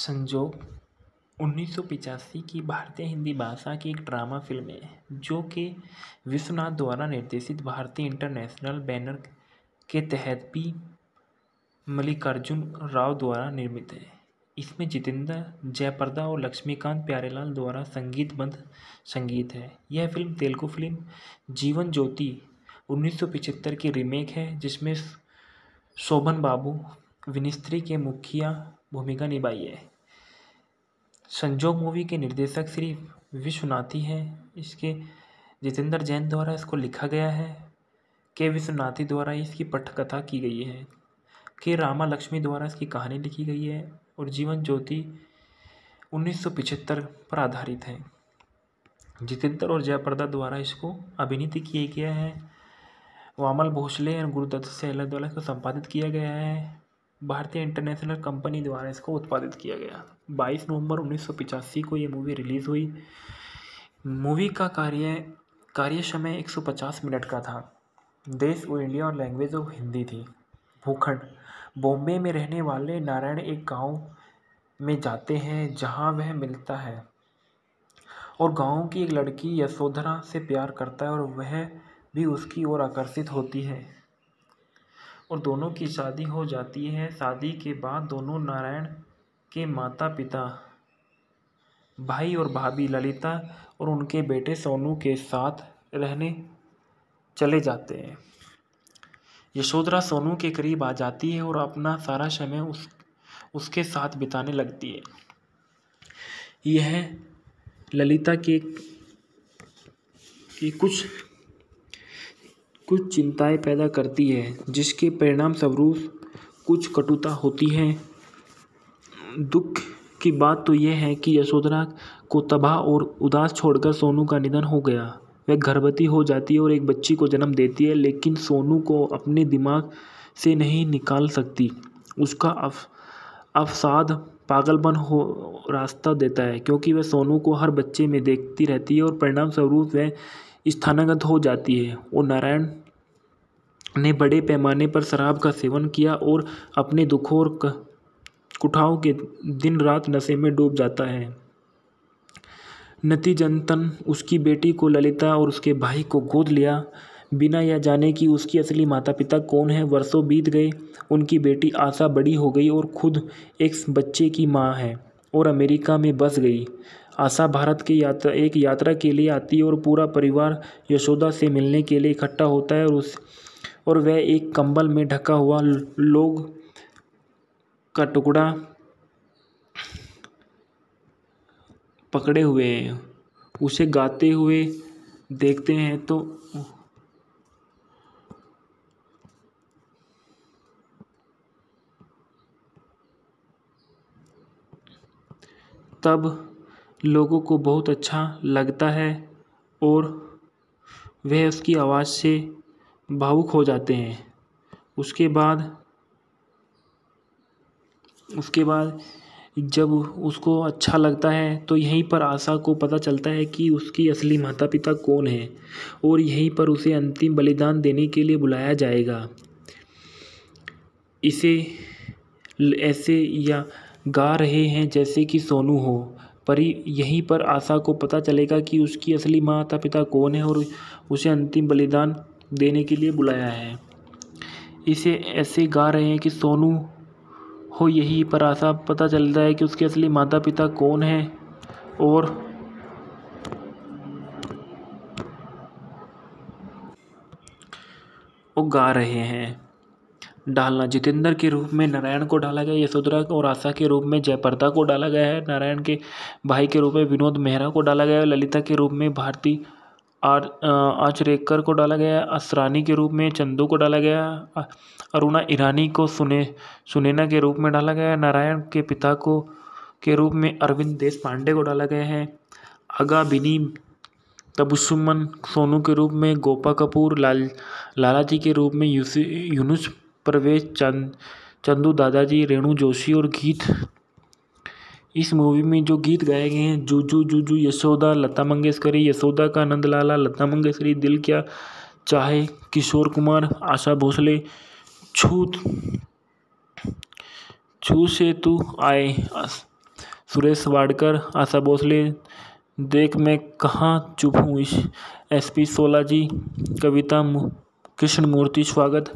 संजोग उन्नीस सौ की भारतीय हिंदी भाषा की एक ड्रामा फ़िल्म है जो कि विश्वनाथ द्वारा निर्देशित भारतीय इंटरनेशनल बैनर के तहत पी मल्लिकार्जुन राव द्वारा निर्मित है इसमें जितेंद्र जयप्रदा और लक्ष्मीकांत प्यारेलाल द्वारा संगीतबद्ध संगीत है यह फिल्म तेलुगु फिल्म जीवन ज्योति उन्नीस सौ की रीमेक है जिसमें शोभन बाबू विनिस्त्री के मुखिया भूमिका निभाई है संजोग मूवी के निर्देशक श्री विश्वनाथी हैं इसके जितेंद्र जैन द्वारा इसको लिखा गया है के विश्वनाथी द्वारा इसकी पठकथा की गई है के रामा लक्ष्मी द्वारा इसकी कहानी लिखी गई है और जीवन ज्योति 1975 पर आधारित है जितेंद्र और जयप्रदा द्वारा इसको अभिनीत किया गया है वामल भोसले और गुरुदत्त से द्वारा इसको संपादित किया गया है भारतीय इंटरनेशनल कंपनी द्वारा इसको उत्पादित किया गया 22 नवंबर 1985 को ये मूवी रिलीज़ हुई मूवी का कार्य कार्य समय 150 मिनट का था देश वो इंडिया और लैंग्वेज वो हिंदी थी भूखंड बॉम्बे में रहने वाले नारायण एक गांव में जाते हैं जहां वह मिलता है और गांव की एक लड़की यशोधरा से प्यार करता है और वह भी उसकी ओर आकर्षित होती है और दोनों की शादी हो जाती है शादी के बाद दोनों नारायण के माता पिता भाई और भाभी ललिता और उनके बेटे सोनू के साथ रहने चले जाते हैं यशोधरा सोनू के करीब आ जाती है और अपना सारा समय उस उसके साथ बिताने लगती है यह ललिता के, के कुछ कुछ चिंताएँ पैदा करती है जिसके परिणाम स्वरूप कुछ कटुता होती है दुःख की बात तो यह है कि यशोधरा को तबाह और उदास छोड़कर सोनू का निधन हो गया वह गर्भवती हो जाती है और एक बच्ची को जन्म देती है लेकिन सोनू को अपने दिमाग से नहीं निकाल सकती उसका अफ अवसाद पागलपन हो रास्ता देता है क्योंकि वह सोनू को हर बच्चे में देखती रहती है और परिणाम स्वरूप वह स्थानागत हो जाती है और नारायण ने बड़े पैमाने पर शराब का सेवन किया और अपने दुखों और कुठाओं के दिन रात नशे में डूब जाता है नतीजनतन उसकी बेटी को ललिता और उसके भाई को गोद लिया बिना यह जाने कि उसकी असली माता पिता कौन है वर्षों बीत गए उनकी बेटी आशा बड़ी हो गई और खुद एक बच्चे की माँ है और अमेरिका में बस गई आशा भारत की यात्रा एक यात्रा के लिए आती है और पूरा परिवार यशोदा से मिलने के लिए इकट्ठा होता है और उस और वह एक कंबल में ढका हुआ लोग का टुकड़ा पकड़े हुए हैं उसे गाते हुए देखते हैं तो तब लोगों को बहुत अच्छा लगता है और वह उसकी आवाज़ से भावुक हो जाते हैं उसके बाद उसके बाद जब उसको अच्छा लगता है तो यहीं पर आशा को पता चलता है कि उसकी असली माता पिता कौन है और यहीं पर उसे अंतिम बलिदान देने के लिए बुलाया जाएगा इसे ऐसे या गा रहे हैं जैसे कि सोनू हो पर यहीं पर आशा को पता चलेगा कि उसकी असली माता पिता कौन है और उसे अंतिम बलिदान देने के लिए बुलाया है इसे ऐसे गा रहे हैं कि सोनू हो यही पर आशा पता चलता है कि उसके असली माता पिता कौन हैं और वो गा रहे हैं डालना जितेंद्र के रूप में नारायण को डाला गया यशोधरा और आशा के रूप में जयप्रदा को डाला गया है नारायण के भाई के रूप में विनोद मेहरा को डाला गया है ललिता के रूप में भारती आर आचरेकर को डाला गया असरानी के रूप में चंदू को डाला गया अरुणा ईरानी को सुने सुनैना के रूप में डाला गया नारायण के पिता को के रूप में अरविंद देश पांडे को डाला गया है अगा बिनी तबुसुमन सोनू के रूप में गोपा कपूर लाल लालाजी के रूप में यूसी यूनुस परवेज चंद चंदू दादाजी रेणु जोशी और गीत इस मूवी में जो गीत गाए गए हैं जूजू जूजू यशोदा लता मंगेशकरी यशोदा का आनंद लाला लता मंगेशकरी दिल क्या चाहे किशोर कुमार आशा भोसले छूत छू से तू आए सुरेश वाडकर आशा भोसले देख मैं कहाँ चुप हूँ इस एस पी सोला जी कविता कृष्ण मूर्ति स्वागत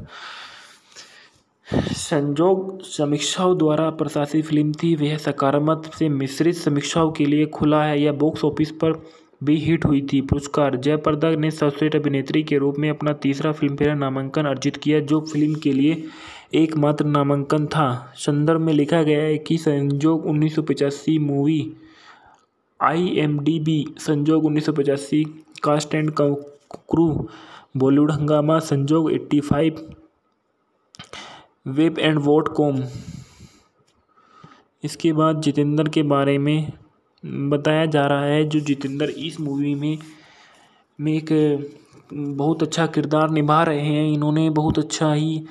संजोग समीक्षाओं द्वारा प्रशासित फ़िल्म थी वह सकारात्मक से मिश्रित समीक्षाओं के लिए खुला है यह बॉक्स ऑफिस पर भी हिट हुई थी पुरस्कार जयप्रदा ने सर्वश्रेष्ठ अभिनेत्री के रूप में अपना तीसरा फिल्मफेयर नामांकन अर्जित किया जो फिल्म के लिए एकमात्र नामांकन था संदर्भ में लिखा गया है कि संजोग उन्नीस मूवी आईएमडीबी संजोग उन्नीस कास्ट एंड क्रू बॉलीवुड हंगामा संजोग 85 वेब एंड वोट कॉम इसके बाद जितेंद्र के बारे में बताया जा रहा है जो जितेंद्र इस मूवी में में एक बहुत अच्छा किरदार निभा रहे हैं इन्होंने बहुत अच्छा ही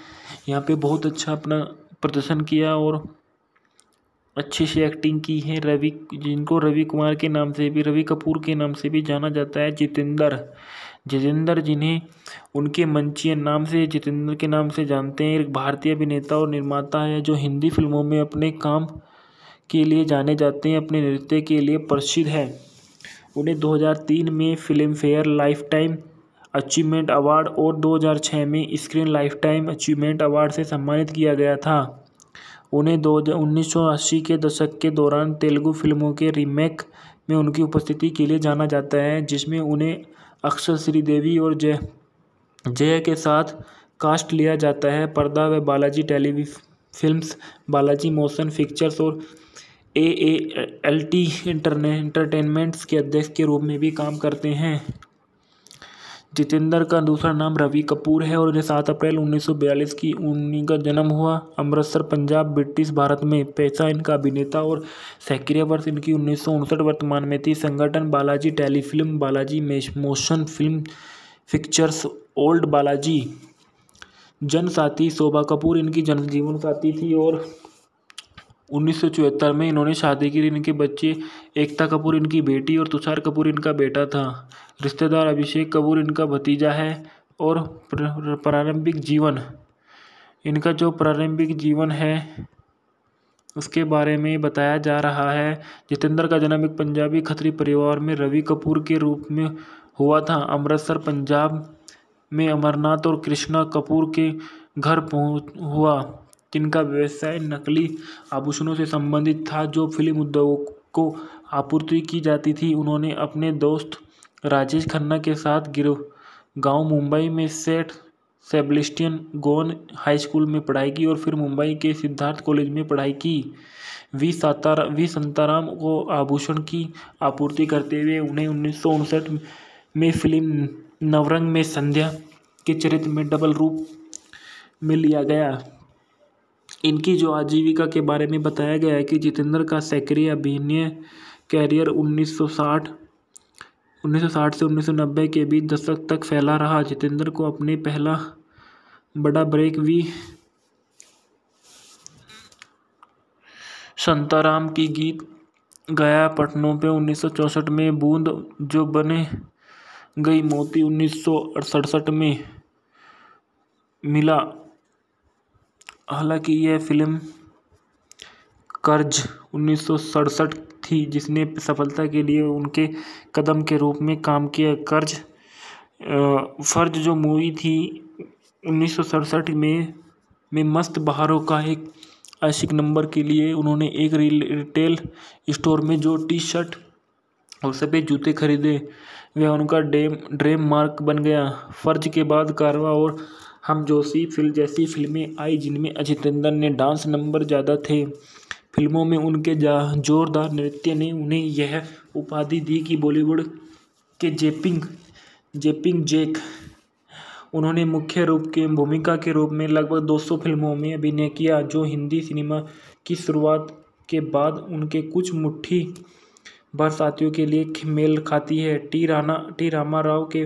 यहाँ पे बहुत अच्छा अपना प्रदर्शन किया और अच्छे से एक्टिंग की है रवि जिनको रवि कुमार के नाम से भी रवि कपूर के नाम से भी जाना जाता है जितेंद्र जितेंद्र जिन्हें उनके मंचीय नाम से जितेंद्र के नाम से जानते हैं एक भारतीय अभिनेता और निर्माता है जो हिंदी फिल्मों में अपने काम के लिए जाने जाते हैं अपने नृत्य के लिए प्रसिद्ध है उन्हें 2003 में Filmfare life time achievement award और 2006 में screen life time achievement award से सम्मानित किया गया था उन्हें दो उन्नीस के दशक के दौरान तेलुगु फिल्मों के रीमेक में उनकी उपस्थिति के लिए जाना जाता है जिसमें उन्हें अक्षर श्रीदेवी और जय जय के साथ कास्ट लिया जाता है पर्दा व Balaji telefilms Balaji motion pictures और A A L T इंटरने entertainments के अध्यक्ष के रूप में भी काम करते हैं जितेंद्र का दूसरा नाम रवि कपूर है और उन्हें सात अप्रैल 1942 की उन्हीं का जन्म हुआ अमृतसर पंजाब ब्रिटिश भारत में पैसा इनका अभिनेता और सक्रिय वर्ष इनकी उन्नीस वर्तमान में थी संगठन Balaji telefilm Balaji motion film pictures old Balaji जनसाथी शोभा कपूर इनकी जन जीवन साथी थी और उन्नीस सौ चौहत्तर में इन्होंने शादी की इनके बच्चे एकता कपूर इनकी बेटी और तुषार कपूर इनका बेटा था रिश्तेदार अभिषेक कपूर इनका भतीजा है और प्रारंभिक जीवन इनका जो प्रारंभिक जीवन है उसके बारे में बताया जा रहा है जितेंद्र का जन्म एक पंजाबी खत्री परिवार में रवि कपूर के रूप में हुआ था अमृतसर पंजाब में अमरनाथ और कृष्णा कपूर के घर पहुँच हुआ जिनका व्यवसाय नकली आभूषणों से संबंधित था जो फिल्म उद्योग को आपूर्ति की जाती थी उन्होंने अपने दोस्त राजेश खन्ना के साथ गिर गाँव मुंबई में सेठ सेबलिस्टियन गोन हाई स्कूल में पढ़ाई की और फिर मुंबई के सिद्धार्थ कॉलेज में पढ़ाई की वी सातारा वी संताराम को आभूषण की आपूर्ति करते हुए उन्हें उन्नीस में फिल्म नवरंग में संध्या के चरित्र में डबल रूप में लिया गया इनकी जो आजीविका के बारे में बताया गया है कि जितेंद्र का सक्रिय अभिनय कैरियर 1960 1960 से 1990 के बीच दशक तक फैला रहा जितेंद्र को अपने पहला बड़ा ब्रेक भी संताराम की गीत गया पटनों पे 1964 में बूंद जो बने गई मोती उन्नीस में मिला हालांकि यह फ़िल्म कर्ज उन्नीस सौ सड़सठ थी जिसने सफलता के लिए उनके कदम के रूप में काम किया कर्ज फर्ज जो मूवी थी उन्नीस सौ सड़सठ में में मस्त बहारों का एक आशिक नंबर के लिए उन्होंने एक रिटेल स्टोर में जो टी शर्ट और सफ़ेद जूते खरीदे वह उनका डेम ड्रेम मार्क बन गया फर्ज के बाद कारवा और हम जोशी फिल्म जैसी फिल्में आई जिनमें अजय टंडन ने डांस नंबर ज़्यादा थे फिल्मों में उनके जोरदार नृत्य ने उन्हें यह उपाधि दी कि बॉलीवुड के जेपिंग जेपिंग जैक उन्होंने मुख्य रूप के भूमिका के रूप में लगभग 200 फिल्मों में अभिनय किया जो हिंदी सिनेमा की शुरुआत के बाद उनके कुछ मुट्ठी बरसातियों के लिए मेल खाती है टी राना टी रामा राव के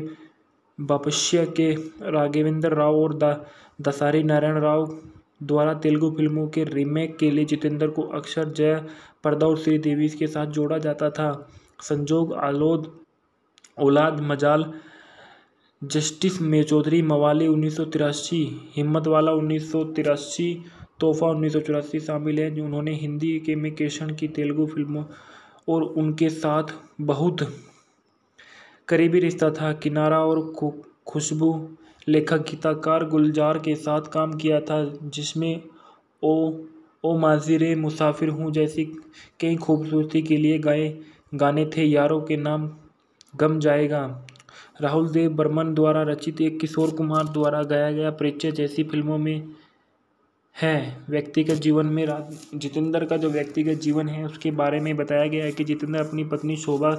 वापस्य के राघवेंद्र राव और द दसारी नारायण राव द्वारा तेलुगु फिल्मों के रीमेक के लिए जितेंद्र को अक्षर जया पर्दा और श्रीदेवी के साथ जोड़ा जाता था संजोग आलोद औलाद मजाल जस्टिस में चौधरी मवाली उन्नीस सौ तिरासी हिम्मत वाला उन्नीस सौ तिरासी तोहफा उन्नीस सौ चौरासी शामिल हैं जो उन्होंने हिंदी के में केशन की तेलुगु फिल्मों और उनके साथ बहुत करीबी रिश्ता था किनारा और खुशबू लेखक गीताकार गुलजार के साथ काम किया था जिसमें ओ ओ माजिर मुसाफिर हूँ जैसी कई खूबसूरती के लिए गाए गाने थे यारों के नाम गम जाएगा राहुल देव बर्मन द्वारा रचित एक किशोर कुमार द्वारा गाया गया परिचय जैसी फिल्मों में है व्यक्तिगत जीवन में जितेंद्र का जो व्यक्तिगत जीवन है उसके बारे में बताया गया है कि जितेंद्र अपनी पत्नी शोभा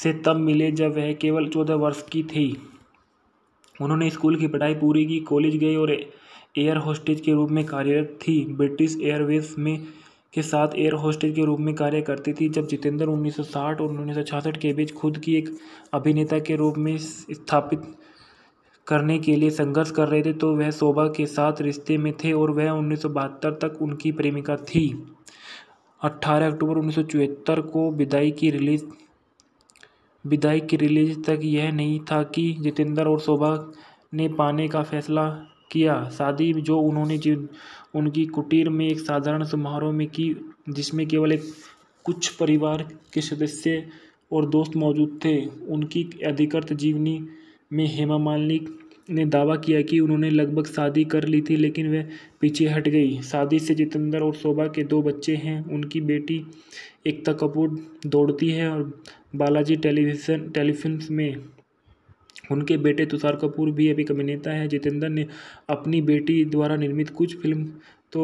से तब मिले जब वह केवल चौदह वर्ष की थी उन्होंने स्कूल की पढ़ाई पूरी की कॉलेज गई और एयर होस्टेज के रूप में कार्यरत थी ब्रिटिश एयरवेज में के साथ एयर होस्टेज के रूप में कार्य करती थी जब जितेंद्र 1960 और 1966 के बीच खुद की एक अभिनेता के रूप में स्थापित करने के लिए संघर्ष कर रहे थे तो वह शोभा के साथ रिश्ते में थे और वह उन्नीस तक उनकी प्रेमिका थी 18 अक्टूबर उन्नीस को विदाई की रिलीज विदाई की रिलीज़ तक यह नहीं था कि जितेंद्र और शोभा ने पाने का फैसला किया शादी जो उन्होंने उनकी कुटीर में एक साधारण समारोह में की जिसमें केवल एक कुछ परिवार के सदस्य और दोस्त मौजूद थे उनकी अधिकृत जीवनी में हेमा मालिनी ने दावा किया कि उन्होंने लगभग शादी कर ली थी लेकिन वह पीछे हट गई शादी से जितेंद्र और शोभा के दो बच्चे हैं उनकी बेटी एकता कपूर दौड़ती हैं और बालाजी टेलीविज़न टेलीफिल्म में उनके बेटे तुषार कपूर भी एक अभिनेता हैं जितेंद्र ने अपनी बेटी द्वारा निर्मित कुछ फिल्म तो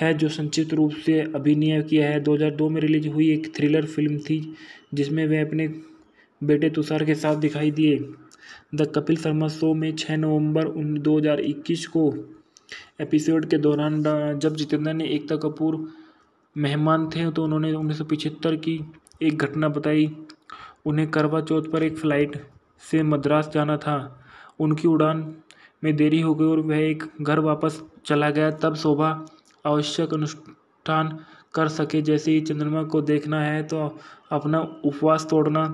है जो संचित रूप से अभिनय किया है 2002 में रिलीज हुई एक थ्रिलर फिल्म थी जिसमें वे अपने बेटे तुषार के साथ दिखाई दिए द कपिल शर्मा शो में 6 नवंबर उन दो को एपिसोड के दौरान जब जितेंद्र ने एकता कपूर मेहमान थे तो उन्होंने उन्नीस सौ पिचहत्तर की एक घटना बताई उन्हें करवा चौथ पर एक फ़्लाइट से मद्रास जाना था उनकी उड़ान में देरी हो गई और वह एक घर वापस चला गया तब शोभा आवश्यक अनुष्ठान कर सके जैसे ही चंद्रमा को देखना है तो अपना उपवास तोड़ना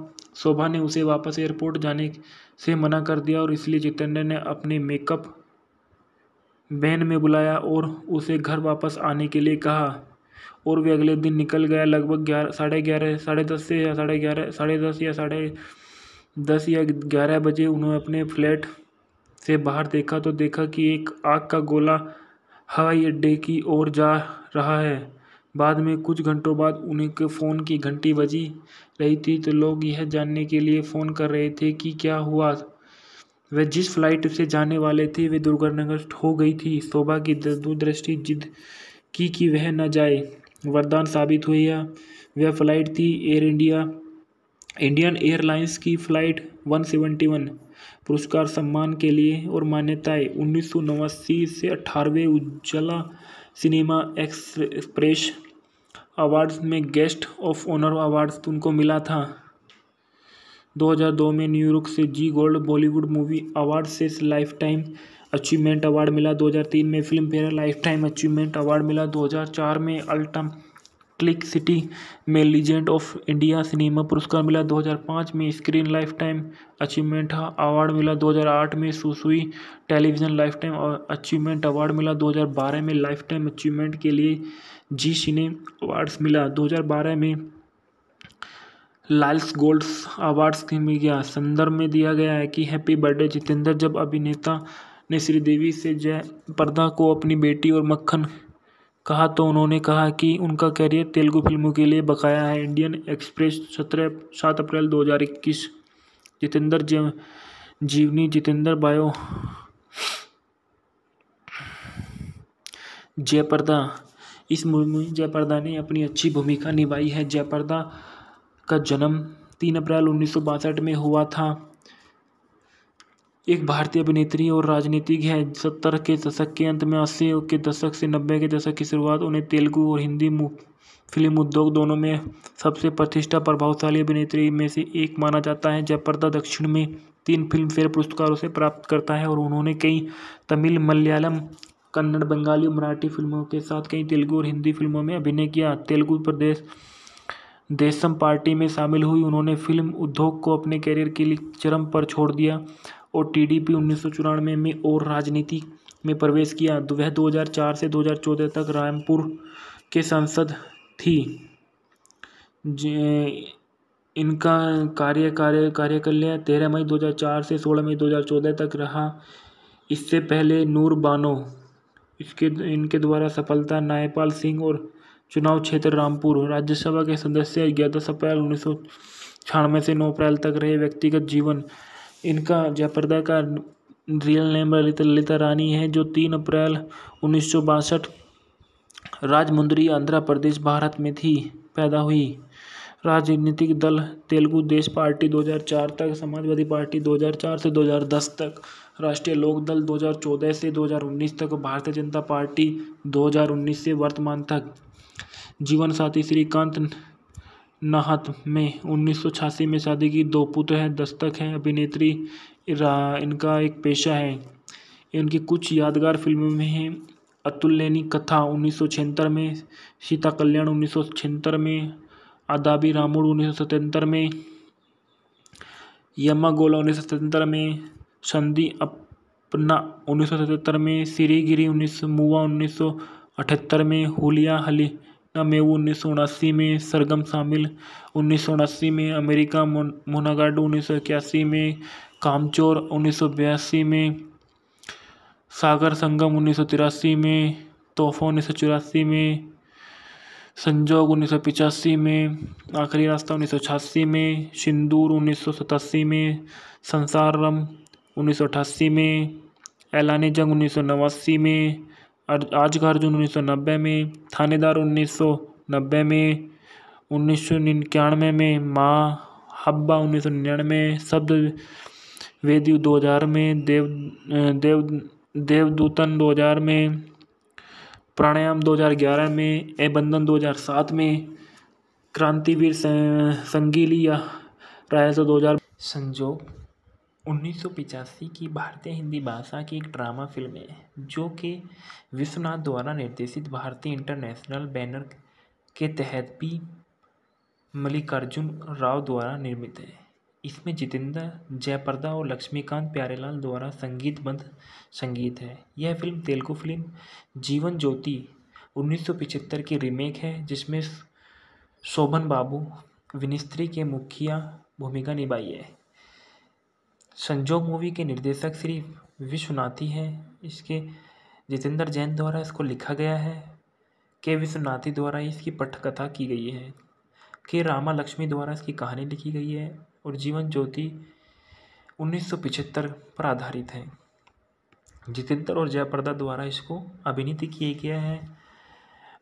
शोभा ने उसे वापस एयरपोर्ट जाने से मना कर दिया और इसलिए जितेंद्र ने अपने मेकअप वैन में बुलाया और उसे घर वापस आने के लिए कहा और भी अगले दिन निकल गया लगभग ग्यारह साढ़े ग्यारह साढ़े दस से या साढ़े ग्यारह साढ़े दस या साढ़े दस या ग्यारह बजे उन्होंने अपने फ्लैट से बाहर देखा तो देखा कि एक आग का गोला हवाई अड्डे की ओर जा रहा है बाद में कुछ घंटों बाद उन्हें के फ़ोन की घंटी बजी रही थी तो लोग यह जानने के लिए फ़ोन कर रहे थे कि क्या हुआ वे जिस फ्लाइट से जाने वाले थे वे दुर्घटनाग्रस्त हो गई थी शोभा की दूरदृष्टि जिद की कि वह न जाए वरदान साबित हुई है वह फ़्लाइट थी एयर इंडिया इंडियन एयरलाइंस की फ़्लाइट 171 पुरस्कार सम्मान के लिए और मान्यताएं उन्नीस से अठारहवें उज्ज्वला सिनेमा एक्सप्रेस अवार्ड्स में गेस्ट ऑफ ऑनर अवार्ड्स उनको मिला था 2002 में न्यूयॉर्क से जी गोल्ड बॉलीवुड मूवी अवार्ड से लाइफ टाइम अचीवमेंट अवार्ड मिला 2003 में Filmfare life time achievement award मिला 2004 में अल्टम क्लिक सिटी में लीजेंड ऑफ इंडिया सिनेमा पुरस्कार मिला 2005 में screen life time achievement award मिला 2008 में सुसुई television life time achievement award मिला 2012 में लाइफ टाइम अचीवमेंट के लिए जी सिने अवार्ड्स मिला 2012 में लाइल्स गोल्ड्स अवार्ड्स मिल गया संदर्भ में दिया गया है कि हैप्पी बर्थडे जितेंद्र जब अभिनेता ने श्रीदेवी से जय को अपनी बेटी और मक्खन कहा तो उन्होंने कहा कि उनका कैरियर तेलुगु फिल्मों के लिए बकाया है इंडियन एक्सप्रेस सत्रह सात अप्रैल दो हज़ार इक्कीस जितेंद्र जय जीवनी जितेंद्र बायो जयप्रदा इस मूवी में जयप्रदा ने अपनी अच्छी भूमिका निभाई है जयप्रदा का जन्म तीन अप्रैल उन्नीस में हुआ था एक भारतीय अभिनेत्री और राजनीतिज्ञ हैं सत्तर के दशक के अंत में अस्सी के दशक से नब्बे के दशक की शुरुआत उन्हें तेलुगु और हिंदी फिल्म उद्योग दोनों में सबसे प्रतिष्ठा प्रभावशाली अभिनेत्री में से एक माना जाता है जयपर्दा दक्षिण में तीन फिल्म फेयर पुरस्कारों से प्राप्त करता है और उन्होंने कई तमिल मलयालम कन्नड़ बंगाली मराठी फिल्मों के साथ कई तेलुगु और हिंदी फिल्मों में अभिनय किया तेलुगु प्रदेश देशम पार्टी में शामिल हुई उन्होंने फिल्म उद्योग को अपने कैरियर के लिए चरम पर छोड़ दिया और टीडीपी उन्नीस सौ चौरानवे में और राजनीति में प्रवेश किया वह 2004 से 2014 तक रामपुर के सांसद थी इनका कार्य कार्य कार्यकाल तेरह मई 2004 से 16 मई 2014 तक रहा इससे पहले नूर बानो इसके इनके द्वारा सफलता नायपाल सिंह और चुनाव क्षेत्र रामपुर राज्यसभा के सदस्य ग्यारह अप्रैल उन्नीस सौ छियानवे से नौ अप्रैल तक रहे व्यक्तिगत जीवन इनका जयप्रदा का रियल नेम ललिता रानी है जो तीन अप्रैल उन्नीस सौ बासठ राजमुंदरी आंध्र प्रदेश भारत में थी पैदा हुई राजनीतिक दल तेलुगु देश पार्टी 2004 तक समाजवादी पार्टी 2004 से 2010 तक राष्ट्रीय लोक दल 2014 से 2019 तक भारतीय जनता पार्टी 2019 से वर्तमान तक जीवन साथी श्रीकांत नाहत में उन्नीस सौ छियासी में शादी की दो पुत्र हैं दस्तक हैं अभिनेत्री इनका एक पेशा है इनकी कुछ यादगार फिल्मों में हैं अतुल लेनी कथा उन्नीस सौ छिहत्तर में सीता कल्याण उन्नीस सौ छिहत्तर में आदाबी रामुड़ उन्नीस सौ सतहत्तर में यमा गोला उन्नीस सौ सतहत्तर में संधि अपना उन्नीस सौ सतहत्तर में सिरी गिरी उन्नीस मुआ उन्नीस सौ अठहत्तर में हुलिया हली में वो उन्नीस सौ उनासी में सरगम शामिल उन्नीस सौ उनासी में अमेरिका मोनागाडू उन्नीस सौ इक्यासी में कामचोर उन्नीस सौ बयासी में सागर संगम उन्नीस सौ तिरासी में तोहफा उन्नीस सौ चौरासी में संजोग उन्नीस सौ पिचासी में आखिरी रास्ता उन्नीस सौ छियासी में सिंदूर उन्नीस सौ सतासी में संसारम उन्नीस सौ अठासी में एलानी जंग उन्नीस सौ नवासी में आज अर्जुन उन्नीस सौ नब्बे में थानेदार उन्नीस सौ नब्बे में उन्नीस सौ निन्यानवे में माँ हब्बा उन्नीस सौ निन्यानवे शब्द वेदी दो हज़ार में देव देव देवदूतन दो हज़ार में प्राणायाम दो हज़ार ग्यारह में ए बंधन दो हज़ार सात में क्रांतिवीर संगीली या राय सौ दो हज़ार संजोग उन्नीस सौ पिचासी की भारतीय हिंदी भाषा की एक ड्रामा फिल्म है जो कि विश्वनाथ द्वारा निर्देशित भारतीय इंटरनेशनल बैनर के तहत पी मल्लिकार्जुन राव द्वारा निर्मित है इसमें जितेंद्र जयप्रदा और लक्ष्मीकांत प्यारेलाल द्वारा संगीतबद्ध संगीत है यह फिल्म तेलुगु फिल्म जीवन ज्योति उन्नीस की रीमेक है जिसमें शोभन बाबू विनिस्त्री के मुखिया भूमिका निभाई है संजोग मूवी के निर्देशक श्री विश्वनाथी है इसके जितेंद्र जैन द्वारा इसको लिखा गया है के विश्वनाथी द्वारा इसकी पठकथा की गई है के रामा लक्ष्मी द्वारा इसकी कहानी लिखी गई है और जीवन ज्योति 1975 पर आधारित है जितेंद्र और जयप्रदा द्वारा इसको अभिनीत किया गया है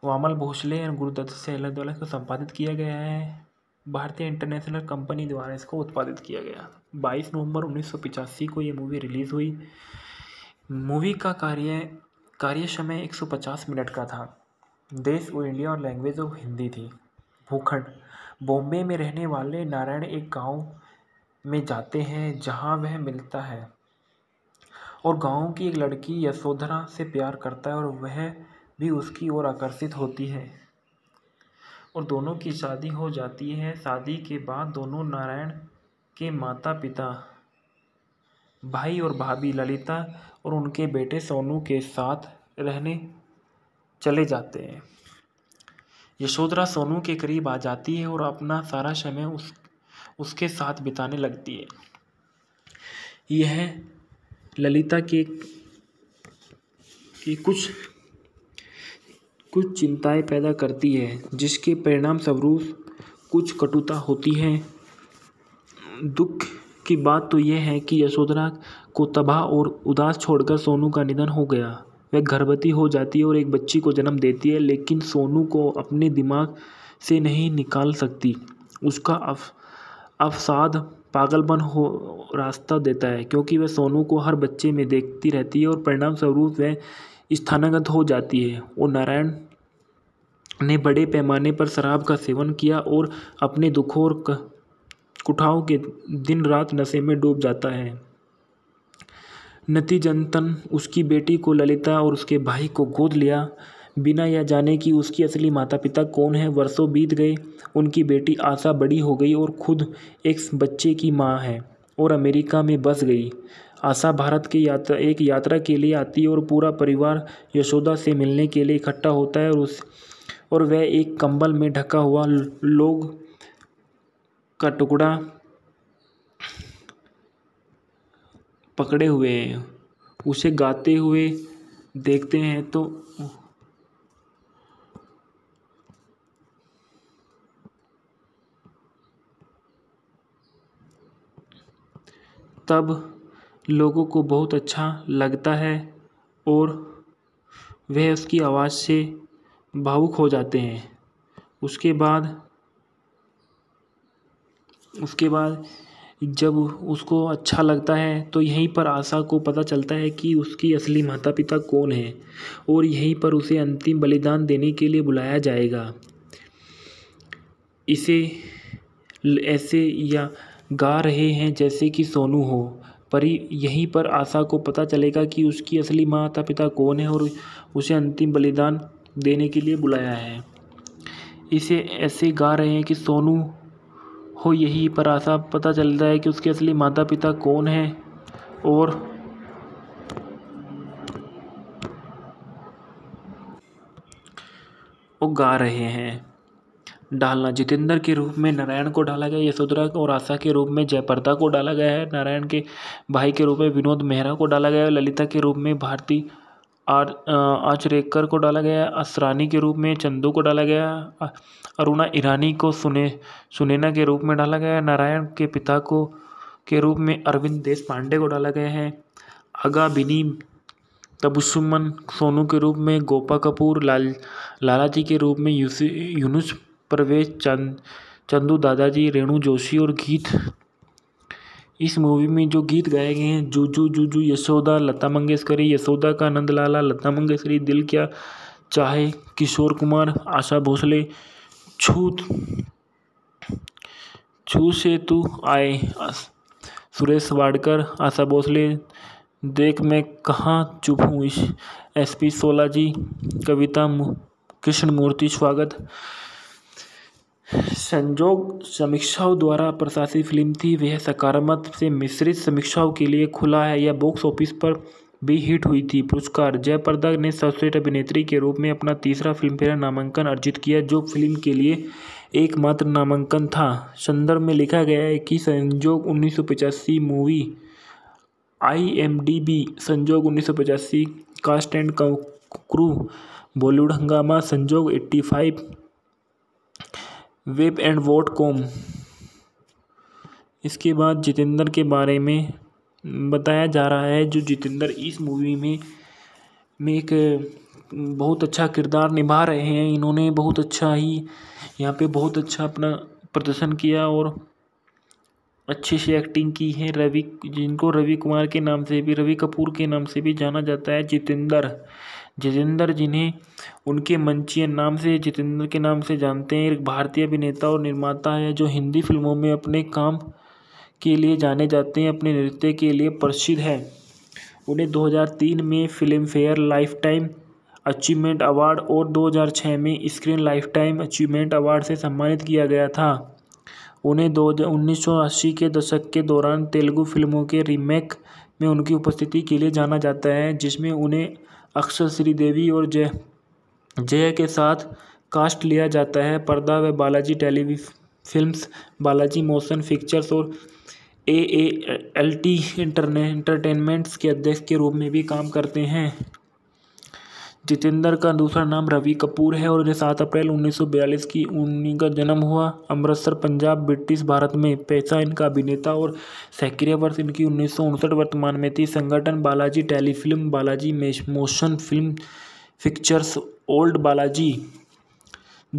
वामल भोसले और गुरुदत्त सहलत द्वारा इसको संपादित किया गया है भारतीय इंटरनेशनल कंपनी द्वारा इसको उत्पादित किया गया 22 नवंबर उन्नीस को ये मूवी रिलीज़ हुई मूवी का कार्य कार्य समय 150 मिनट का था देश वो इंडिया और लैंग्वेज वो हिंदी थी भूखंड बॉम्बे में रहने वाले नारायण एक गांव में जाते हैं जहां वह मिलता है और गांव की एक लड़की यशोधरा से प्यार करता है और वह भी उसकी ओर आकर्षित होती है और दोनों की शादी हो जाती है शादी के बाद दोनों नारायण के माता पिता भाई और भाभी ललिता और उनके बेटे सोनू के साथ रहने चले जाते हैं यशोधरा सोनू के करीब आ जाती है और अपना सारा समय उस उसके साथ बिताने लगती है यह ललिता के, के कुछ कुछ चिंताएँ पैदा करती है जिसके परिणाम स्वरूप कुछ कटुता होती है दुख की बात तो यह है कि यशोधरा को तबाह और उदास छोड़कर सोनू का निधन हो गया वह गर्भवती हो जाती है और एक बच्ची को जन्म देती है लेकिन सोनू को अपने दिमाग से नहीं निकाल सकती उसका अफ अवसाद पागलपन हो रास्ता देता है क्योंकि वह सोनू को हर बच्चे में देखती रहती है और परिणाम स्वरूप वह स्थानागत हो जाती है और नारायण ने बड़े पैमाने पर शराब का सेवन किया और अपने दुखों और कुठाओं के दिन रात नशे में डूब जाता है नतीजतन उसकी बेटी को ललिता और उसके भाई को गोद लिया बिना यह जाने कि उसकी असली माता पिता कौन है वर्षों बीत गए उनकी बेटी आशा बड़ी हो गई और खुद एक बच्चे की माँ है और अमेरिका में बस गई आशा भारत की यात्रा एक यात्रा के लिए आती है और पूरा परिवार यशोदा से मिलने के लिए इकट्ठा होता है और उस और वह एक कंबल में ढका हुआ लोग का टुकड़ा पकड़े हुए हैं उसे गाते हुए देखते हैं तो तब लोगों को बहुत अच्छा लगता है और वह उसकी आवाज़ से भावुक हो जाते हैं उसके बाद उसके बाद जब उसको अच्छा लगता है तो यहीं पर आशा को पता चलता है कि उसकी असली माता पिता कौन है और यहीं पर उसे अंतिम बलिदान देने के लिए बुलाया जाएगा इसे ऐसे या गा रहे हैं जैसे कि सोनू हो पर यहीं पर आशा को पता चलेगा कि उसकी असली माता पिता कौन है और उसे अंतिम बलिदान देने के लिए बुलाया है इसे ऐसे गा रहे हैं कि सोनू हो यहीं पर आशा पता चलता है कि उसके असली माता पिता कौन हैं और वो गा रहे हैं डालना जितेंद्र के रूप में नारायण को डाला गया यशोधरा और आशा के रूप में जयप्रदा को डाला गया है नारायण के भाई के रूप में विनोद मेहरा को डाला गया है ललिता के रूप में भारती आर आचरेकर को डाला गया असरानी के रूप में चंदू को डाला गया अरुणा ईरानी को सुने सुनैना के रूप में डाला गया नारायण के पिता को के रूप में अरविंद देश पांडे को डाला गया है अगा बिनी तबुसुमन सोनू के रूप में गोपा कपूर लाल लाला जी के रूप में यूसी यूनुस प्रवेश चंद चंदू दादाजी रेणु जोशी और गीत इस मूवी में जो गीत गाए गए हैं जूजू जूजू यशोदा लता मंगेशकरी यशोदा का नंद लाला लता मंगेशकरी दिल क्या चाहे किशोर कुमार आशा भोसले छूत छू से तू आए सुरेश वाडकर आशा भोसले देख मैं कहाँ चुप हूँ इस एस पी सोला जी कविता कृष्ण मूर्ति स्वागत संजोग समीक्षाओं द्वारा प्रशासित फ़िल्म थी वह सकारात्मक से मिश्रित समीक्षाओं के लिए खुला है यह बॉक्स ऑफिस पर भी हिट हुई थी पुरस्कार जयप्रदा ने सर्वश्रेष्ठ अभिनेत्री के रूप में अपना तीसरा फिल्मफेयर नामांकन अर्जित किया जो फिल्म के लिए एकमात्र नामांकन था संदर्भ में लिखा गया है कि संजोग उन्नीस मूवी आई संजोग उन्नीस कास्ट एंड क्रू बॉलीवुड हंगामा संजोग 85 वेब एंड वोट कॉम इसके बाद जितेंद्र के बारे में बताया जा रहा है जो जितेंद्र इस मूवी में में एक बहुत अच्छा किरदार निभा रहे हैं इन्होंने बहुत अच्छा ही यहाँ पे बहुत अच्छा अपना प्रदर्शन किया और अच्छे से एक्टिंग की है रवि जिनको रवि कुमार के नाम से भी रवि कपूर के नाम से भी जाना जाता है जितेंद्र जितेंद्र जिन्हें उनके मंचियन नाम से जितेंद्र के नाम से जानते हैं एक भारतीय अभिनेता और निर्माता है जो हिंदी फिल्मों में अपने काम के लिए जाने जाते हैं अपने नृत्य के लिए प्रसिद्ध हैं उन्हें दो हज़ार तीन में फिल्मफेयर टाइम अचीवमेंट अवार्ड और 2006 में स्क्रीन लाइफटाइम अचीवमेंट अवार्ड से सम्मानित किया गया था उन्हें दो उन्नीस के दशक के दौरान तेलुगु फिल्मों के रीमेक में उनकी उपस्थिति के लिए जाना जाता है जिसमें उन्हें अक्सर श्रीदेवी और जय जय के साथ कास्ट लिया जाता है पर्दा व Balaji telefilms Balaji motion pictures और A A L T इंटरने entertainments के अध्यक्ष के रूप में भी काम करते हैं जितेंद्र का दूसरा नाम रवि कपूर है और उन्हें सात अप्रैल 1942 की का जन्म हुआ अमृतसर पंजाब ब्रिटिश भारत में पैसा इनका अभिनेता और सक्रिय वर्ष इनकी उन्नीस वर्तमान में थी संगठन Balaji telefilm Balaji motion film pictures old Balaji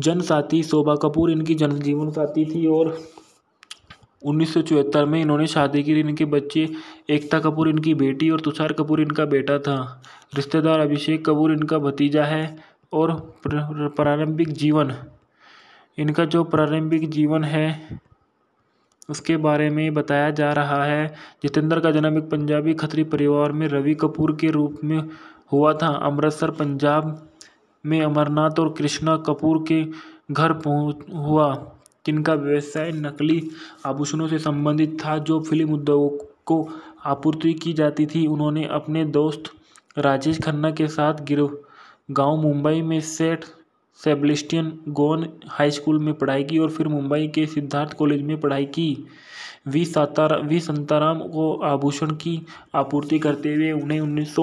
जनसाथी शोभा कपूर इनकी जनजीवन जीवन साथी थी और उन्नीस सौ चौहत्तर में इन्होंने शादी की इनके बच्चे एकता कपूर इनकी बेटी और तुषार कपूर इनका बेटा था रिश्तेदार अभिषेक कपूर इनका भतीजा है और प्रारंभिक जीवन इनका जो प्रारंभिक जीवन है उसके बारे में बताया जा रहा है जितेंद्र का जन्म एक पंजाबी खत्री परिवार में रवि कपूर के रूप में हुआ था अमृतसर पंजाब में अमरनाथ और कृष्णा कपूर के घर पहुँच हुआ जिनका व्यवसाय नकली आभूषणों से संबंधित था जो फिल्म उद्योग को आपूर्ति की जाती थी उन्होंने अपने दोस्त राजेश खन्ना के साथ गिरह गाँव मुंबई में सेठ सेबलिस्टियन गोन हाई स्कूल में पढ़ाई की और फिर मुंबई के सिद्धार्थ कॉलेज में पढ़ाई की वी सातारा वी संताराम को आभूषण की आपूर्ति करते हुए उन्हें उन्नीस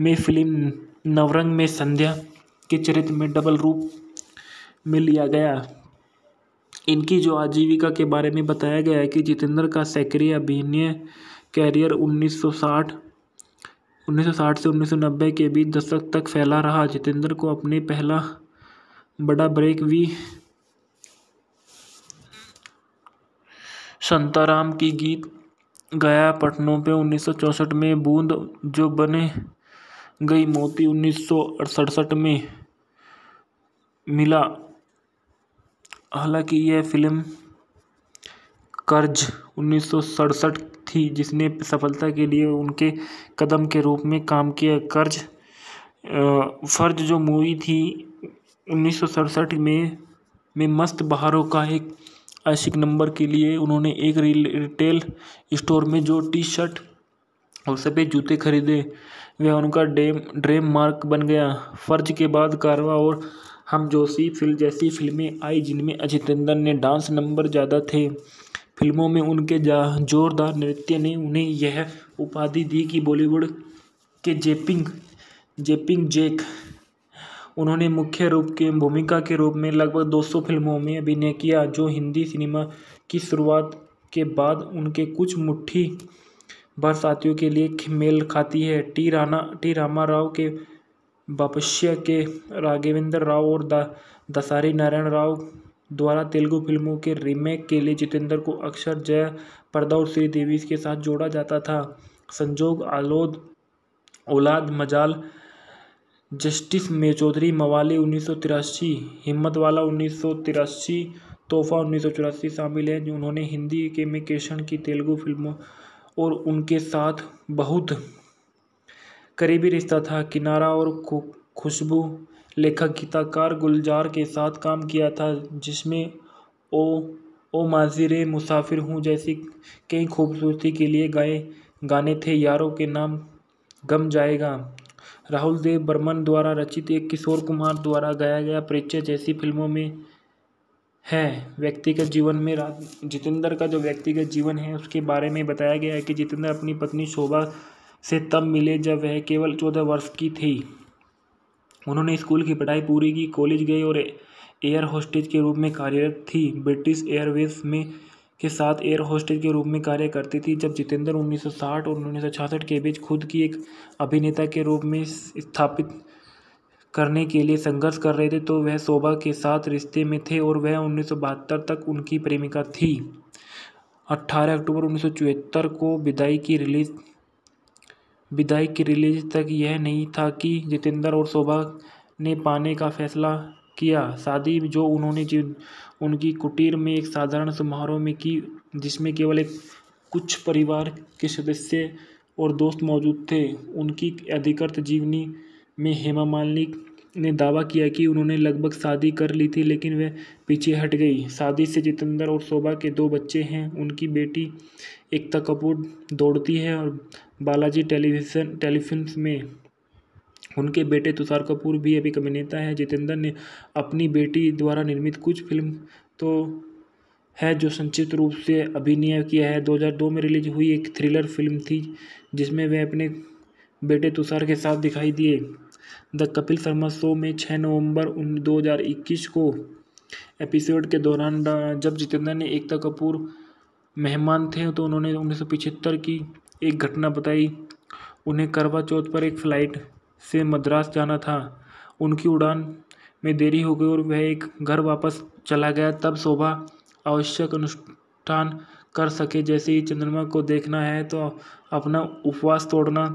में फिल्म नवरंग में संध्या के चरित्र में डबल रूप में लिया गया इनकी जो आजीविका के बारे में बताया गया है कि जितेंद्र का सक्रिय अभिनय कैरियर 1960 1960 से 1990 के बीच दशक तक फैला रहा जितेंद्र को अपने पहला बड़ा ब्रेक भी संताराम की गीत गया पटनों पे 1964 में बूंद जो बने गई मोती उन्नीस में मिला हालांकि यह फ़िल्म कर्ज उन्नीस सौ सड़सठ थी जिसने सफलता के लिए उनके कदम के रूप में काम किया कर्ज फर्ज जो मूवी थी उन्नीस सौ सड़सठ में में मस्त बहारों का एक आशिक नंबर के लिए उन्होंने एक रिटेल स्टोर में जो टी शर्ट और सफ़ेद जूते खरीदे वह उनका डेम ड्रेम मार्क बन गया फर्ज के बाद कारवा और हम जोशी फिल्म जैसी फिल्में आई जिनमें अजय टंडन ने डांस नंबर ज़्यादा थे फिल्मों में उनके जोरदार नृत्य ने उन्हें यह उपाधि दी कि बॉलीवुड के जेपिंग जेपिंग जैक उन्होंने मुख्य रूप के भूमिका के रूप में लगभग 200 फिल्मों में अभिनय किया जो हिंदी सिनेमा की शुरुआत के बाद उनके कुछ मुट्ठी बरसातियों के लिए मेल खाती है टी राना टी रामा राव के वापस्य के राघवेंद्र राव और द दसारी नारायण राव द्वारा तेलुगु फिल्मों के रीमेक के लिए जितेंद्र को अक्षर जया पर्दा और श्रीदेवी के साथ जोड़ा जाता था संजोग आलोद औलाद मजाल जस्टिस मे चौधरी मवाली उन्नीस सौ तिरासी हिम्मतवाला उन्नीस सौ तिरासी तोहफा उन्नीस सौ चौरासी शामिल है उन्होंने हिंदी के में की तेलुगु फिल्मों और उनके साथ बहुत करीबी रिश्ता था किनारा और खुशबू लेखक गीताकार गुलजार के साथ काम किया था जिसमें ओ ओ माजिर मुसाफिर हूँ जैसी कई खूबसूरती के लिए गाए गाने थे यारों के नाम गम जाएगा राहुल देव बर्मन द्वारा रचित एक किशोर कुमार द्वारा गाया गया परिचय जैसी फिल्मों में है व्यक्तिगत जीवन में जितेंद्र का जो व्यक्तिगत जीवन है उसके बारे में बताया गया है कि जितेंद्र अपनी पत्नी शोभा से तब मिले जब वह केवल चौदह वर्ष की थी उन्होंने स्कूल की पढ़ाई पूरी की कॉलेज गई और एयर होस्टेज के रूप में कार्यरत थी ब्रिटिश एयरवेज में के साथ एयर होस्टेज के रूप में कार्य करती थी जब जितेंद्र 1960 और उन्नीस के बीच खुद की एक अभिनेता के रूप में स्थापित करने के लिए संघर्ष कर रहे थे तो वह शोभा के साथ रिश्ते में थे और वह उन्नीस तक उनकी प्रेमिका थी 18 अक्टूबर उन्नीस को विदाई की रिलीज़ विदाई की रिलीज तक यह नहीं था कि जितेंद्र और शोभा ने पाने का फैसला किया शादी जो उन्होंने उनकी कुटीर में एक साधारण समारोह में की जिसमें केवल एक कुछ परिवार के सदस्य और दोस्त मौजूद थे उनकी अधिकृत जीवनी में हेमा मालिनी ने दावा किया कि उन्होंने लगभग शादी कर ली थी लेकिन वह पीछे हट गई शादी से जितेंद्र और शोभा के दो बच्चे हैं उनकी बेटी एकता कपूर दौड़ती हैं और बालाजी टेलीविज़न टेलीफिल्म में उनके बेटे तुषार कपूर भी एक अभिनेता हैं जितेंद्र ने अपनी बेटी द्वारा निर्मित कुछ फिल्म तो है जो संचित रूप से अभिनय किया है 2002 में रिलीज हुई एक थ्रिलर फिल्म थी जिसमें वे अपने बेटे तुषार के साथ दिखाई दिए द कपिल शर्मा शो में 6 नवंबर उन 2021 को एपिसोड के दौरान जब जितेंद्र ने एकता कपूर मेहमान थे तो उन्होंने उन्नीस सौ पिछहत्तर की एक घटना बताई उन्हें करवा चौथ पर एक फ़्लाइट से मद्रास जाना था उनकी उड़ान में देरी हो गई और वह एक घर वापस चला गया तब शोभा आवश्यक अनुष्ठान कर सके जैसे ही चंद्रमा को देखना है तो अपना उपवास तोड़ना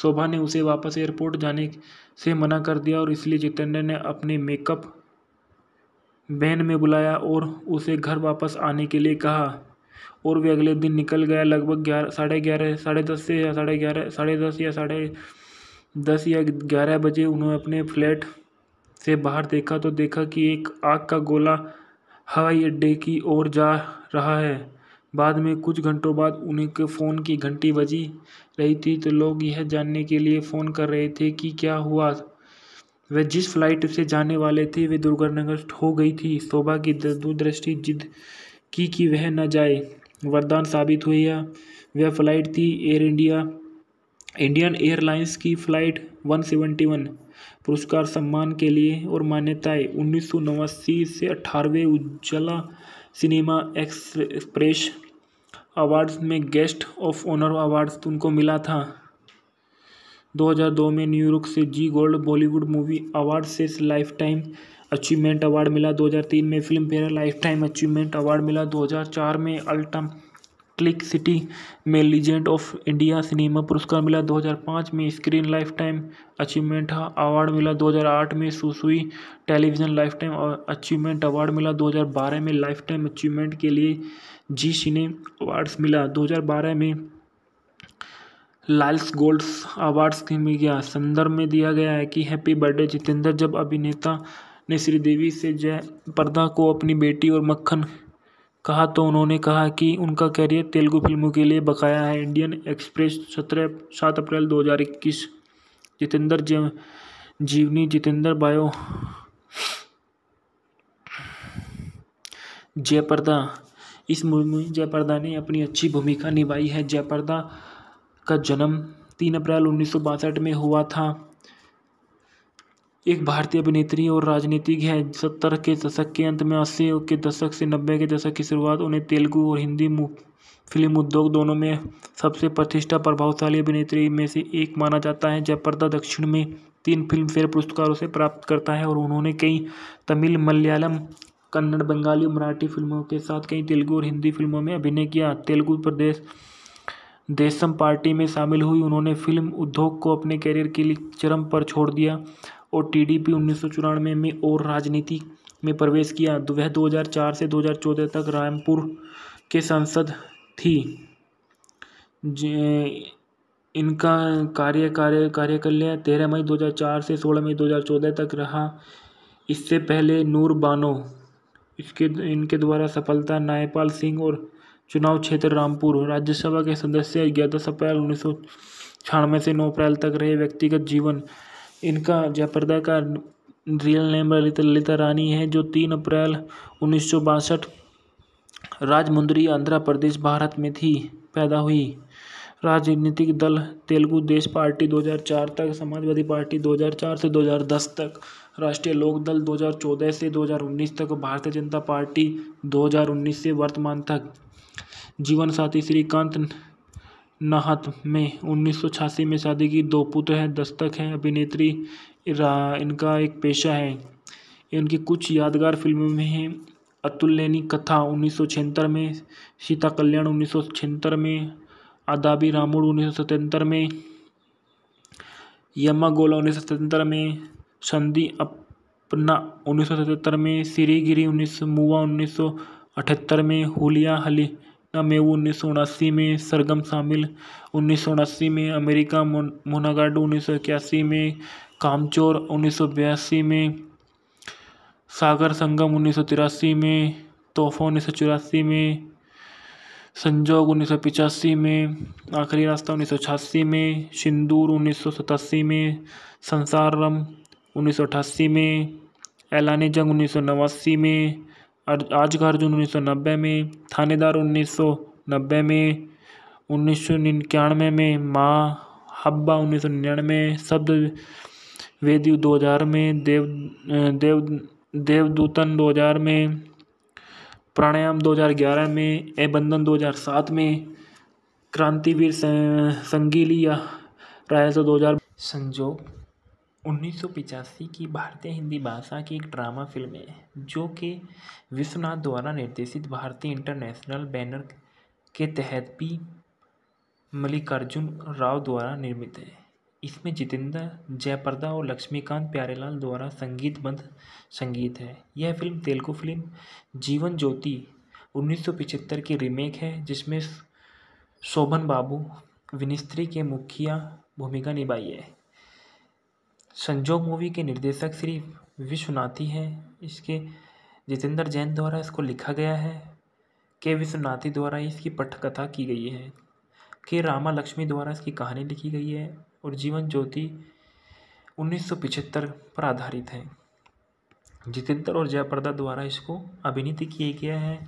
शोभा ने उसे वापस एयरपोर्ट जाने से मना कर दिया और इसलिए जितेंद्र ने अपने मेकअप वैन में बुलाया और उसे घर वापस आने के लिए कहा और भी अगले दिन निकल गया लगभग ग्यारह साढ़े ग्यारह साढ़े दस से या साढ़े ग्यारह साढ़े दस या साढ़े दस या ग्यारह बजे उन्होंने अपने फ्लैट से बाहर देखा तो देखा कि एक आग का गोला हवाई अड्डे की ओर जा रहा है बाद में कुछ घंटों बाद उन्हें के फ़ोन की घंटी बजी रही थी तो लोग यह जानने के लिए फ़ोन कर रहे थे कि क्या हुआ वे जिस फ्लाइट से जाने वाले थे वे दुर्घटनाग्रस्त हो गई थी शोभा की दूरदृष्टि जिद की कि वह न जाए वरदान साबित हुई है वह फ़्लाइट थी एयर इंडिया इंडियन एयरलाइंस की फ़्लाइट 171 पुरस्कार सम्मान के लिए और मान्यताएं उन्नीस से अठारहवें उज्ज्वला सिनेमा एक्सप्रेस अवार्ड्स में गेस्ट ऑफ ऑनर अवार्ड्स उनको मिला था 2002 में न्यूयॉर्क से जी गोल्ड बॉलीवुड मूवी अवार्ड से लाइफ टाइम अचीवमेंट अवार्ड मिला 2003 में Filmfare life time achievement award मिला 2004 में अल्टम क्लिक सिटी में लीजेंड ऑफ इंडिया सिनेमा पुरस्कार मिला 2005 में screen life time achievement award मिला 2008 में सुसुई television life time achievement award मिला 2012 में लाइफ टाइम अचीवमेंट के लिए जी सिने अवार्ड्स मिला 2012 में लाइल्स गोल्ड्स अवार्ड्स मिल गया संदर्भ में दिया गया है कि हैप्पी बर्थडे जितेंद्र जब अभिनेता ने श्रीदेवी से जय प्रदा को अपनी बेटी और मक्खन कहा तो उन्होंने कहा कि उनका कैरियर तेलुगु फिल्मों के लिए बकाया है इंडियन एक्सप्रेस सत्रह सात अप्रैल दो हज़ार इक्कीस जितेंद्र जीव, जीवनी जितेंद्र बायो जयपर्दा इस मूवी में जयप्रदा ने अपनी अच्छी भूमिका निभाई है जयप्रदा का जन्म तीन अप्रैल उन्नीस में हुआ था एक भारतीय अभिनेत्री और राजनीतिज्ञ है सत्तर के दशक के अंत में अस्सी के दशक से नब्बे के दशक की शुरुआत उन्हें तेलुगु और हिंदी फिल्म उद्योग दोनों में सबसे प्रतिष्ठा प्रभावशाली अभिनेत्री में से एक माना जाता है जयपर्दा दक्षिण में तीन फिल्म फेयर पुरस्कारों से प्राप्त करता है और उन्होंने कई तमिल मलयालम कन्नड़ बंगाली और मराठी फिल्मों के साथ कई तेलुगु और हिंदी फिल्मों में अभिनय किया तेलुगु प्रदेश देशम पार्टी में शामिल हुई उन्होंने फिल्म उद्योग को अपने करियर के लिए चरम पर छोड़ दिया और टीडीपी उन्नीस सौ चौरानवे में और राजनीति में प्रवेश किया वह 2004 से 2014 तक रामपुर के सांसद थी इनका कार्य कार्य कार्यकाल तेरह मई 2004 से 16 मई 2014 तक रहा इससे पहले नूर बानो इसके इनके द्वारा सफलता नायपाल सिंह और चुनाव क्षेत्र रामपुर राज्यसभा के सदस्य ग्यारह अप्रैल उन्नीस सौ छियानवे से नौ अप्रैल तक रहे व्यक्तिगत जीवन इनका जयप्रदा का रियल नेम ललिता ललिता रानी है जो तीन अप्रैल उन्नीस सौ बासठ राजमुंदरी आंध्र प्रदेश भारत में थी पैदा हुई राजनीतिक दल तेलुगु देश पार्टी 2004 तक समाजवादी पार्टी 2004 से 2010 तक राष्ट्रीय लोक दल 2014 से 2019 तक भारतीय जनता पार्टी 2019 से वर्तमान तक जीवन साथी श्रीकांत नाहत में उन्नीस सौ छियासी में शादी की दो पुत्र हैं दस्तक हैं अभिनेत्री इनका एक पेशा है इनकी कुछ यादगार फिल्मों में हैं अतुल्यनी कथा उन्नीस सौ छिहत्तर में सीता कल्याण उन्नीस सौ छिहत्तर में आदाबी रामूड़ उन्नीस सौ सतहत्तर में यमा गोला उन्नीस सौ सतहत्तर में संधि अपना उन्नीस सौ सतहत्तर में सिरी गिरी उन्नीस सौ मूवा उन्नीस सौ अठहत्तर में हुलिया हली में उन्नीस सौ उनासी में सरगम शामिल उन्नीस सौ उनासी में अमेरिका मोनागाडो उन्नीस सौ इक्यासी में कामचोर उन्नीस सौ बयासी में सागर संगम उन्नीस सौ तिरासी में तोहफा उन्नीस सौ चौरासी में संजोग उन्नीस सौ पिचासी में आखिरी रास्ता उन्नीस सौ छियासी में सिंदूर उन्नीस सौ सतासी में संसारम उन्नीस सौ अठासी में एलानी जंग उन्नीस सौ नवासी में आज का अर्जुन उन्नीस सौ नब्बे में थानेदार उन्नीस सौ नब्बे में उन्नीस सौ निन्यानवे में माँ हब्बा उन्नीस सौ निन्यानवे शब्द वेदी दो हज़ार में देव देव देवदूतन दो हज़ार में प्राणायाम दो हज़ार ग्यारह में ए बंधन दो हज़ार सात में क्रांतिवीर संगीलिया रायसा दो हज़ार संजो उन्नीस सौ पिचासी की भारतीय हिंदी भाषा की एक ड्रामा फिल्म है जो कि विश्वनाथ द्वारा निर्देशित भारतीय इंटरनेशनल बैनर के तहत पी मल्लिकार्जुन राव द्वारा निर्मित है इसमें जितेंद्र जयप्रदा और लक्ष्मीकांत प्यारेलाल द्वारा संगीतबद्ध संगीत है यह फिल्म तेलुगु फिल्म जीवन ज्योति उन्नीस की रीमेक है जिसमें शोभन बाबू विनिस्त्री के मुखिया भूमिका निभाई है संजोग मूवी के निर्देशक श्री विश्वनाथी है इसके जितेंद्र जैन द्वारा इसको लिखा गया है के विश्वनाथी द्वारा इसकी पठकथा की गई है के रामा लक्ष्मी द्वारा इसकी कहानी लिखी गई है और जीवन ज्योति उन्नीस पर आधारित है जितेंद्र और जयप्रदा द्वारा इसको अभिनीत किया गया है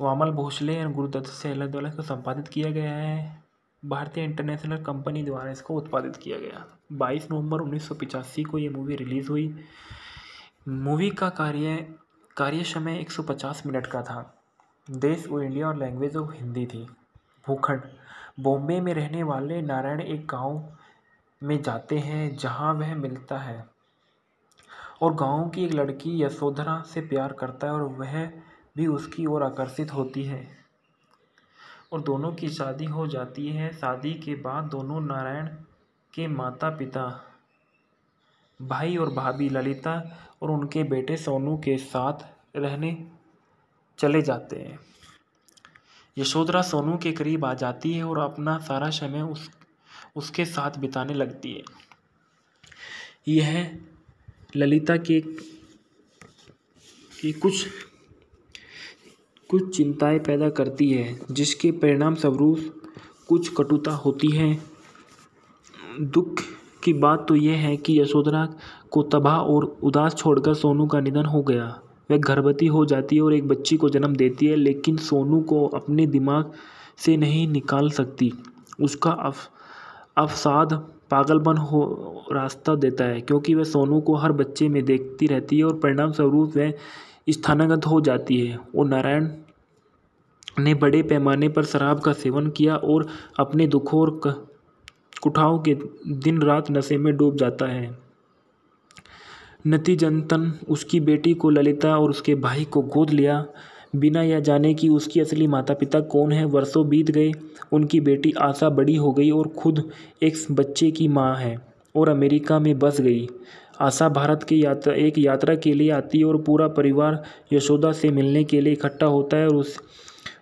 वामल भोसले और गुरुदत्त से द्वारा इसको संपादित किया गया है भारतीय इंटरनेशनल कंपनी द्वारा इसको उत्पादित किया गया 22 नवंबर उन्नीस को ये मूवी रिलीज़ हुई मूवी का कार्य कार्य समय 150 मिनट का था देश वो इंडिया और लैंग्वेज वो हिंदी थी भूखंड बॉम्बे में रहने वाले नारायण एक गांव में जाते हैं जहां वह मिलता है और गांव की एक लड़की यशोधरा से प्यार करता है और वह भी उसकी ओर आकर्षित होती है और दोनों की शादी हो जाती है शादी के बाद दोनों नारायण के माता पिता भाई और भाभी ललिता और उनके बेटे सोनू के साथ रहने चले जाते हैं यशोधरा सोनू के करीब आ जाती है और अपना सारा समय उस उसके साथ बिताने लगती है यह ललिता के, के कुछ कुछ चिंताएँ पैदा करती है जिसके परिणाम स्वरूप कुछ कटुता होती है दुःख की बात तो यह है कि यशोधरा को तबाह और उदास छोड़कर सोनू का निधन हो गया वह गर्भवती हो जाती है और एक बच्ची को जन्म देती है लेकिन सोनू को अपने दिमाग से नहीं निकाल सकती उसका अफ अवसाद पागलपन हो रास्ता देता है क्योंकि वह सोनू को हर बच्चे में देखती रहती है और परिणाम स्वरूप वह स्थानागत हो जाती है और नारायण ने बड़े पैमाने पर शराब का सेवन किया और अपने दुखों और कुठाओं के दिन रात नशे में डूब जाता है नतीजतन उसकी बेटी को ललिता और उसके भाई को गोद लिया बिना यह जाने कि उसकी असली माता पिता कौन है वर्षों बीत गए उनकी बेटी आशा बड़ी हो गई और खुद एक बच्चे की माँ है और अमेरिका में बस गई आशा भारत की यात्रा एक यात्रा के लिए आती है और पूरा परिवार यशोदा से मिलने के लिए इकट्ठा होता है और उस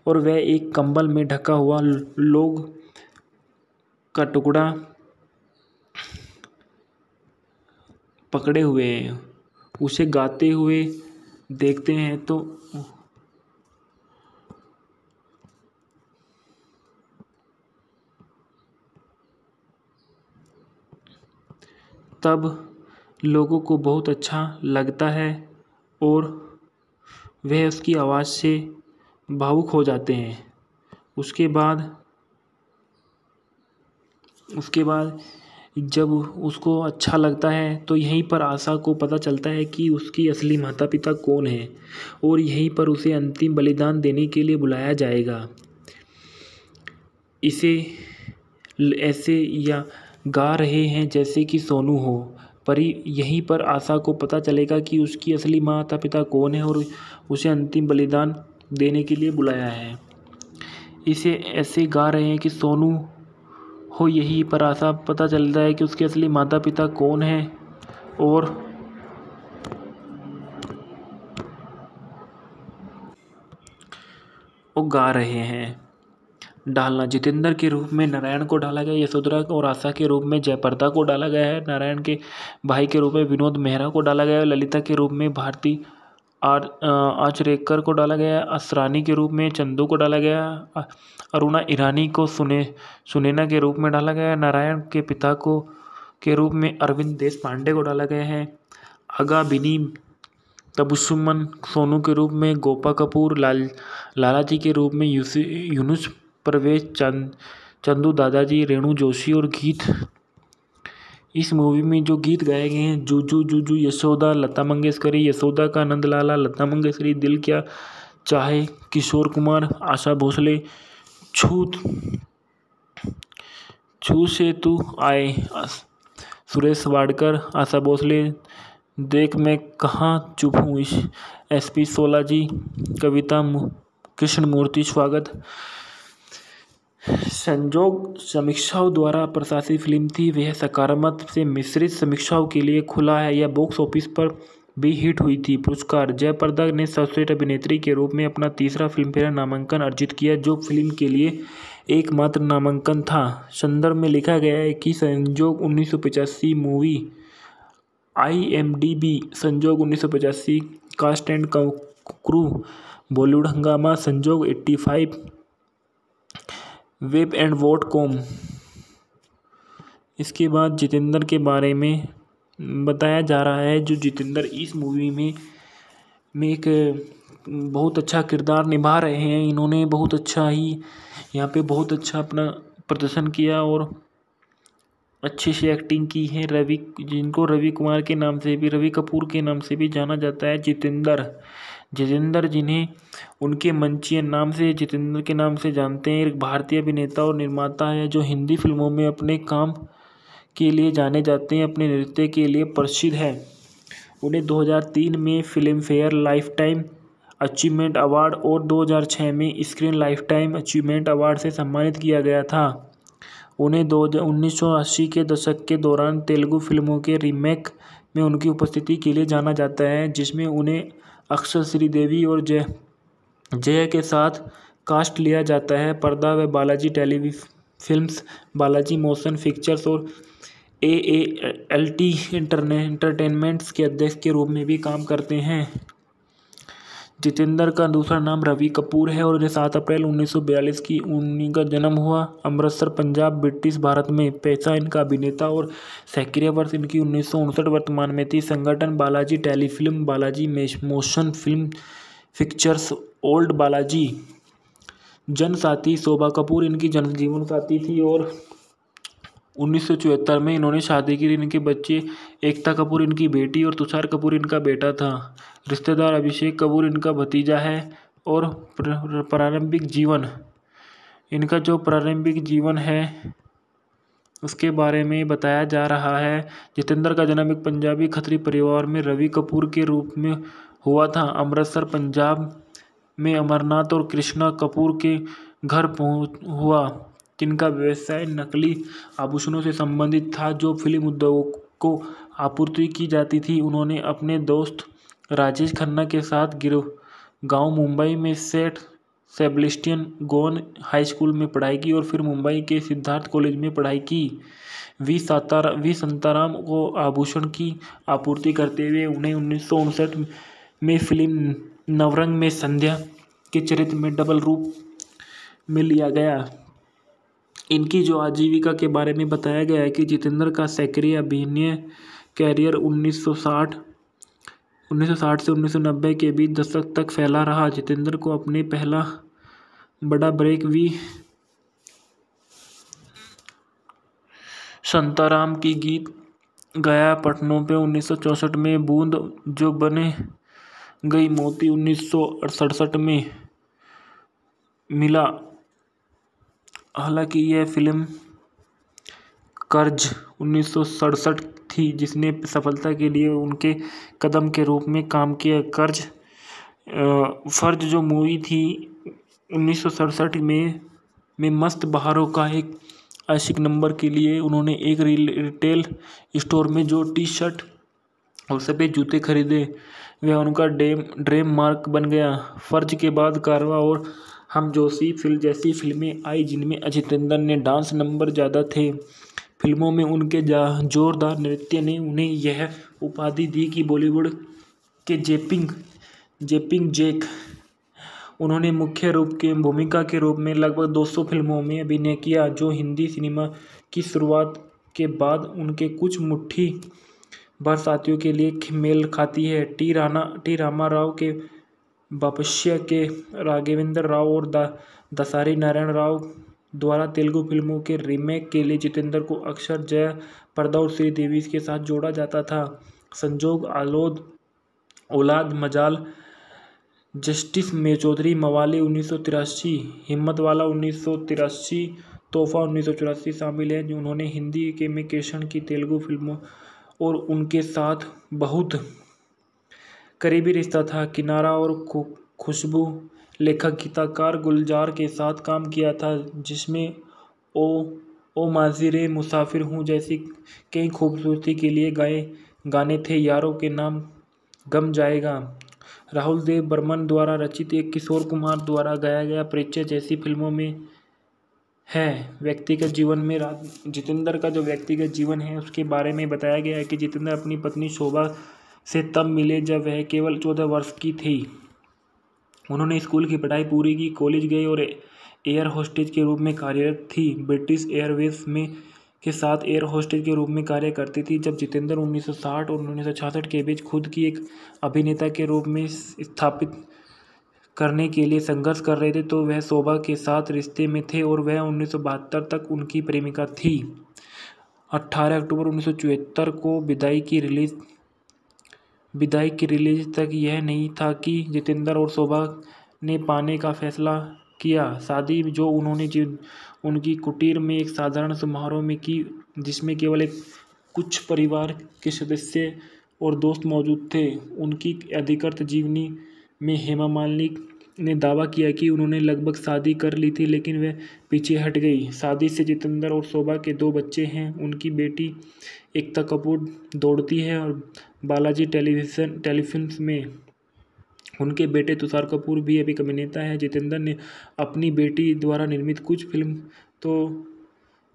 और वह एक कंबल में ढका हुआ लोग का टुकड़ा पकड़े हुए हैं उसे गाते हुए देखते हैं तो तब लोगों को बहुत अच्छा लगता है और वह उसकी आवाज़ से भावुक हो जाते हैं उसके बाद उसके बाद जब उसको अच्छा लगता है तो यहीं पर आशा को पता चलता है कि उसकी असली माता पिता कौन है और यहीं पर उसे अंतिम बलिदान देने के लिए बुलाया जाएगा इसे ऐसे या गा रहे हैं जैसे कि सोनू हो परी यहीं पर आशा को पता चलेगा कि उसकी असली माता पिता कौन है और उसे अंतिम बलिदान देने के लिए बुलाया है इसे ऐसे गा रहे हैं कि सोनू हो यहीं पर आशा पता चलता है कि उसके असली माता पिता कौन है और वो गा रहे हैं डालना जितेंद्र के रूप में नारायण को डाला गया यशोधरा और आशा के रूप में जयप्रदा को डाला गया है नारायण के भाई के रूप में विनोद मेहरा को डाला गया है ललिता के रूप में भारती आर आचरेकर को डाला गया है असरानी के रूप में चंदू को डाला गया है अरुणा ईरानी को सुने सुनेना के रूप में डाला गया है नारायण के पिता को के रूप में अरविंद देश पांडे को डाला गया है आगा बिनी तबुसुमन सोनू के रूप में गोपा कपूर लाल लाला जी के रूप में यूसी यूनुस प्रवेश चंद चंदू दादाजी रेणु जोशी और गीत इस मूवी में जो गीत गाए गए हैं जूजू जूजू यशोदा लता मंगेशकरी यशोदा का आनंद लाला लता मंगेशकरी दिल क्या चाहे किशोर कुमार आशा भोसले छूत छू से तू आए सुरेश वाडकर आशा भोसले देख मैं कहाँ चुप हूँ इस एस पी सोला जी कविता कृष्ण मूर्ति स्वागत संजोग समीक्षाओं द्वारा प्रशासित फ़िल्म थी वह सकारात्मक से मिश्रित समीक्षाओं के लिए खुला है यह बॉक्स ऑफिस पर भी हिट हुई थी पुरस्कार जयप्रदा ने सर्वश्रेष्ठ अभिनेत्री के रूप में अपना तीसरा फिल्मफेयर नामांकन अर्जित किया जो फिल्म के लिए एकमात्र नामांकन था संदर्भ में लिखा गया है कि संजोग उन्नीस मूवी आईएमडीबी संजोग उन्नीस कास्ट एंड क्रू बॉलीवुड हंगामा संजोग 85 वेब एंड वोट कॉम इसके बाद जितेंद्र के बारे में बताया जा रहा है जो जितेंद्र इस मूवी में में एक बहुत अच्छा किरदार निभा रहे हैं इन्होंने बहुत अच्छा ही यहाँ पे बहुत अच्छा अपना प्रदर्शन किया और अच्छे से एक्टिंग की है रवि जिनको रवि कुमार के नाम से भी रवि कपूर के नाम से भी जाना जाता है जितेंद्र जितेंद्र जिन्हें उनके मंचीय नाम से जितेंद्र के नाम से जानते हैं एक भारतीय अभिनेता और निर्माता है जो हिंदी फिल्मों में अपने काम के लिए जाने जाते हैं अपने नृत्य के लिए प्रसिद्ध हैं उन्हें 2003 में फिल्मफेयर टाइम अचीवमेंट अवार्ड और 2006 में screen life time achievement award से सम्मानित किया गया था उन्हें दो उन्नीस के दशक के दौरान तेलुगु फिल्मों के रीमेक में उनकी उपस्थिति के लिए जाना जाता है जिसमें उन्हें अक्सर श्रीदेवी और जय जय के साथ कास्ट लिया जाता है पर्दा व Balaji telefilms Balaji motion pictures और A A L T इंटरने entertainments के अध्यक्ष के रूप में भी काम करते हैं जितेंद्र का दूसरा नाम रवि कपूर है और उन्हें सात अप्रैल 1942 की उन्हीं का जन्म हुआ अमृतसर पंजाब ब्रिटिश भारत में पैसा इनका अभिनेता और सक्रिय वर्ष इनकी उन्नीस वर्तमान में थी संगठन Balaji telefilm Balaji motion film pictures old Balaji जनसाथी शोभा कपूर इनकी जनजीवन जीवन साथी थी और उन्नीस सौ चौहत्तर में इन्होंने शादी की इनके बच्चे एकता कपूर इनकी बेटी और तुषार कपूर इनका बेटा था रिश्तेदार अभिषेक कपूर इनका भतीजा है और प्रारंभिक जीवन इनका जो प्रारंभिक जीवन है उसके बारे में बताया जा रहा है जितेंद्र का जन्म एक पंजाबी खत्री परिवार में रवि कपूर के रूप में हुआ था अमृतसर पंजाब में अमरनाथ और कृष्णा कपूर के घर पहुँच हुआ जिनका व्यवसाय नकली आभूषणों से संबंधित था जो फिल्म उद्योग को आपूर्ति की जाती थी उन्होंने अपने दोस्त राजेश खन्ना के साथ गिर गाँव मुंबई में सेठ सेबलिस्टियन गोन हाई स्कूल में पढ़ाई की और फिर मुंबई के सिद्धार्थ कॉलेज में पढ़ाई की वी सातारा वी संताराम को आभूषण की आपूर्ति करते हुए उन्हें उन्नीस में फिल्म नवरंग में संध्या के चरित्र में डबल रूप में लिया गया इनकी जो आजीविका के बारे में बताया गया है कि जितेंद्र का सक्रिय अभिनय कैरियर 1960 1960 से 1990 के बीच दशक तक फैला रहा जितेंद्र को अपने पहला बड़ा ब्रेक वी संताराम की गीत गया पटनों पे 1964 में बूंद जो बने गई मोती उन्नीस में मिला हालांकि यह फ़िल्म कर्ज उन्नीस सौ सड़सठ थी जिसने सफलता के लिए उनके कदम के रूप में काम किया कर्ज फर्ज जो मूवी थी उन्नीस सौ सड़सठ में में मस्त बहारों का एक आशिक नंबर के लिए उन्होंने एक रिटेल स्टोर में जो टी शर्ट और सफ़ेद जूते खरीदे वह उनका डेम ड्रेम मार्क बन गया फर्ज के बाद कारवा और हम जोशी फिल्म जैसी फिल्में आई जिनमें अजय टंडन ने डांस नंबर ज़्यादा थे फिल्मों में उनके जोरदार नृत्य ने उन्हें यह उपाधि दी कि बॉलीवुड के जेपिंग जेपिंग जैक उन्होंने मुख्य रूप के भूमिका के रूप में लगभग 200 फिल्मों में अभिनय किया जो हिंदी सिनेमा की शुरुआत के बाद उनके कुछ मुट्ठी भर साथियों के लिए मेल खाती है टी राना टी रामा राव के बापश्य के राघवेंद्र राव और दसारी नारायण राव द्वारा तेलुगु फिल्मों के रीमेक के लिए जितेंद्र को अक्षर जया पर्दा और श्रीदेवी के साथ जोड़ा जाता था संजोग आलोद औलाद मजाल जस्टिस मे चौधरी मवाली उन्नीस सौ तिरासी हिम्मत वाला उन्नीस सौ तिरासी तोहफा उन्नीस सौ चौरासी शामिल हैं जो उन्होंने हिंदी के में केशन की तेलुगु फिल्मों और उनके साथ बहुत करीबी रिश्ता था किनारा और खुशबू लेखक गीताकार गुलजार के साथ काम किया था जिसमें ओ ओ माजिर मुसाफिर हूँ जैसी कई खूबसूरती के लिए गाए गाने थे यारों के नाम गम जाएगा राहुल देव बर्मन द्वारा रचित एक किशोर कुमार द्वारा गाया गया परिचय जैसी फिल्मों में है व्यक्तिगत जीवन में जितेंद्र का जो व्यक्तिगत जीवन है उसके बारे में बताया गया है कि जितेंद्र अपनी पत्नी शोभा से तब मिले जब वह केवल चौदह वर्ष की थी उन्होंने स्कूल की पढ़ाई पूरी की कॉलेज गई और एयर होस्टेज के रूप में कार्यरत थी ब्रिटिश एयरवेज में के साथ एयर होस्टेज के रूप में कार्य करती थी जब जितेंद्र 1960 और 1966 के बीच खुद की एक अभिनेता के रूप में स्थापित करने के लिए संघर्ष कर रहे थे तो वह शोभा के साथ रिश्ते में थे और वह उन्नीस तक उनकी प्रेमिका थी 18 अक्टूबर उन्नीस को विदाई की रिलीज विदाई की रिलीज तक यह नहीं था कि जितेंद्र और शोभा ने पाने का फैसला किया शादी जो उन्होंने उनकी कुटीर में एक साधारण समारोह में की जिसमें केवल एक कुछ परिवार के सदस्य और दोस्त मौजूद थे उनकी अधिकृत जीवनी में हेमा मालिनी ने दावा किया कि उन्होंने लगभग शादी कर ली थी लेकिन वह पीछे हट गई शादी से जितेंद्र और शोभा के दो बच्चे हैं उनकी बेटी एकता कपूर दौड़ती हैं और बालाजी टेलीविज़न टेलीफिल्म में उनके बेटे तुषार कपूर भी एक अभिनेता हैं जितेंद्र ने अपनी बेटी द्वारा निर्मित कुछ फिल्म तो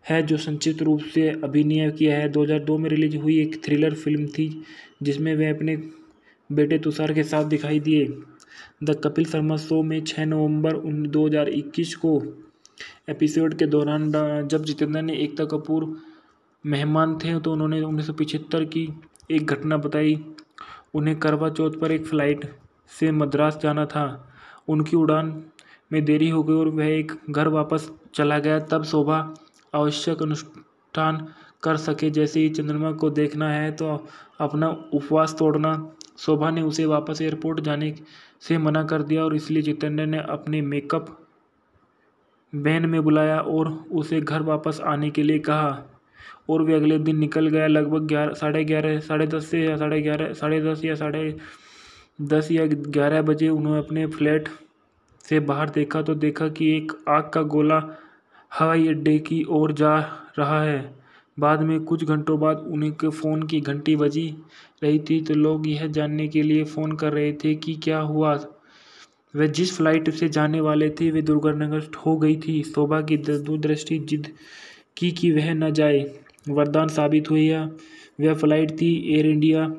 है जो संक्षिप्त रूप से अभिनय किया है 2002 में रिलीज हुई एक थ्रिलर फिल्म थी जिसमें वे अपने बेटे तुषार के साथ दिखाई दिए द कपिल शर्मा शो में 6 नवंबर उन 2021 को एपिसोड के दौरान जब जितेंद्र ने एकता कपूर मेहमान थे तो उन्होंने उन्नीस सौ पिछहत्तर की एक घटना बताई उन्हें करवा चौथ पर एक फ़्लाइट से मद्रास जाना था उनकी उड़ान में देरी हो गई और वह एक घर वापस चला गया तब शोभा आवश्यक अनुष्ठान कर सके जैसे ही चंद्रमा को देखना है तो अपना उपवास तोड़ना शोभा ने उसे वापस एयरपोर्ट जाने से मना कर दिया और इसलिए जितेंद्र ने अपने मेकअप वैन में बुलाया और उसे घर वापस आने के लिए कहा और भी अगले दिन निकल गया लगभग ग्यारह साढ़े ग्यारह साढ़े दस से या साढ़े ग्यारह साढ़े दस या साढ़े दस या ग्यारह बजे उन्होंने अपने फ्लैट से बाहर देखा तो देखा कि एक आग का गोला हवाई अड्डे की ओर जा रहा है बाद में कुछ घंटों बाद उन्हें के फ़ोन की घंटी बजी रही थी तो लोग यह जानने के लिए फ़ोन कर रहे थे कि क्या हुआ वे जिस फ्लाइट से जाने वाले थे वे दुर्घटनाग्रस्त हो गई थी शोभा की दूरदृष्टि जिद की कि वह न जाए वरदान साबित हुई है वह फ़्लाइट थी एयर इंडिया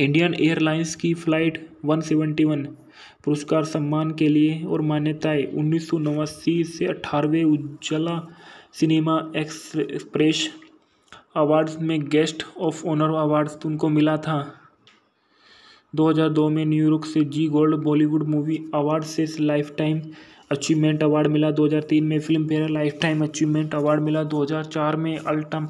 इंडियन एयरलाइंस की फ़्लाइट 171 पुरस्कार सम्मान के लिए और मान्यताएं उन्नीस से अठारहवें उज्ज्वला सिनेमा एक्सप्रेस अवार्ड्स में गेस्ट ऑफ ऑनर अवार्ड्स उनको मिला था दो हज़ार दो में न्यूयॉर्क से जी गोल्ड बॉलीवुड मूवी अवार्ड से लाइफ टाइम अचीवमेंट अवार्ड मिला दो हज़ार तीन में लाइफ टाइम अचीवमेंट अवार्ड मिला दो हज़ार चार में अल्टम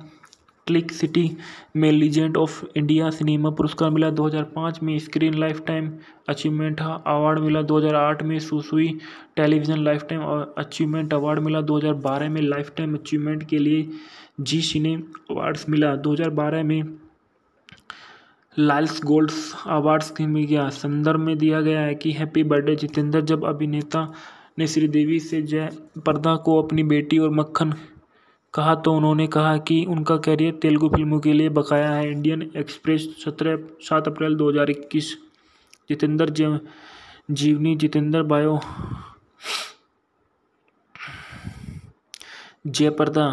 क्लिक सिटी में लीजेंड ऑफ इंडिया सिनेमा पुरस्कार मिला 2005 में screen life time achievement award मिला 2008 में सुसुई television life time achievement award मिला 2012 में लाइफ टाइम अचीवमेंट के लिए जी सिने अवार्ड्स मिला 2012 में लाइल्स गोल्ड्स अवार्ड्स के मीडिया संदर्भ में दिया गया है कि हैप्पी बर्थडे जितेंद्र जब अभिनेता ने श्रीदेवी से जय पर्दा को अपनी बेटी और मक्खन कहा तो उन्होंने कहा कि उनका कैरियर तेलुगु फिल्मों के लिए बकाया है इंडियन एक्सप्रेस सत्रह सात अप्रैल दो हज़ार इक्कीस जितेंद्र जय जीवनी जितेंद्र बायो जयप्रदा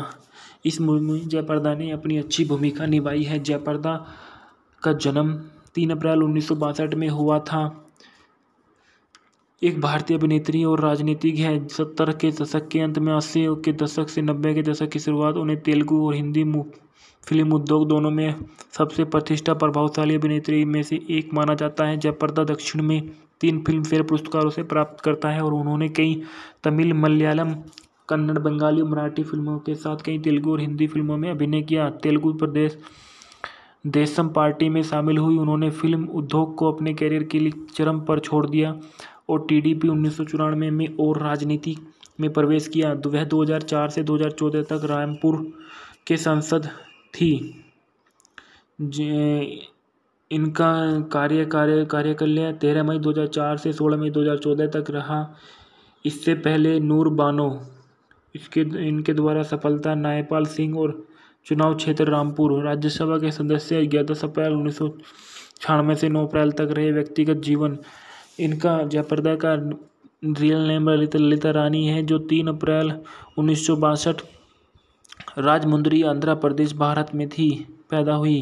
इस मूवी में जयप्रदा ने अपनी अच्छी भूमिका निभाई है जयप्रदा का जन्म तीन अप्रैल उन्नीस में हुआ था एक भारतीय अभिनेत्री और राजनीतिक है सत्तर के दशक के अंत में अस्सी के दशक से नब्बे के दशक की शुरुआत उन्हें तेलुगु और हिंदी फिल्म उद्योग दोनों में सबसे प्रतिष्ठा प्रभावशाली अभिनेत्री में से एक माना जाता है जयपर्दा दक्षिण में तीन फिल्म फेयर पुरस्कारों से प्राप्त करता है और उन्होंने कई तमिल मलयालम कन्नड़ बंगाली मराठी फिल्मों के साथ कई तेलुगु और हिंदी फिल्मों में अभिनय किया तेलुगु प्रदेश देशम पार्टी में शामिल हुई उन्होंने फ़िल्म उद्योग को अपने कैरियर के लिए चरम पर छोड़ दिया और टी डी पी उन्नीस सौ चौरानवे में और राजनीति में प्रवेश किया वह 2004 से 2014 तक रामपुर के सांसद थी इनका कार्य कार्य कार्यकाल तेरह मई 2004 से 16 मई 2014 तक रहा इससे पहले नूर बानो इसके इनके द्वारा सफलता नायपाल सिंह और चुनाव क्षेत्र रामपुर राज्यसभा के सदस्य ग्यारह अप्रैल उन्नीस सौ छियानवे से नौ अप्रैल तक रहे व्यक्तिगत जीवन इनका जयप्रदा का रियल नेम ललिता रानी है जो तीन अप्रैल उन्नीस सौ बासठ राजमुंदरी आंध्र प्रदेश भारत में थी पैदा हुई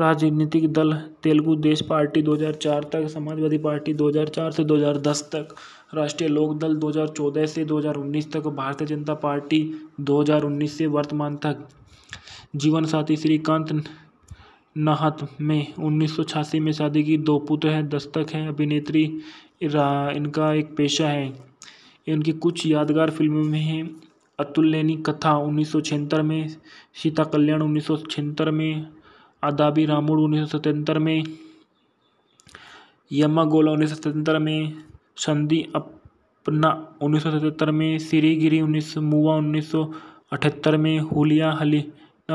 राजनीतिक दल तेलुगु देश पार्टी 2004 तक समाजवादी पार्टी 2004 से 2010 तक राष्ट्रीय लोक दल 2014 से 2019 तक भारतीय जनता पार्टी 2019 से वर्तमान तक जीवन साथी श्रीकांत नाहत में उन्नीस सौ छियासी में शादी की दो पुत्र हैं दस्तक हैं अभिनेत्री इनका एक पेशा है इनकी कुछ यादगार फिल्मों में हैं अतुल लेनी कथा उन्नीस सौ छिहत्तर में सीता कल्याण उन्नीस सौ छिहत्तर में आदाबी रामूड उन्नीस सौ सतहत्तर में यमा गोला उन्नीस सौ सतहत्तर में संधि अपना उन्नीस सौ सतहत्तर में श्री गिरी उन्नीस सौ मुआ उन्नीस सौ अठहत्तर में हुलिया हली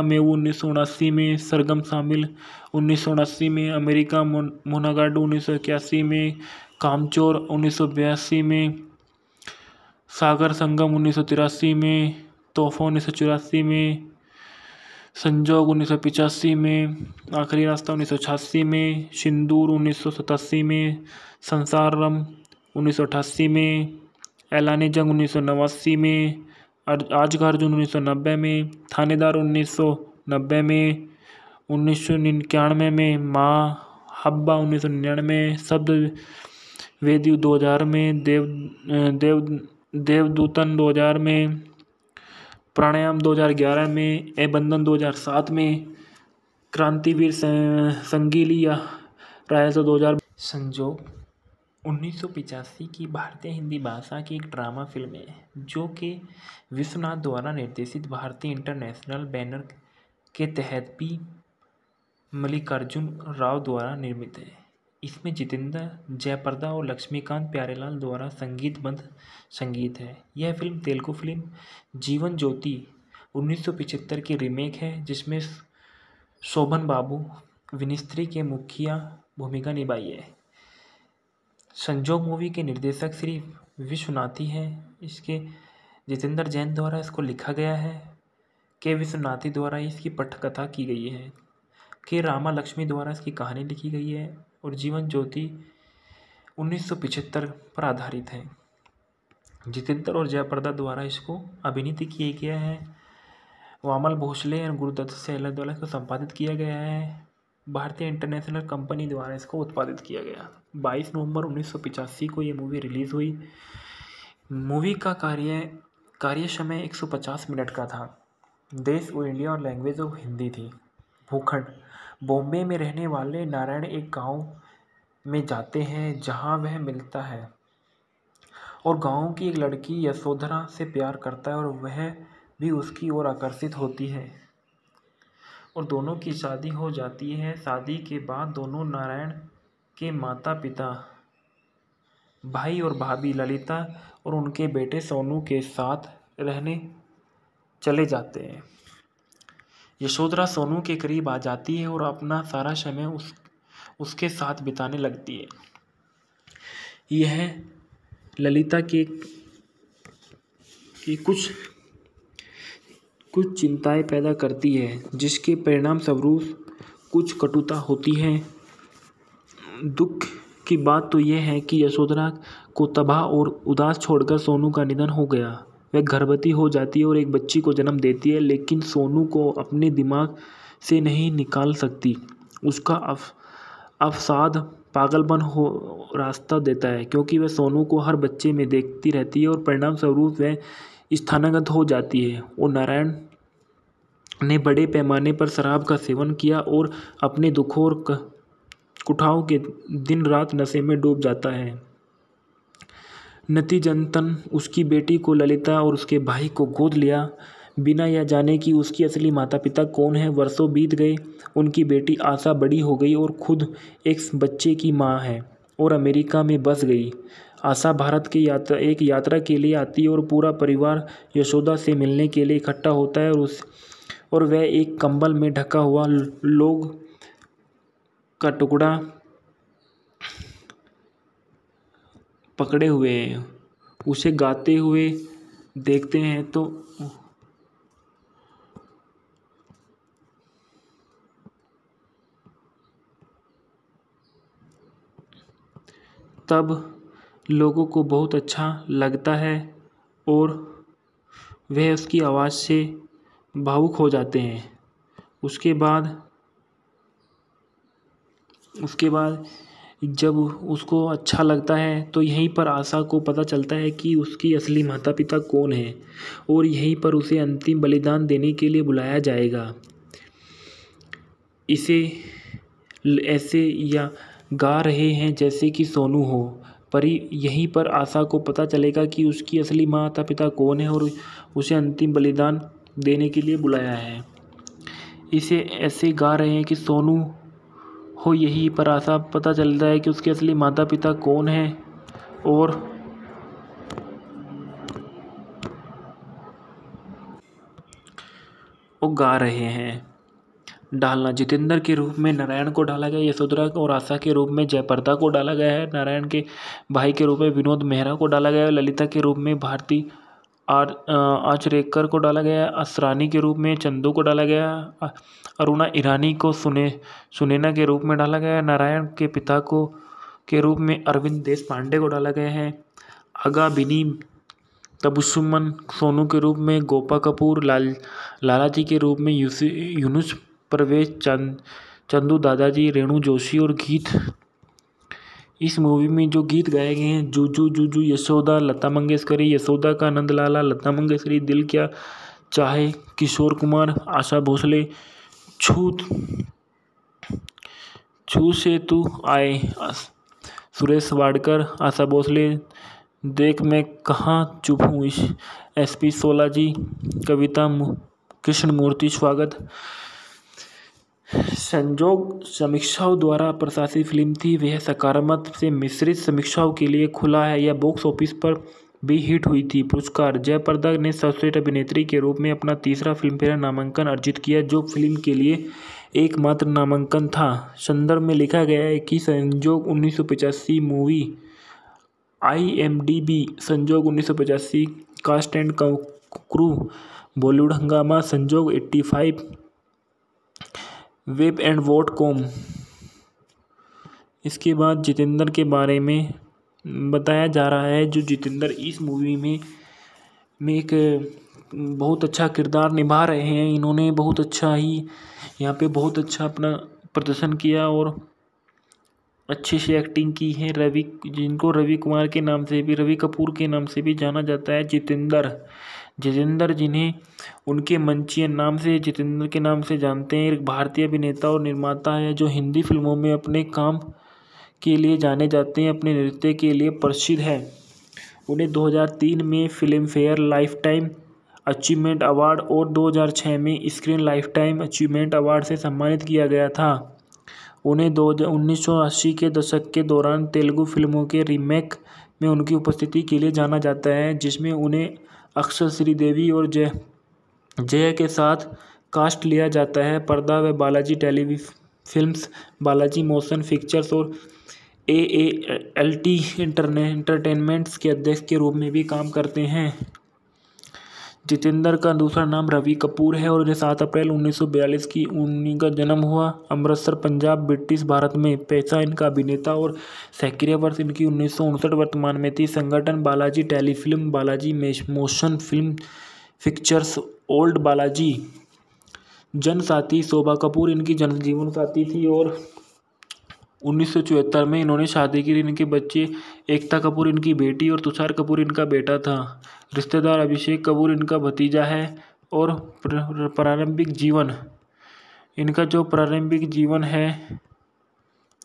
में वो उन्नीस सौ उनासी में सरगम शामिल उन्नीस सौ उनासी में अमेरिका मोनागाडू उन्नीस सौ इक्यासी में कामचोर उन्नीस सौ बयासी में सागर संगम उन्नीस सौ तिरासी में तोहफा उन्नीस सौ चौरासी में संजोग उन्नीस सौ पिचासी में आखिरी रास्ता उन्नीस सौ छियासी में सिंदूर उन्नीस सौ सतासी में संसारम उन्नीस सौ अठासी में एलानी जंग उन्नीस सौ नवासी में आज अर्जुन उन्नीस सौ नब्बे में थानेदार उन्नीस सौ नब्बे में उन्नीस सौ निन्यानवे में माँ हब्बा उन्नीस सौ निन्यानवे शब्द वेदी दो हज़ार में देव देव देवदूतन दो हज़ार में प्राणायाम दो हज़ार ग्यारह में ए बंधन दो हज़ार सात में क्रांतिवीर संगीलिया राय दो हज़ार संजोग उन्नीस सौ की भारतीय हिंदी भाषा की एक ड्रामा फ़िल्म है जो कि विश्वनाथ द्वारा निर्देशित भारतीय इंटरनेशनल बैनर के तहत भी मल्लिकार्जुन राव द्वारा निर्मित है इसमें जितेंद्र जयप्रदा और लक्ष्मीकांत प्यारेलाल द्वारा संगीतबद्ध संगीत है यह फिल्म तेलुगु फिल्म जीवन ज्योति उन्नीस सौ की रीमेक है जिसमें शोभन बाबू विनिस्त्री के मुखिया भूमिका निभाई है संजोग मूवी के निर्देशक श्री विश्वनाथी हैं इसके जितेंद्र जैन द्वारा इसको लिखा गया है के विश्वनाथी द्वारा इसकी पठकथा की गई है के रामा लक्ष्मी द्वारा इसकी कहानी लिखी गई है और जीवन ज्योति 1975 पर आधारित है जितेंद्र और जयप्रदा द्वारा इसको अभिनीत किया गया है वामल भोसले और गुरुदत्त सहलत द्वारा इसको संपादित किया गया है भारतीय इंटरनेशनल कंपनी द्वारा इसको उत्पादित किया गया 22 नवंबर उन्नीस को ये मूवी रिलीज़ हुई मूवी का कार्य कार्य समय 150 मिनट का था देश वो इंडिया और लैंग्वेज वो हिंदी थी भूखंड बॉम्बे में रहने वाले नारायण एक गांव में जाते हैं जहां वह मिलता है और गांव की एक लड़की यशोधरा से प्यार करता है और वह भी उसकी ओर आकर्षित होती है और दोनों की शादी हो जाती है शादी के बाद दोनों नारायण के माता पिता भाई और भाभी ललिता और उनके बेटे सोनू के साथ रहने चले जाते हैं यशोधरा सोनू के करीब आ जाती है और अपना सारा समय उस उसके साथ बिताने लगती है यह ललिता के, के कुछ कुछ चिंताएँ पैदा करती है जिसके परिणाम स्वरूप कुछ कटुता होती है दुख की बात तो यह है कि यशोधरा को तबाह और उदास छोड़कर सोनू का निधन हो गया वह गर्भवती हो जाती है और एक बच्ची को जन्म देती है लेकिन सोनू को अपने दिमाग से नहीं निकाल सकती उसका अफ अवसाद पागलपन हो रास्ता देता है क्योंकि वह सोनू को हर बच्चे में देखती रहती है और परिणाम स्वरूप वह स्थानागत हो जाती है और नारायण ने बड़े पैमाने पर शराब का सेवन किया और अपने दुखों और कुठाओं के दिन रात नशे में डूब जाता है नतीजतन उसकी बेटी को ललिता और उसके भाई को गोद लिया बिना यह जाने कि उसकी असली माता पिता कौन है वर्षों बीत गए उनकी बेटी आशा बड़ी हो गई और खुद एक बच्चे की माँ है और अमेरिका में बस गई आशा भारत की यात्रा एक यात्रा के लिए आती है और पूरा परिवार यशोदा से मिलने के लिए इकट्ठा होता है और उस और वह एक कंबल में ढका हुआ लोग का टुकड़ा पकड़े हुए हैं उसे गाते हुए देखते हैं तो तब लोगों को बहुत अच्छा लगता है और वह उसकी आवाज़ से भावुक हो जाते हैं उसके बाद उसके बाद जब उसको अच्छा लगता है तो यहीं पर आशा को पता चलता है कि उसकी असली माता पिता कौन है और यहीं पर उसे अंतिम बलिदान देने के लिए बुलाया जाएगा इसे ऐसे या गा रहे हैं जैसे कि सोनू हो पर यहीं पर आशा को पता चलेगा कि उसकी असली माता पिता कौन है और उसे अंतिम बलिदान देने के लिए बुलाया है इसे ऐसे गा रहे हैं कि सोनू हो यहीं पर आशा पता चलता है कि उसके असली माता पिता कौन है और वो गा रहे हैं डालना जितेंद्र के रूप में नारायण को डाला गया यशोधरा और आशा के रूप में जयप्रदा को डाला गया है नारायण के भाई के रूप में विनोद मेहरा को डाला गया है ललिता के रूप में भारती आर आचरेकर को डाला गया असरानी के रूप में चंदू को डाला गया अरुणा ईरानी को सुने सुनैना के रूप में डाला गया है नारायण के पिता को के रूप में अरविंद देश पांडे को डाला गया है आगा बिनी तबुसुमन सोनू के रूप में गोपा कपूर लाल लाला जी के रूप में यूसी यूनुस प्रवेश चंद चंदू दादाजी रेणु जोशी और गीत इस मूवी में जो गीत गाए गए हैं जूजू जूजू यशोदा लता मंगेशकरी यशोदा का नंद लाला लता मंगेशकरी दिल क्या चाहे किशोर कुमार आशा भोसले छूत छू से तू आए सुरेश वाडकर आशा भोसले देख मैं कहाँ चुप हूँ इस एस पी सोला जी कविता कृष्ण मूर्ति स्वागत संजोग समीक्षाओं द्वारा प्रशासित फ़िल्म थी वह सकारात्मक से मिश्रित समीक्षाओं के लिए खुला है यह बॉक्स ऑफिस पर भी हिट हुई थी पुरस्कार जयप्रदा ने सर्वश्रेष्ठ अभिनेत्री के रूप में अपना तीसरा फिल्मफेयर नामांकन अर्जित किया जो फिल्म के लिए एकमात्र नामांकन था संदर्भ में लिखा गया है कि संजोग उन्नीस मूवी आई संजोग उन्नीस कास्ट एंड क्रू बॉलीवुड हंगामा संजोग 85 वेब एंड वोट कॉम इसके बाद जितेंद्र के बारे में बताया जा रहा है जो जितेंद्र इस मूवी में में एक बहुत अच्छा किरदार निभा रहे हैं इन्होंने बहुत अच्छा ही यहाँ पे बहुत अच्छा अपना प्रदर्शन किया और अच्छे से एक्टिंग की है रवि जिनको रवि कुमार के नाम से भी रवि कपूर के नाम से भी जाना जाता है जितेंद्र जितेंद्र जिन्हें उनके मंचियन नाम से जितेंद्र के नाम से जानते हैं एक भारतीय अभिनेता और निर्माता है जो हिंदी फिल्मों में अपने काम के लिए जाने जाते हैं अपने नृत्य के लिए प्रसिद्ध है उन्हें 2003 में Filmfare life time achievement award और 2006 में screen life time achievement award से सम्मानित किया गया था उन्हें दो उन्नीस के दशक के दौरान तेलुगु फिल्मों के रीमेक में उनकी उपस्थिति के लिए जाना जाता है जिसमें उन्हें अक्सर श्रीदेवी और जय जय के साथ कास्ट लिया जाता है पर्दा व Balaji telefilms Balaji motion pictures और A A L T इंटरने entertainments के अध्यक्ष के रूप में भी काम करते हैं जितेंद्र का दूसरा नाम रवि कपूर है और उन्हें सात अप्रैल उन्नीस सौ बयालीस की जन्म हुआ अमृतसर पंजाब ब्रिटिश भारत में पैसा इनका अभिनेता और सक्रिय वर्ष इनकी उन्नीस सौ उनसठ वर्तमान में थी संगठन Balaji telefilm Balaji motion film pictures old Balaji जनसाथी शोभा कपूर इनकी जनजीवन जीवन साथी थी और उन्नीस सौ चौहत्तर में इन्होंने शादी की इनके बच्चे एकता कपूर इनकी बेटी और तुषार कपूर इनका बेटा था रिश्तेदार अभिषेक कपूर इनका भतीजा है और प्रारंभिक जीवन इनका जो प्रारंभिक जीवन है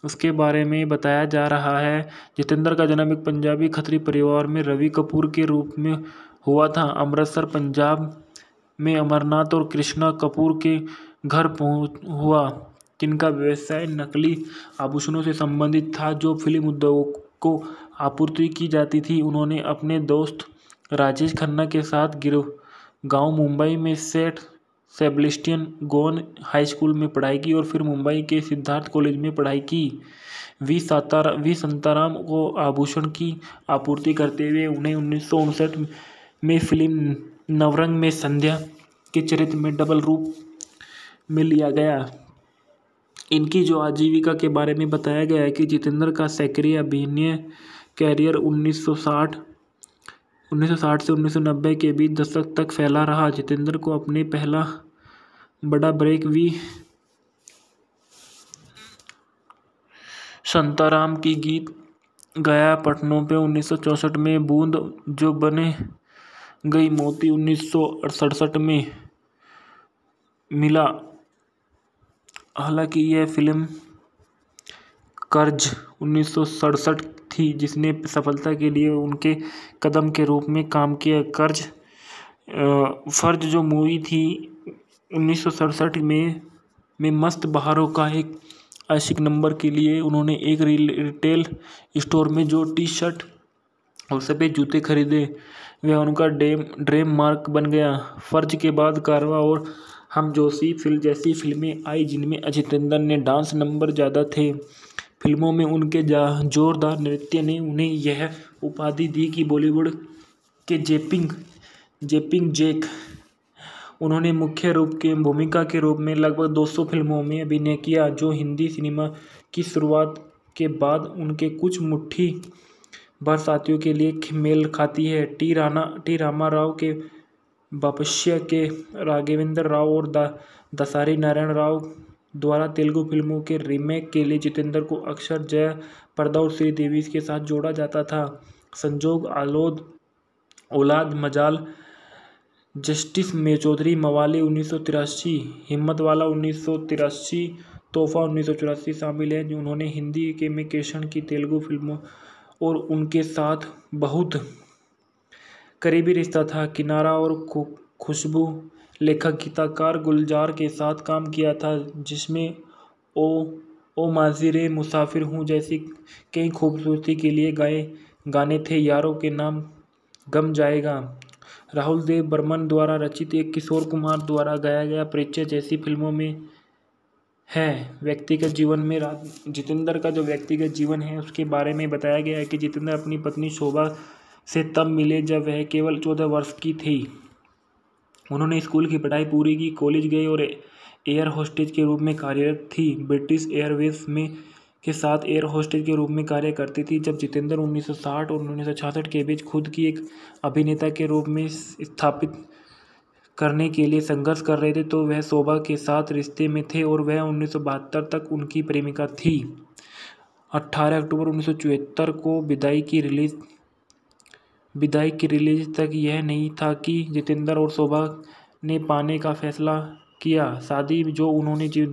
उसके बारे में बताया जा रहा है जितेंद्र का जन्म एक पंजाबी खत्री परिवार में रवि कपूर के रूप में हुआ था अमृतसर पंजाब में अमरनाथ और कृष्णा कपूर के घर पहुँच हुआ जिनका व्यवसाय नकली आभूषणों से संबंधित था जो फिल्म उद्योग को आपूर्ति की जाती थी उन्होंने अपने दोस्त राजेश खन्ना के साथ गिरह गाँव मुंबई में सेठ सेबलिस्टियन गोन हाई स्कूल में पढ़ाई की और फिर मुंबई के सिद्धार्थ कॉलेज में पढ़ाई की वी सातारा वी संताराम को आभूषण की आपूर्ति करते हुए उन्हें उन्नीस में फिल्म नवरंग में संध्या के चरित्र में डबल रूप में लिया गया इनकी जो आजीविका के बारे में बताया गया है कि जितेंद्र का सक्रिय अभिनय कैरियर 1960 1960 से 1990 के बीच दशक तक फैला रहा जितेंद्र को अपने पहला बड़ा ब्रेक भी संताराम की गीत गया पटनों पे 1964 में बूंद जो बने गई मोती उन्नीस में मिला हालांकि यह फ़िल्म कर्ज उन्नीस सौ सड़सठ थी जिसने सफलता के लिए उनके कदम के रूप में काम किया कर्ज फर्ज जो मूवी थी उन्नीस सौ सड़सठ में में मस्त बहारों का एक आशिक नंबर के लिए उन्होंने एक रिटेल स्टोर में जो टी शर्ट और सफ़ेद जूते खरीदे वह उनका डेम ड्रेम मार्क बन गया फर्ज के बाद कारवा और हम जोशी फिल्म जैसी फिल्में आई जिनमें अजय टंडन ने डांस नंबर ज़्यादा थे फिल्मों में उनके जोरदार नृत्य ने उन्हें यह उपाधि दी कि बॉलीवुड के जेपिंग जेपिंग जैक उन्होंने मुख्य रूप के भूमिका के रूप में लगभग 200 फिल्मों में अभिनय किया जो हिंदी सिनेमा की शुरुआत के बाद उनके कुछ मुट्ठी बरसातियों के लिए मेल खाती है टी राना टी रामा राव के वापस्य के राघवेंद्र राव और द दसारी नारायण राव द्वारा तेलुगु फिल्मों के रीमेक के लिए जितेंद्र को अक्षर जया पर्दा और श्रीदेवी के साथ जोड़ा जाता था संजोग आलोद औलाद मजाल जस्टिस मे चौधरी मवाली उन्नीस सौ तिरासी हिम्मतवाला उन्नीस सौ तिरासी तोहफा उन्नीस सौ चौरासी शामिल हैं उन्होंने हिंदी के में की तेलुगु फिल्मों और उनके साथ बहुत करीबी रिश्ता था किनारा और खुशबू लेखक गीताकार गुलजार के साथ काम किया था जिसमें ओ ओ माजिर मुसाफिर हूँ जैसी कई खूबसूरती के लिए गाए गाने थे यारों के नाम गम जाएगा राहुल देव बर्मन द्वारा रचित एक किशोर कुमार द्वारा गाया गया परिचय जैसी फिल्मों में है व्यक्तिगत जीवन में जितेंद्र का जो व्यक्तिगत जीवन है उसके बारे में बताया गया है कि जितेंद्र अपनी पत्नी शोभा से तब मिले जब वह केवल चौदह वर्ष की थी उन्होंने स्कूल की पढ़ाई पूरी की कॉलेज गई और एयर होस्टेज के रूप में कार्यरत थी ब्रिटिश एयरवेज में के साथ एयर होस्टेज के रूप में कार्य करती थी जब जितेंद्र 1960 और उन्नीस के बीच खुद की एक अभिनेता के रूप में स्थापित करने के लिए संघर्ष कर रहे थे तो वह शोभा के साथ रिश्ते में थे और वह उन्नीस तक उनकी प्रेमिका थी 18 अक्टूबर उन्नीस को विदाई की रिलीज़ विदाई की रिलीज़ तक यह नहीं था कि जितेंद्र और शोभा ने पाने का फैसला किया शादी जो उन्होंने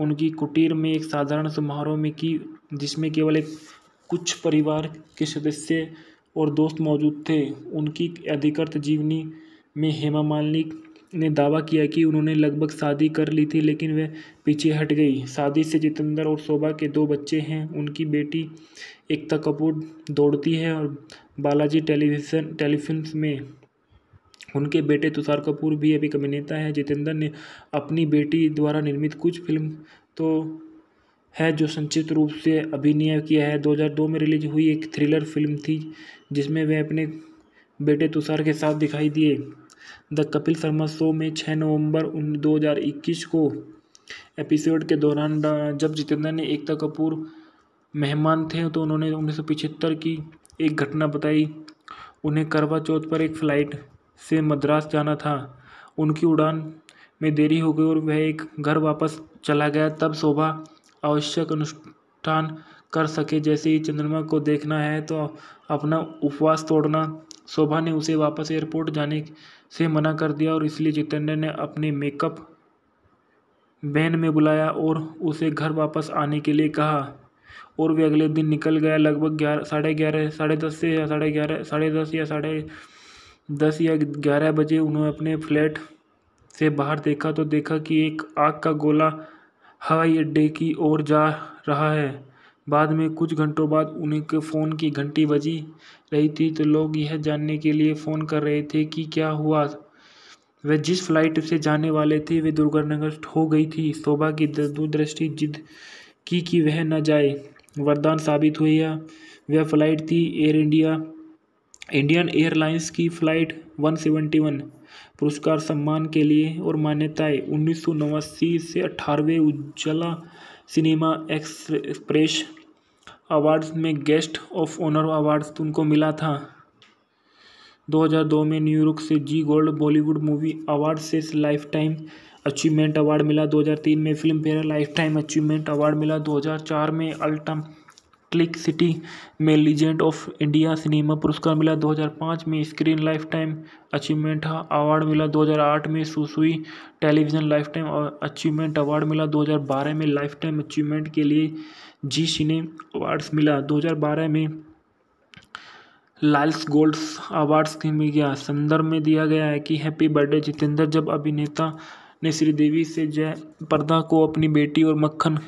उनकी कुटीर में एक साधारण समारोह में की जिसमें केवल एक कुछ परिवार के सदस्य और दोस्त मौजूद थे उनकी अधिकृत जीवनी में हेमा मालिनी ने दावा किया कि उन्होंने लगभग शादी कर ली थी लेकिन वह पीछे हट गई शादी से जितेंद्र और शोभा के दो बच्चे हैं उनकी बेटी एकता कपूर दौड़ती हैं और बालाजी टेलीविज़न टेलीफिल्म में उनके बेटे तुषार कपूर भी एक अभिनेता हैं जितेंद्र ने अपनी बेटी द्वारा निर्मित कुछ फिल्म तो है जो संचित रूप से अभिनय किया है 2002 में रिलीज हुई एक थ्रिलर फिल्म थी जिसमें वे अपने बेटे तुषार के साथ दिखाई दिए द कपिल शर्मा शो में 6 नवंबर उन 2021 को एपिसोड के दौरान जब जितेंद्र ने एकता कपूर मेहमान थे तो उन्होंने उन्नीस सौ पिछहत्तर की एक घटना बताई उन्हें करवा चौथ पर एक फ़्लाइट से मद्रास जाना था उनकी उड़ान में देरी हो गई और वह एक घर वापस चला गया तब शोभा आवश्यक अनुष्ठान कर सके जैसे ही चंद्रमा को देखना है तो अपना उपवास तोड़ना शोभा ने उसे वापस एयरपोर्ट जाने से मना कर दिया और इसलिए जितेंद्र ने अपने मेकअप वैन में बुलाया और उसे घर वापस आने के लिए कहा और भी अगले दिन निकल गया लगभग ग्यारह साढ़े ग्यारह साढ़े दस से या साढ़े ग्यारह साढ़े दस या साढ़े दस या ग्यारह बजे उन्होंने अपने फ्लैट से बाहर देखा तो देखा कि एक आग का गोला हवाई अड्डे की ओर जा रहा है बाद में कुछ घंटों बाद उन्हें फ़ोन की घंटी बजी रही थी तो लोग यह जानने के लिए फ़ोन कर रहे थे कि क्या हुआ वे जिस फ्लाइट से जाने वाले थे वे दुर्घटनाग्रस्त हो गई थी शोभा की दूरदृष्टि जिद की कि वह न जाए वरदान साबित हुई है वह फ़्लाइट थी एयर इंडिया इंडियन एयरलाइंस की फ़्लाइट 171 पुरस्कार सम्मान के लिए और मान्यताएं उन्नीस से अठारहवें उज्ज्वला सिनेमा एक्सप्रेस अवार्ड्स में गेस्ट ऑफ ऑनर अवार्ड्स उनको मिला था 2002 में न्यूयॉर्क से जी गोल्ड बॉलीवुड मूवी अवार्ड से लाइफ टाइम अचीवमेंट अवार्ड मिला 2003 में Filmfare life time achievement award मिला 2004 में अल्टम क्लिक सिटी में लीजेंड ऑफ इंडिया सिनेमा पुरस्कार मिला 2005 में screen life time achievement award मिला 2008 में सुसुई television life time achievement award मिला 2012 में लाइफ टाइम अचीवमेंट के लिए जी सिने अवार्ड्स मिला 2012 में लाल्स गोल्ड्स अवार्ड्स मिल गया संदर्भ में दिया गया है कि हैप्पी बर्थडे जितेंद्र जब अभिनेता ने श्रीदेवी से जय प्रदा को अपनी बेटी और मक्खन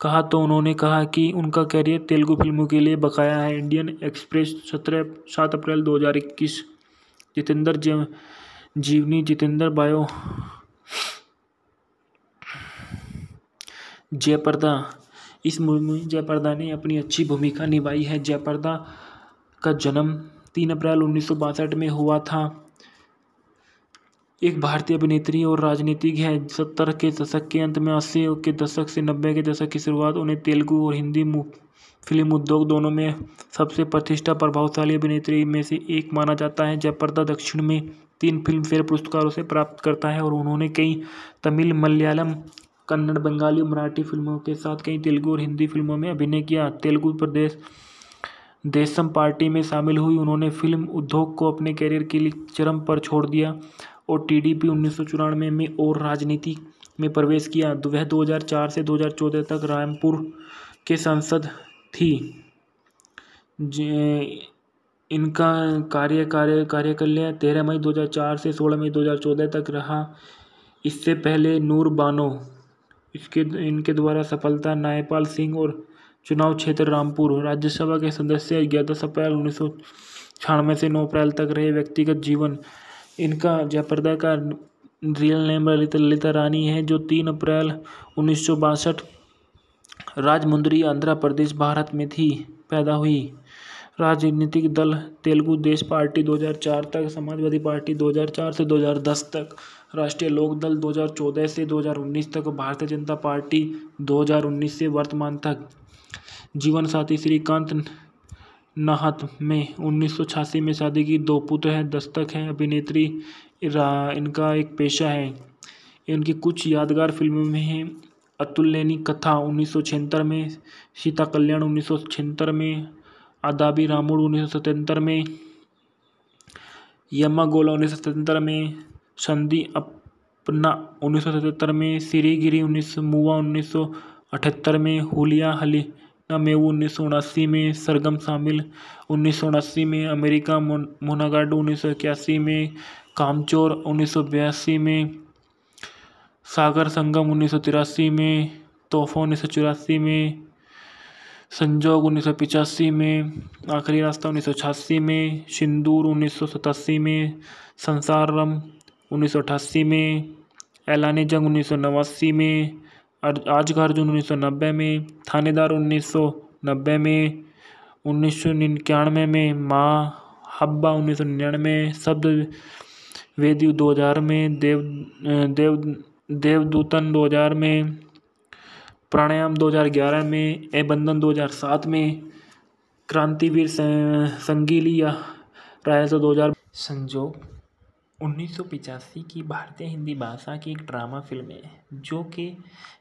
कहा तो उन्होंने कहा कि उनका कैरियर तेलुगु फिल्मों के लिए बकाया है इंडियन एक्सप्रेस सत्रह सात अप्रैल दो हज़ार इक्कीस जितेंद्र जय जीवनी जितेंद्र बायो जयप्रदा इस मूवी में जयप्रदा ने अपनी अच्छी भूमिका निभाई है जयप्रदा का जन्म तीन अप्रैल उन्नीस में हुआ था एक भारतीय अभिनेत्री और राजनीतिज्ञ हैं सत्तर के दशक के अंत में अस्सी के दशक से नब्बे के दशक की शुरुआत उन्हें तेलुगु और हिंदी फिल्म उद्योग दोनों में सबसे प्रतिष्ठा प्रभावशाली अभिनेत्री में से एक माना जाता है जयप्रदा दक्षिण में तीन फिल्म फेयर पुरस्कारों से प्राप्त करता है और उन्होंने कई तमिल मलयालम कन्नड़ बंगाली और मराठी फिल्मों के साथ कई तेलुगु और हिंदी फिल्मों में अभिनय किया तेलुगु प्रदेश देशम पार्टी में शामिल हुई उन्होंने फिल्म उद्योग को अपने करियर के लिए चरम पर छोड़ दिया और टीडीपी उन्नीस में, में और राजनीति में प्रवेश किया वह 2004 से 2014 तक रामपुर के सांसद थी इनका कार्य कार्य लिया तेरह मई 2004 से 16 मई 2014 तक रहा इससे पहले नूर बानो इसके इनके द्वारा सफलता नायपाल सिंह और चुनाव क्षेत्र रामपुर राज्यसभा के सदस्य ग्यारह अप्रैल उन्नीस सौ छियानवे से नौ अप्रैल तक रहे व्यक्तिगत जीवन इनका जयप्रदा का रियल नेम ललिता ललिता रानी है जो तीन अप्रैल उन्नीस सौ बासठ राजमुंदरी आंध्र प्रदेश भारत में थी पैदा हुई राजनीतिक दल तेलुगु देश पार्टी 2004 तक समाजवादी पार्टी 2004 से 2010 तक राष्ट्रीय लोक दल 2014 से 2019 तक भारतीय जनता पार्टी 2019 से वर्तमान तक जीवन साथी श्रीकांत नाहत में उन्नीस सौ छियासी में शादी की दो पुत्र हैं दस्तक हैं अभिनेत्री इनका एक पेशा है इनकी कुछ यादगार फिल्मों में हैं अतुल्यनी कथा उन्नीस सौ छिहत्तर में सीता कल्याण उन्नीस सौ छिहत्तर में आदाबी रामूड उन्नीस सौ सतहत्तर में यमा गोला उन्नीस सौ सतहत्तर में संधि अपना उन्नीस सौ सतहत्तर में सिरीगिरी उन्नीस सौ मुआ उन्नीस सौ अठहत्तर में हुलिया हली में उन्नीस सौ उनासी में सरगम शामिल उन्नीस सौ उनासी में अमेरिका मोनागाडो उन्नीस सौ इक्यासी में कामचोर उन्नीस सौ बयासी में सागर संगम उन्नीस सौ तिरासी में तोहफा उन्नीस सौ चौरासी में संजोग उन्नीस सौ पिचासी में आखिरी रास्ता उन्नीस सौ छियासी में सिंदूर उन्नीस सौ सतासी में संसारम उन्नीस सौ अठासी में एलान जंग उन्नीस सौ नवासी में आज अर्जुन उन्नीस सौ नब्बे में थानेदार उन्नीस सौ नब्बे में उन्नीस सौ निन्यानवे में माँ हब्बा उन्नीस सौ निन्यानवे शब्द वेदी दो हज़ार में देव देव देवदूतन दो हज़ार में प्राणायाम दो हज़ार ग्यारह में ए बंधन दो हज़ार सात में क्रांतिवीर संगीलिया रायसा दो हज़ार संजो उन्नीस सौ पिचासी की भारतीय हिंदी भाषा की एक ड्रामा फिल्म है जो कि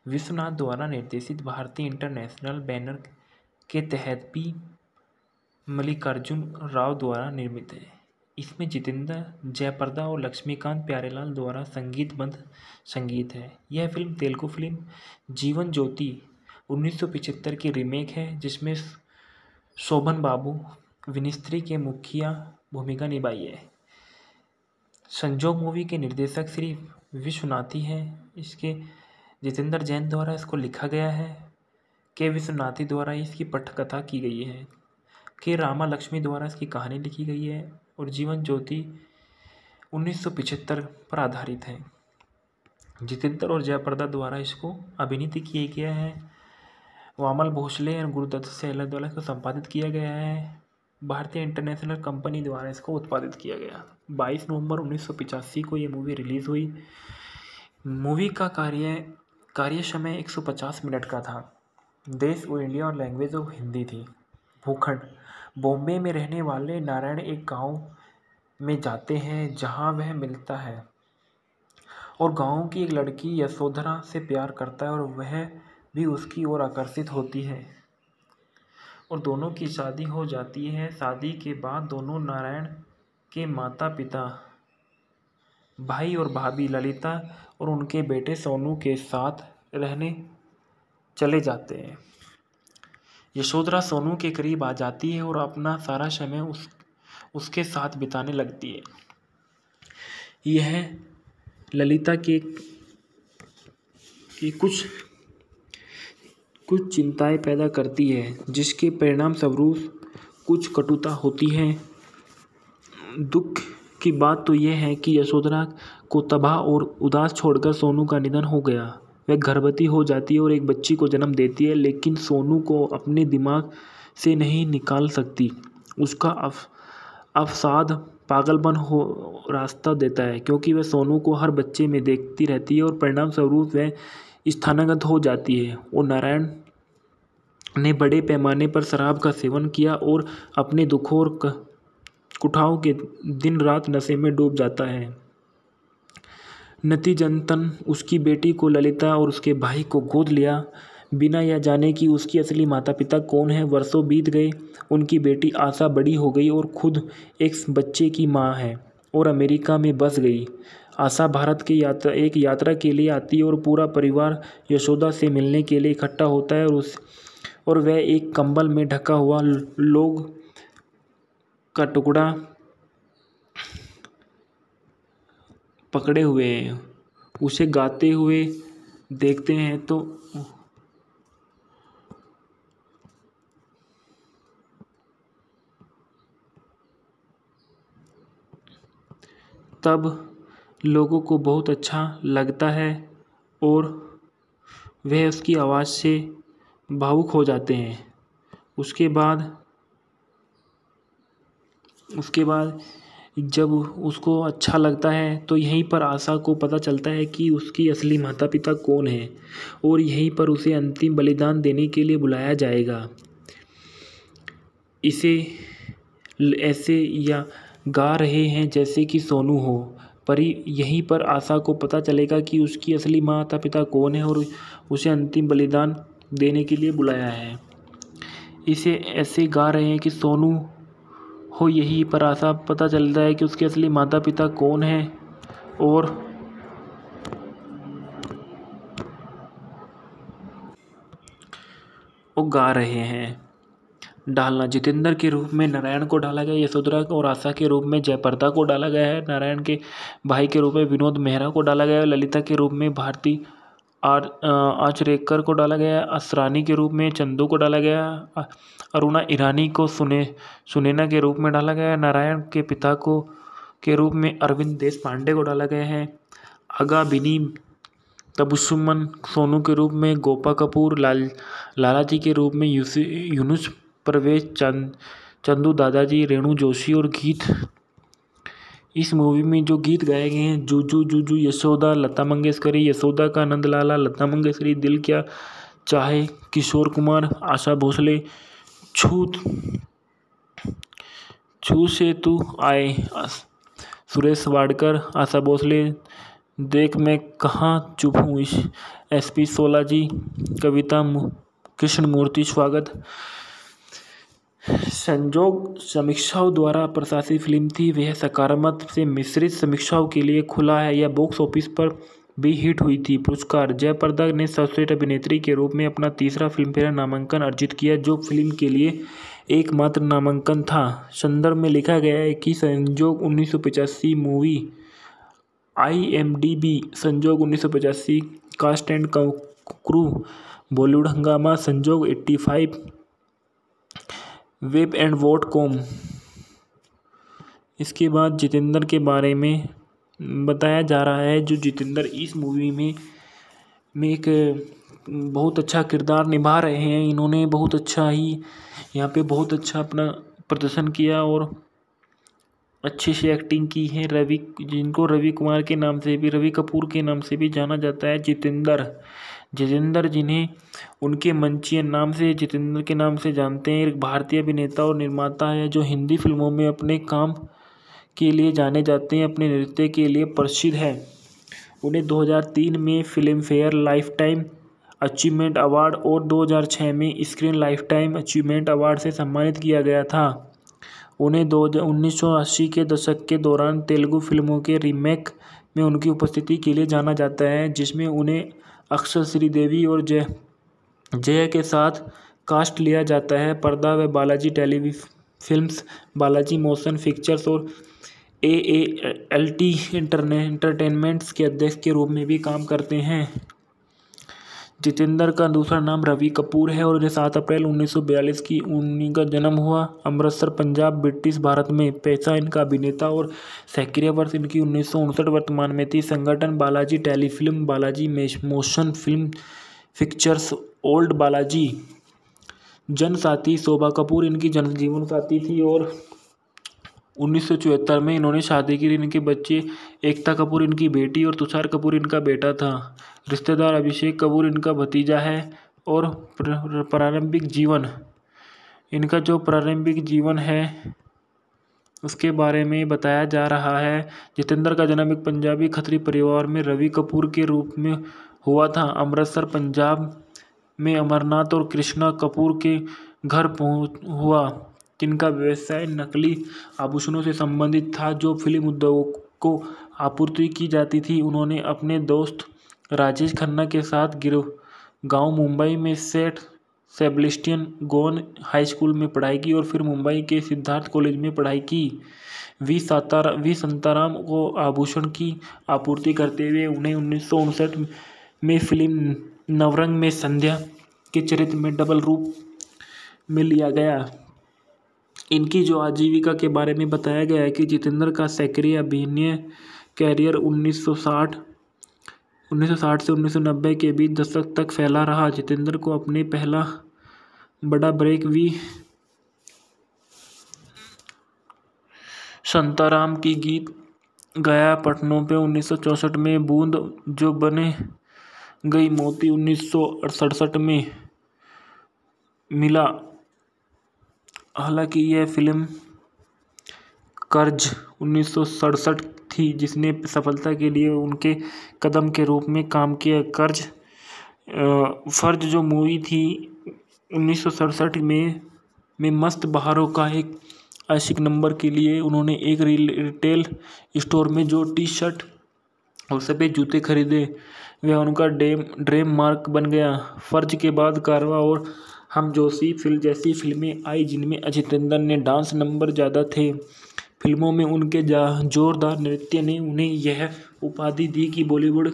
विश्वनाथ द्वारा निर्देशित भारतीय इंटरनेशनल बैनर के तहत पी मल्लिकार्जुन राव द्वारा निर्मित है इसमें जितेंद्र जयप्रदा और लक्ष्मीकांत प्यारेलाल द्वारा संगीतबद्ध संगीत है यह फिल्म तेलुगु फिल्म जीवन ज्योति उन्नीस की रीमेक है जिसमें शोभन बाबू विनिस्त्री के मुखिया भूमिका निभाई है संजोग मूवी के निर्देशक श्री विश्वनाथी है इसके जितेंद्र जैन द्वारा इसको लिखा गया है के विश्वनाथी द्वारा इसकी पठकथा की गई है के रामा लक्ष्मी द्वारा इसकी कहानी लिखी गई है और जीवन ज्योति उन्नीस पर आधारित है जितेंद्र और जयप्रदा द्वारा इसको अभिनीत किया गया है वामल भोसले और गुरुदत्त से द्वारा इसको संपादित किया गया है भारतीय इंटरनेशनल कंपनी द्वारा इसको उत्पादित किया गया 22 नवंबर उन्नीस को ये मूवी रिलीज़ हुई मूवी का कार्य कार्य समय 150 मिनट का था देश वो इंडिया और लैंग्वेज वो हिंदी थी भूखंड बॉम्बे में रहने वाले नारायण एक गांव में जाते हैं जहां वह मिलता है और गांव की एक लड़की यशोधरा से प्यार करता है और वह भी उसकी ओर आकर्षित होती है और दोनों की शादी हो जाती है शादी के बाद दोनों नारायण के माता पिता भाई और भाभी ललिता और उनके बेटे सोनू के साथ रहने चले जाते हैं यशोधरा सोनू के करीब आ जाती है और अपना सारा समय उस उसके साथ बिताने लगती है यह ललिता के, के कुछ कुछ चिंताएँ पैदा करती है जिसके परिणाम स्वरूप कुछ कटुता होती है दुख की बात तो यह है कि यशोधरा को तबाह और उदास छोड़कर सोनू का निधन हो गया वह गर्भवती हो जाती है और एक बच्ची को जन्म देती है लेकिन सोनू को अपने दिमाग से नहीं निकाल सकती उसका अफ अफसाद पागलपन हो रास्ता देता है क्योंकि वह सोनू को हर बच्चे में देखती रहती है और परिणाम स्वरूप वह स्थानागत हो जाती है और नारायण ने बड़े पैमाने पर शराब का सेवन किया और अपने दुखों और कुठाओं के दिन रात नशे में डूब जाता है नतीजतन उसकी बेटी को ललिता और उसके भाई को गोद लिया बिना यह जाने कि उसकी असली माता पिता कौन है वर्षों बीत गए उनकी बेटी आशा बड़ी हो गई और खुद एक बच्चे की माँ है और अमेरिका में बस गई आशा भारत की यात्रा एक यात्रा के लिए आती है और पूरा परिवार यशोदा से मिलने के लिए इकट्ठा होता है और उस और वह एक कंबल में ढका हुआ लोग का टुकड़ा पकड़े हुए हैं उसे गाते हुए देखते हैं तो तब लोगों को बहुत अच्छा लगता है और वह उसकी आवाज़ से भावुक हो जाते हैं उसके बाद उसके बाद जब उसको अच्छा लगता है तो यहीं पर आशा को पता चलता है कि उसकी असली माता पिता कौन है और यहीं पर उसे अंतिम बलिदान देने के लिए बुलाया जाएगा इसे ऐसे या गा रहे हैं जैसे कि सोनू हो पर यहीं पर आशा को पता चलेगा कि उसकी असली माता पिता कौन है और उसे अंतिम बलिदान देने के लिए बुलाया है इसे ऐसे गा रहे हैं कि सोनू हो यही पर आशा पता चलता है कि उसके असली माता पिता कौन है और वो गा रहे हैं डालना जितेंद्र के रूप में नारायण को डाला गया यशोधरा और आशा के रूप में जयप्रदा को डाला गया है नारायण के भाई के रूप में विनोद मेहरा को डाला गया है ललिता के रूप में भारती आर आचरेकर को डाला गया है असरानी के रूप में चंदू को डाला गया है अरुणा ईरानी को सुने सुनेना के रूप में डाला गया है नारायण के पिता को के रूप में अरविंद देश पांडे को डाला गया है आगा बिनी तबुसुमन सोनू के रूप में गोपा कपूर लाल लाला जी के रूप में यूसी यूनुस प्रवेश चंद चंदू दादाजी रेणु जोशी और गीत इस मूवी में जो गीत गाए गए हैं जूजू जूजू यशोदा लता मंगेशकरी यशोदा का नंद लाला लता मंगेशकरी दिल क्या चाहे किशोर कुमार आशा भोसले छूत छू से तू आए सुरेश वाडकर आशा भोसले देख मैं कहाँ चुप हूँ इस एस पी सोला जी कविता कृष्ण मूर्ति स्वागत संजोग समीक्षाओं द्वारा प्रशासित फ़िल्म थी वह सकारात्मक से मिश्रित समीक्षाओं के लिए खुला है यह बॉक्स ऑफिस पर भी हिट हुई थी पुरस्कार जयप्रदा ने सर्वश्रेष्ठ अभिनेत्री के रूप में अपना तीसरा फिल्मफेयर नामांकन अर्जित किया जो फिल्म के लिए एकमात्र नामांकन था संदर्भ में लिखा गया है कि संजोग उन्नीस मूवी आईएमडीबी संजोग उन्नीस कास्ट एंड क्रू बॉलीवुड हंगामा संजोग 85 वेब एंड वोट कॉम इसके बाद जितेंद्र के बारे में बताया जा रहा है जो जितेंद्र इस मूवी में में एक बहुत अच्छा किरदार निभा रहे हैं इन्होंने बहुत अच्छा ही यहाँ पे बहुत अच्छा अपना प्रदर्शन किया और अच्छे से एक्टिंग की है रवि जिनको रवि कुमार के नाम से भी रवि कपूर के नाम से भी जाना जाता है जितेंद्र जितेंद्र जिन्हें उनके मंचीय नाम से जितेंद्र के नाम से जानते हैं एक भारतीय अभिनेता और निर्माता है जो हिंदी फिल्मों में अपने काम के लिए जाने जाते हैं अपने नृत्य के लिए प्रसिद्ध हैं उन्हें 2003 में फिल्मफेयर टाइम अचीवमेंट अवार्ड और 2006 में screen life time achievement award से सम्मानित किया गया था उन्हें दो उन्नीस के दशक के दौरान तेलुगु फिल्मों के रीमेक में उनकी उपस्थिति के लिए जाना जाता है जिसमें उन्हें अक्सर श्रीदेवी और जय जय के साथ कास्ट लिया जाता है पर्दा व Balaji telefilms Balaji motion pictures और A A L T इंटरने entertainments के अध्यक्ष के रूप में भी काम करते हैं जितेंद्र का दूसरा नाम रवि कपूर है और उन्हें सात अप्रैल 1942 की उन्हीं का जन्म हुआ अमृतसर पंजाब ब्रिटिश भारत में पैसा इनका अभिनेता और सक्रिय वर्ष इनकी उन्नीस वर्तमान में थी संगठन Balaji telefilm Balaji motion film pictures old Balaji जनसाथी शोभा कपूर इनकी जनजीवन जीवन साथी थी और उन्नीस सौ चौहत्तर में इन्होंने शादी की इनके बच्चे एकता कपूर इनकी बेटी और तुषार कपूर इनका बेटा था रिश्तेदार अभिषेक कपूर इनका भतीजा है और प्रारंभिक जीवन इनका जो प्रारंभिक जीवन है उसके बारे में बताया जा रहा है जितेंद्र का जन्म एक पंजाबी खत्री परिवार में रवि कपूर के रूप में हुआ था अमृतसर पंजाब में अमरनाथ और कृष्णा कपूर के घर पहुँच हुआ जिनका व्यवसाय नकली आभूषणों से संबंधित था जो फिल्म उद्योग को आपूर्ति की जाती थी उन्होंने अपने दोस्त राजेश खन्ना के साथ गिर गाँव मुंबई में सेठ सेबलिस्टियन गोन हाई स्कूल में पढ़ाई की और फिर मुंबई के सिद्धार्थ कॉलेज में पढ़ाई की वी सातारा वी संताराम को आभूषण की आपूर्ति करते हुए उन्हें उन्नीस में फिल्म नवरंग में संध्या के चरित्र में डबल रूप में लिया गया इनकी जो आजीविका के बारे में बताया गया है कि जितेंद्र का सक्रिय अभिनय कैरियर 1960 1960 से 1990 के बीच दशक तक फैला रहा जितेंद्र को अपने पहला बड़ा ब्रेक भी संताराम की गीत गया पटनों पे 1964 में बूंद जो बने गई मोती उन्नीस में मिला हालांकि यह फ़िल्म कर्ज उन्नीस सौ सड़सठ थी जिसने सफलता के लिए उनके कदम के रूप में काम किया कर्ज फर्ज जो मूवी थी उन्नीस सौ सड़सठ में में मस्त बहारों का एक आशिक नंबर के लिए उन्होंने एक रिटेल स्टोर में जो टी शर्ट और सफ़ेद जूते खरीदे वह उनका डेम ड्रेम मार्क बन गया फर्ज के बाद कारवा और हम जोशी फिल्म जैसी फिल्में आई जिनमें अजय टंडन ने डांस नंबर ज़्यादा थे फिल्मों में उनके जोरदार नृत्य ने उन्हें यह उपाधि दी कि बॉलीवुड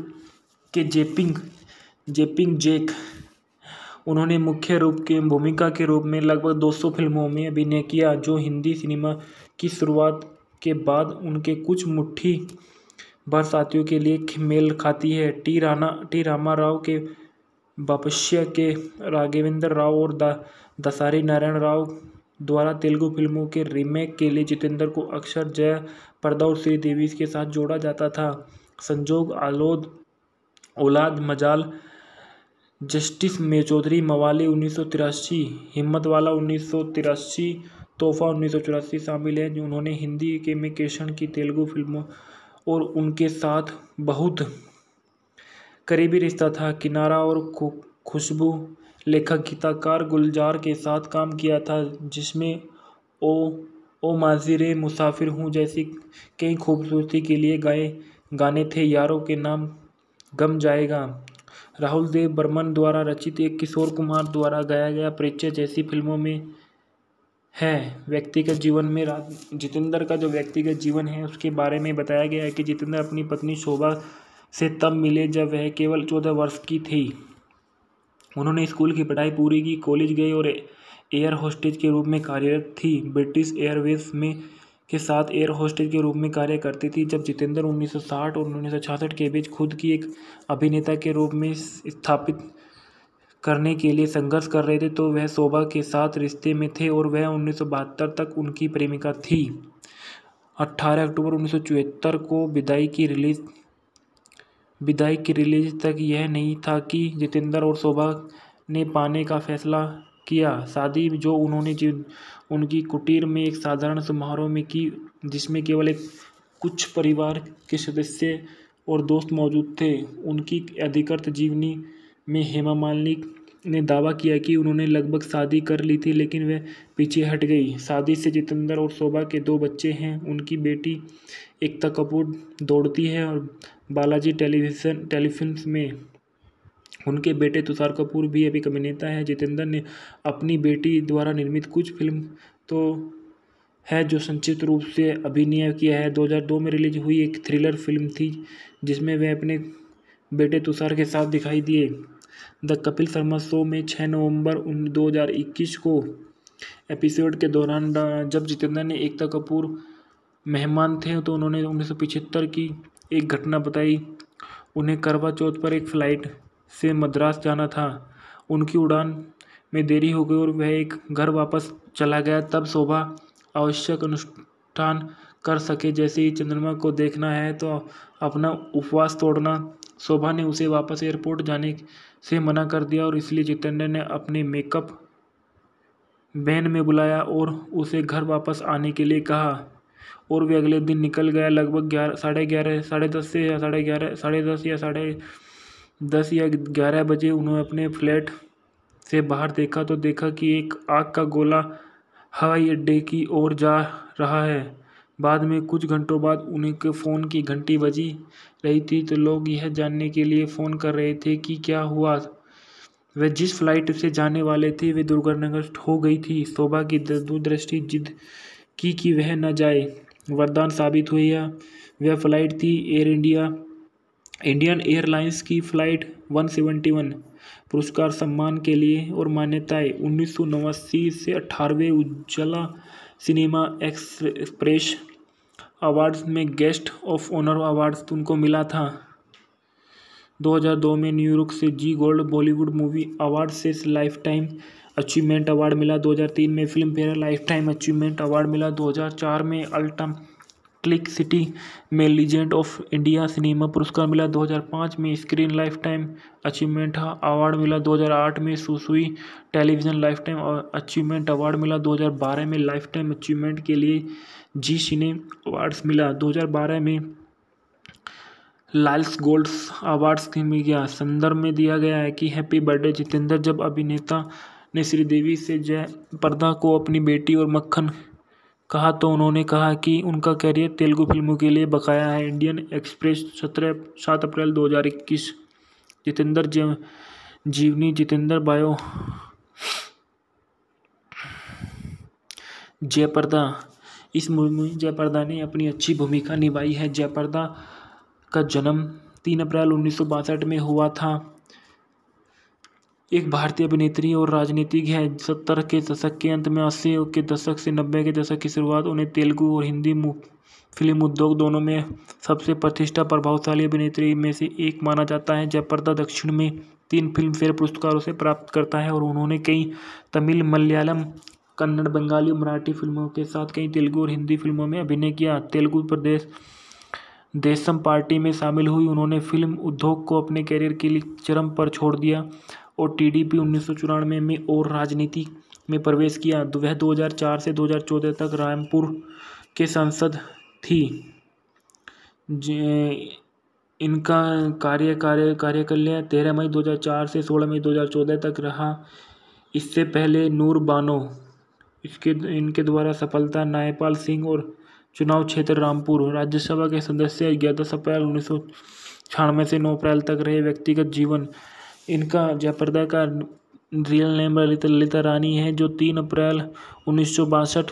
के जेपिंग जेपिंग जैक उन्होंने मुख्य रूप के भूमिका के रूप में लगभग 200 फिल्मों में अभिनय किया जो हिंदी सिनेमा की शुरुआत के बाद उनके कुछ मुट्ठी बरसातियों के लिए मेल खाती है टी राना टी रामा राव के वापस्य के राघवेंद्र राव और द दसारी नारायण राव द्वारा तेलुगु फिल्मों के रीमेक के लिए जितेंद्र को अक्षर जया पर्दा और श्रीदेवी के साथ जोड़ा जाता था संजोग आलोद औलाद मजाल जस्टिस मे चौधरी मवाली उन्नीस सौ तिरासी हिम्मतवाला उन्नीस सौ तिरासी तोहफा उन्नीस सौ चौरासी शामिल हैं जो उन्होंने हिंदी के में केशन की तेलुगु फिल्मों और उनके साथ बहुत करीबी रिश्ता था किनारा और खुशबू लेखक गीताकार गुलजार के साथ काम किया था जिसमें ओ ओ माजिर मुसाफिर हूँ जैसी कई खूबसूरती के लिए गाए गाने थे यारों के नाम गम जाएगा राहुल देव बर्मन द्वारा रचित एक किशोर कुमार द्वारा गाया गया परिचय जैसी फिल्मों में है व्यक्तिगत जीवन में जितेंद्र का जो व्यक्तिगत जीवन है उसके बारे में बताया गया है कि जितेंद्र अपनी पत्नी शोभा से तब मिले जब वह केवल चौदह वर्ष की थी उन्होंने स्कूल की पढ़ाई पूरी की कॉलेज गई और एयर होस्टेज के रूप में कार्यरत थी ब्रिटिश एयरवेज में के साथ एयर होस्टेज के रूप में कार्य करती थी जब जितेंद्र 1960 और उन्नीस के बीच खुद की एक अभिनेता के रूप में स्थापित करने के लिए संघर्ष कर रहे थे तो वह शोभा के साथ रिश्ते में थे और वह उन्नीस तक उनकी प्रेमिका थी 18 अक्टूबर उन्नीस को विदाई की रिलीज विदाई की रिलीज़ तक यह नहीं था कि जितेंद्र और शोभा ने पाने का फैसला किया शादी जो उन्होंने उनकी कुटीर में एक साधारण समारोह में की जिसमें केवल एक कुछ परिवार के सदस्य और दोस्त मौजूद थे उनकी अधिकृत जीवनी में हेमा मालिनी ने दावा किया कि उन्होंने लगभग शादी कर ली थी लेकिन वह पीछे हट गई शादी से जितेंद्र और शोभा के दो बच्चे हैं उनकी बेटी एकता कपूर दौड़ती हैं और बालाजी टेलीविज़न टेलीफिल्म में उनके बेटे तुषार कपूर भी एक अभिनेता हैं जितेंद्र ने अपनी बेटी द्वारा निर्मित कुछ फिल्म तो है जो संचित रूप से अभिनय किया है 2002 में रिलीज हुई एक थ्रिलर फिल्म थी जिसमें वे अपने बेटे तुषार के साथ दिखाई दिए द कपिल शर्मा शो में 6 नवंबर उन 2021 को एपिसोड के दौरान जब जितेंद्र ने एकता कपूर मेहमान थे तो उन्होंने उन्नीस सौ पिछहत्तर की एक घटना बताई उन्हें करवा चौथ पर एक फ़्लाइट से मद्रास जाना था उनकी उड़ान में देरी हो गई और वह एक घर वापस चला गया तब शोभा आवश्यक अनुष्ठान कर सके जैसे ही चंद्रमा को देखना है तो अपना उपवास तोड़ना शोभा ने उसे वापस एयरपोर्ट जाने से मना कर दिया और इसलिए जितेंद्र ने अपने मेकअप वैन में बुलाया और उसे घर वापस आने के लिए कहा और भी अगले दिन निकल गया लगभग ग्यारह साढ़े ग्यारह साढ़े दस से या साढ़े ग्यारह साढ़े दस या साढ़े दस या ग्यारह बजे उन्होंने अपने फ्लैट से बाहर देखा तो देखा कि एक आग का गोला हवाई अड्डे की ओर जा रहा है बाद में कुछ घंटों बाद उन्हें के फ़ोन की घंटी बजी रही थी तो लोग यह जानने के लिए फ़ोन कर रहे थे कि क्या हुआ वे जिस फ्लाइट से जाने वाले थे वे दुर्घटनाग्रस्त हो गई थी शोभा की दूरदृष्टि जिद की कि वह न जाए वरदान साबित हुई है वह फ़्लाइट थी एयर इंडिया इंडियन एयरलाइंस की फ़्लाइट 171 पुरस्कार सम्मान के लिए और मान्यताएं उन्नीस से अठारहवें उज्ज्वला सिनेमा एक्सप्रेस अवार्ड्स में गेस्ट ऑफ ऑनर अवार्ड्स उनको मिला था 2002 में न्यूयॉर्क से जी गोल्ड बॉलीवुड मूवी अवार्ड से लाइफ टाइम अचीवमेंट अवार्ड मिला 2003 में Filmfare life time achievement award मिला 2004 में अल्टम क्लिक सिटी में लीजेंड ऑफ इंडिया सिनेमा पुरस्कार मिला 2005 में screen life time achievement award मिला 2008 में सुसुई television life time achievement award मिला 2012 में लाइफ टाइम अचीवमेंट के लिए जी सिने अवार्ड्स मिला 2012 में लाइल्स गोल्ड्स अवार्ड्स मिल गया संदर्भ में दिया गया है कि हैप्पी बर्थडे जितेंद्र जब अभिनेता ने श्रीदेवी से जय प्रदा को अपनी बेटी और मक्खन कहा तो उन्होंने कहा कि उनका कैरियर तेलुगु फिल्मों के लिए बकाया है इंडियन एक्सप्रेस सत्रह सात अप्रैल दो हज़ार इक्कीस जितेंद्र जय जीवनी जितेंद्र बायो जयप्रदा इस मूवी में जयप्रदा ने अपनी अच्छी भूमिका निभाई है जयप्रदा का जन्म तीन अप्रैल उन्नीस में हुआ था एक भारतीय अभिनेत्री और राजनीतिज्ञ हैं सत्तर के दशक के अंत में अस्सी के दशक से नब्बे के दशक की शुरुआत उन्हें तेलुगु और हिंदी फिल्म उद्योग दोनों में सबसे प्रतिष्ठा प्रभावशाली अभिनेत्री में से एक माना जाता है जयपर्दा दक्षिण में तीन फिल्म फेयर पुरस्कारों से प्राप्त करता है और उन्होंने कई तमिल मलयालम कन्नड़ बंगाली मराठी फिल्मों के साथ कई तेलुगु और हिंदी फिल्मों में अभिनय किया तेलुगु प्रदेश देशम पार्टी में शामिल हुई उन्होंने फिल्म उद्योग को अपने कैरियर के लिए चरम पर छोड़ दिया और टीडीपी उन्नीस सौ चौरानवे में और राजनीति में प्रवेश किया वह 2004 से 2014 तक रामपुर के सांसद थी इनका कार्य कार्य कार्यकाल तेरह मई 2004 से 16 मई 2014 तक रहा इससे पहले नूर बानो इसके इनके द्वारा सफलता नायपाल सिंह और चुनाव क्षेत्र रामपुर राज्यसभा के सदस्य ग्यारह अप्रैल उन्नीस सौ छियानवे से नौ अप्रैल तक रहे व्यक्तिगत जीवन इनका जयप्रदा का रियल नेम ललिता रानी है जो तीन अप्रैल उन्नीस सौ बासठ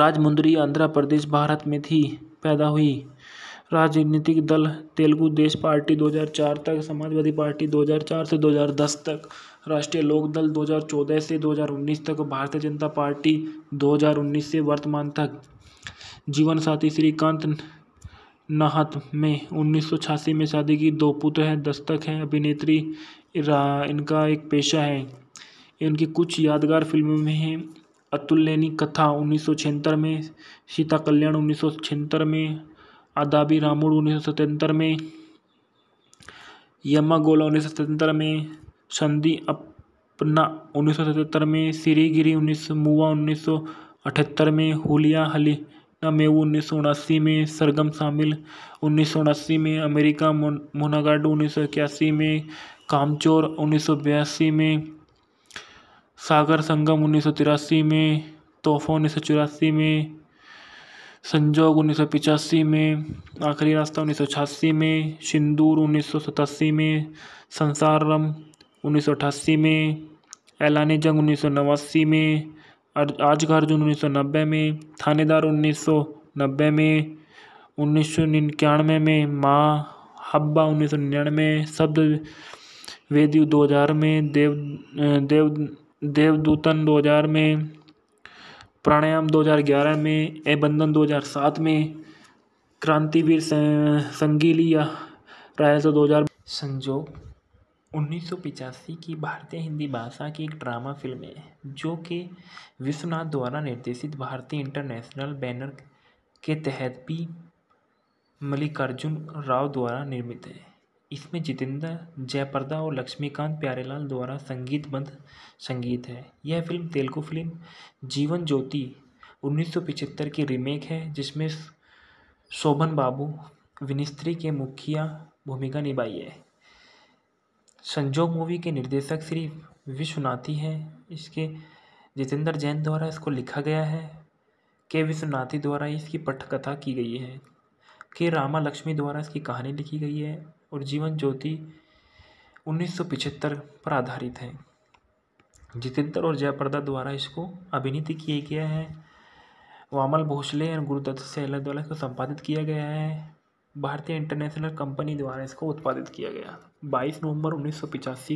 राजमुंदरी आंध्र प्रदेश भारत में थी पैदा हुई राजनीतिक दल तेलुगु देश पार्टी 2004 तक समाजवादी पार्टी 2004 से 2010 तक राष्ट्रीय लोकदल 2014 से 2019 तक भारतीय जनता पार्टी 2019 से वर्तमान तक जीवन साथी श्रीकांत नाहत में उन्नीस सौ छियासी में शादी की दो पुत्र हैं दस्तक हैं अभिनेत्री इनका एक पेशा है इनकी कुछ यादगार फिल्मों में हैं अतुल कथा उन्नीस सौ छिहत्तर में सीता कल्याण उन्नीस सौ छिहत्तर में आदाबी रामूड उन्नीस सौ सतहत्तर में यमा गोला उन्नीस सौ सतहत्तर में संधि अपना उन्नीस सौ सतहत्तर में सिरी गिरी उन्नीस सौ मुआ उन्नीस सौ अठहत्तर में हुलिया हली में वो उन्नीस सौ उनासी में सरगम शामिल उन्नीस सौ उनासी में अमेरिका मोनागाडू उन्नीस सौ इक्यासी में कामचोर उन्नीस सौ बयासी में सागर संगम उन्नीस सौ तिरासी में तोहफा उन्नीस सौ चौरासी में संजोग उन्नीस सौ पिचासी में आखिरी रास्ता उन्नीस सौ छियासी में सिंदूर उन्नीस सौ सतासी में संसारम उन्नीस सौ अठासी में ऐलान जंग उन्नीस सौ नवासी में आज का अर्जुन उन्नीस सौ नब्बे में थानेदार उन्नीस सौ नब्बे में उन्नीस सौ निन्यानवे में माँ हब्बा उन्नीस सौ निन्यानवे शब्द वेदी दो हज़ार में देव देव देवदूतन दो हज़ार में प्राणायाम दो हज़ार ग्यारह में ए बंधन दो हज़ार सात में क्रांतिवीर संगीलिया राय दो हज़ार संजोग उन्नीस सौ की भारतीय हिंदी भाषा की एक ड्रामा फ़िल्म है जो कि विश्वनाथ द्वारा निर्देशित भारतीय इंटरनेशनल बैनर के तहत पी मल्लिकार्जुन राव द्वारा निर्मित है इसमें जितेंद्र जयप्रदा और लक्ष्मीकांत प्यारेलाल द्वारा संगीतबद्ध संगीत है यह फिल्म तेलुगु फिल्म जीवन ज्योति उन्नीस सौ की रीमेक है जिसमें शोभन बाबू विनिस्त्री के मुखिया भूमिका निभाई है संजोग मूवी के निर्देशक श्री विश्वनाथी हैं इसके जितेंद्र जैन द्वारा इसको लिखा गया है के विश्वनाथी द्वारा इसकी पठकथा की गई है के रामा लक्ष्मी द्वारा इसकी कहानी लिखी गई है और जीवन ज्योति 1975 पर आधारित है जितेंद्र और जयप्रदा द्वारा इसको अभिनीत किया गया है वामल भोसले और गुरुदत्त सहल द्वारा इसको संपादित किया गया है भारतीय इंटरनेशनल कंपनी द्वारा इसको उत्पादित किया गया बाईस नवंबर उन्नीस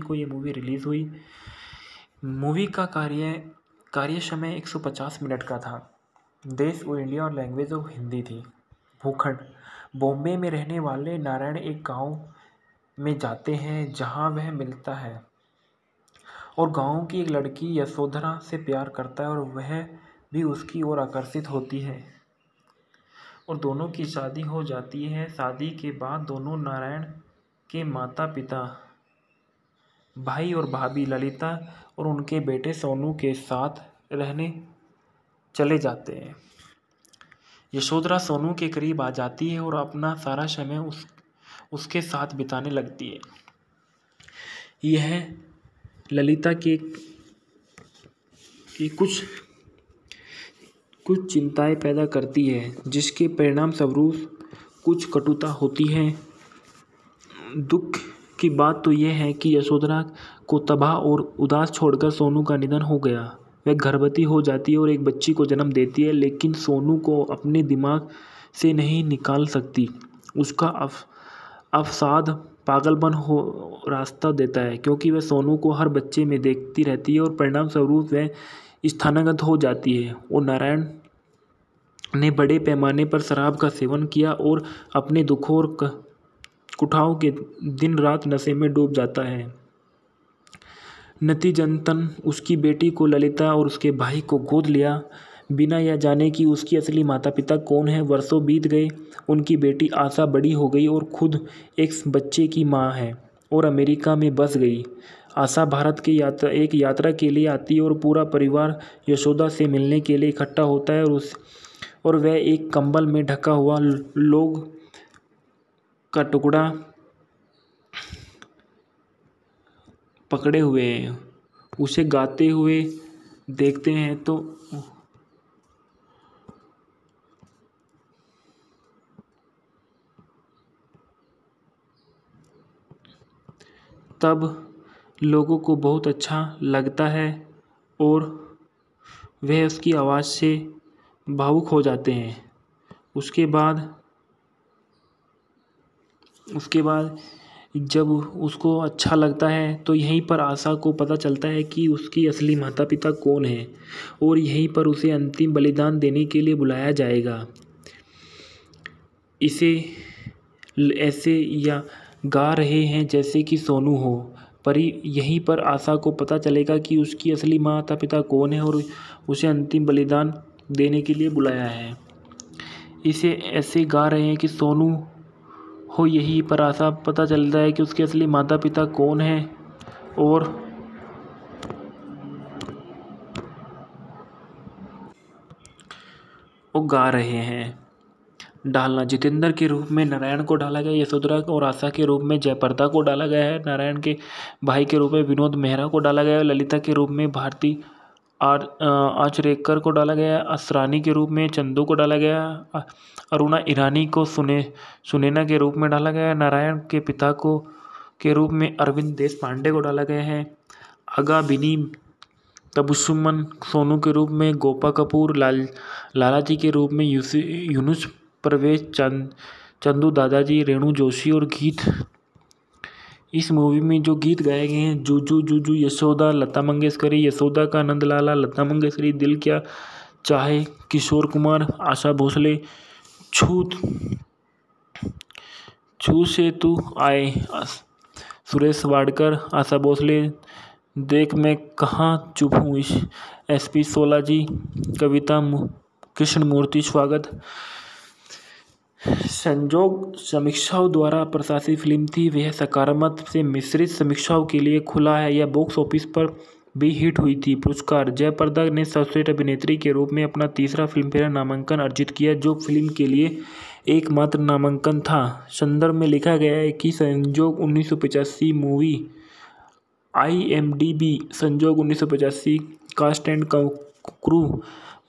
को ये मूवी रिलीज़ हुई मूवी का कार्य कार्य समय 150 मिनट का था देश वो इंडिया और लैंग्वेज वो हिंदी थी भूखंड बॉम्बे में रहने वाले नारायण एक गांव में जाते हैं जहां वह मिलता है और गांव की एक लड़की यशोधरा से प्यार करता है और वह भी उसकी ओर आकर्षित होती है और दोनों की शादी हो जाती है शादी के बाद दोनों नारायण के माता पिता भाई और भाभी ललिता और उनके बेटे सोनू के साथ रहने चले जाते हैं यशोधरा सोनू के करीब आ जाती है और अपना सारा समय उस उसके साथ बिताने लगती है यह ललिता के, की कुछ कुछ चिंताएं पैदा करती है जिसके परिणाम स्वरूप कुछ कटुता होती है दुख की बात तो यह है कि यशोधरा को तबाह और उदास छोड़कर सोनू का निधन हो गया वह गर्भवती हो जाती है और एक बच्ची को जन्म देती है लेकिन सोनू को अपने दिमाग से नहीं निकाल सकती उसका अफ अवसाद पागलपन हो रास्ता देता है क्योंकि वह सोनू को हर बच्चे में देखती रहती है और परिणाम स्वरूप वह स्थानागत हो जाती है और नारायण ने बड़े पैमाने पर शराब का सेवन किया और अपने दुखों और कुठाओं के दिन रात नशे में डूब जाता है नतीजतन उसकी बेटी को ललिता और उसके भाई को गोद लिया बिना यह जाने कि उसकी असली माता पिता कौन है वर्षों बीत गए उनकी बेटी आशा बड़ी हो गई और खुद एक बच्चे की माँ है और अमेरिका में बस गई आशा भारत की यात्रा एक यात्रा के लिए आती है और पूरा परिवार यशोदा से मिलने के लिए इकट्ठा होता है और उस और वह एक कंबल में ढका हुआ लोग का टुकड़ा पकड़े हुए हैं उसे गाते हुए देखते हैं तो तब लोगों को बहुत अच्छा लगता है और वह उसकी आवाज़ से भावुक हो जाते हैं उसके बाद उसके बाद जब उसको अच्छा लगता है तो यहीं पर आशा को पता चलता है कि उसकी असली माता पिता कौन है और यहीं पर उसे अंतिम बलिदान देने के लिए बुलाया जाएगा इसे ऐसे या गा रहे हैं जैसे कि सोनू हो पर यहीं पर आशा को पता चलेगा कि उसकी असली माता पिता कौन है और उसे अंतिम बलिदान देने के लिए बुलाया है इसे ऐसे गा रहे हैं कि सोनू हो यही पर आशा पता चलता है कि उसके असली माता पिता कौन हैं और वो गा रहे हैं डालना जितेंद्र के रूप में नारायण को डाला गया यशोधरा और आशा के रूप में जयप्रदा को डाला गया है नारायण के भाई के रूप में विनोद मेहरा को डाला गया है ललिता के रूप में भारती आर आचरेकर को डाला गया असरानी के रूप में चंदू को डाला गया अरुणा ईरानी को सुने सुनैना के रूप में डाला गया है नारायण के पिता को के रूप में अरविंद देश पांडे को डाला गया है आगा बिनी तबुसुमन सोनू के रूप में गोपा कपूर लाल लाला जी के रूप में यूसी यूनुस परवेज चंद चंदू दादाजी रेणु जोशी और गीत इस मूवी में जो गीत गाए गए हैं जूजू जूजू यशोदा लता मंगेशकरी यशोदा का नंद लाला लता मंगेशकरी दिल क्या चाहे किशोर कुमार आशा भोसले छू छू से तू आए सुरेश वाडकर आशा भोसले देख मैं कहाँ चुप हूँ इस एस पी सोला जी कविता कृष्ण मूर्ति स्वागत संजोग समीक्षाओं द्वारा प्रशासित फिल्म थी वह सकारात्मक से मिश्रित समीक्षाओं के लिए खुला है यह बॉक्स ऑफिस पर भी हिट हुई थी पुरस्कार जयप्रदा ने सर्वश्रेष्ठ अभिनेत्री के रूप में अपना तीसरा फिल्मफेयर नामांकन अर्जित किया जो फिल्म के लिए एकमात्र नामांकन था संदर्भ में लिखा गया है कि संजोग उन्नीस मूवी आई संजोग उन्नीस कास्ट एंड क्रू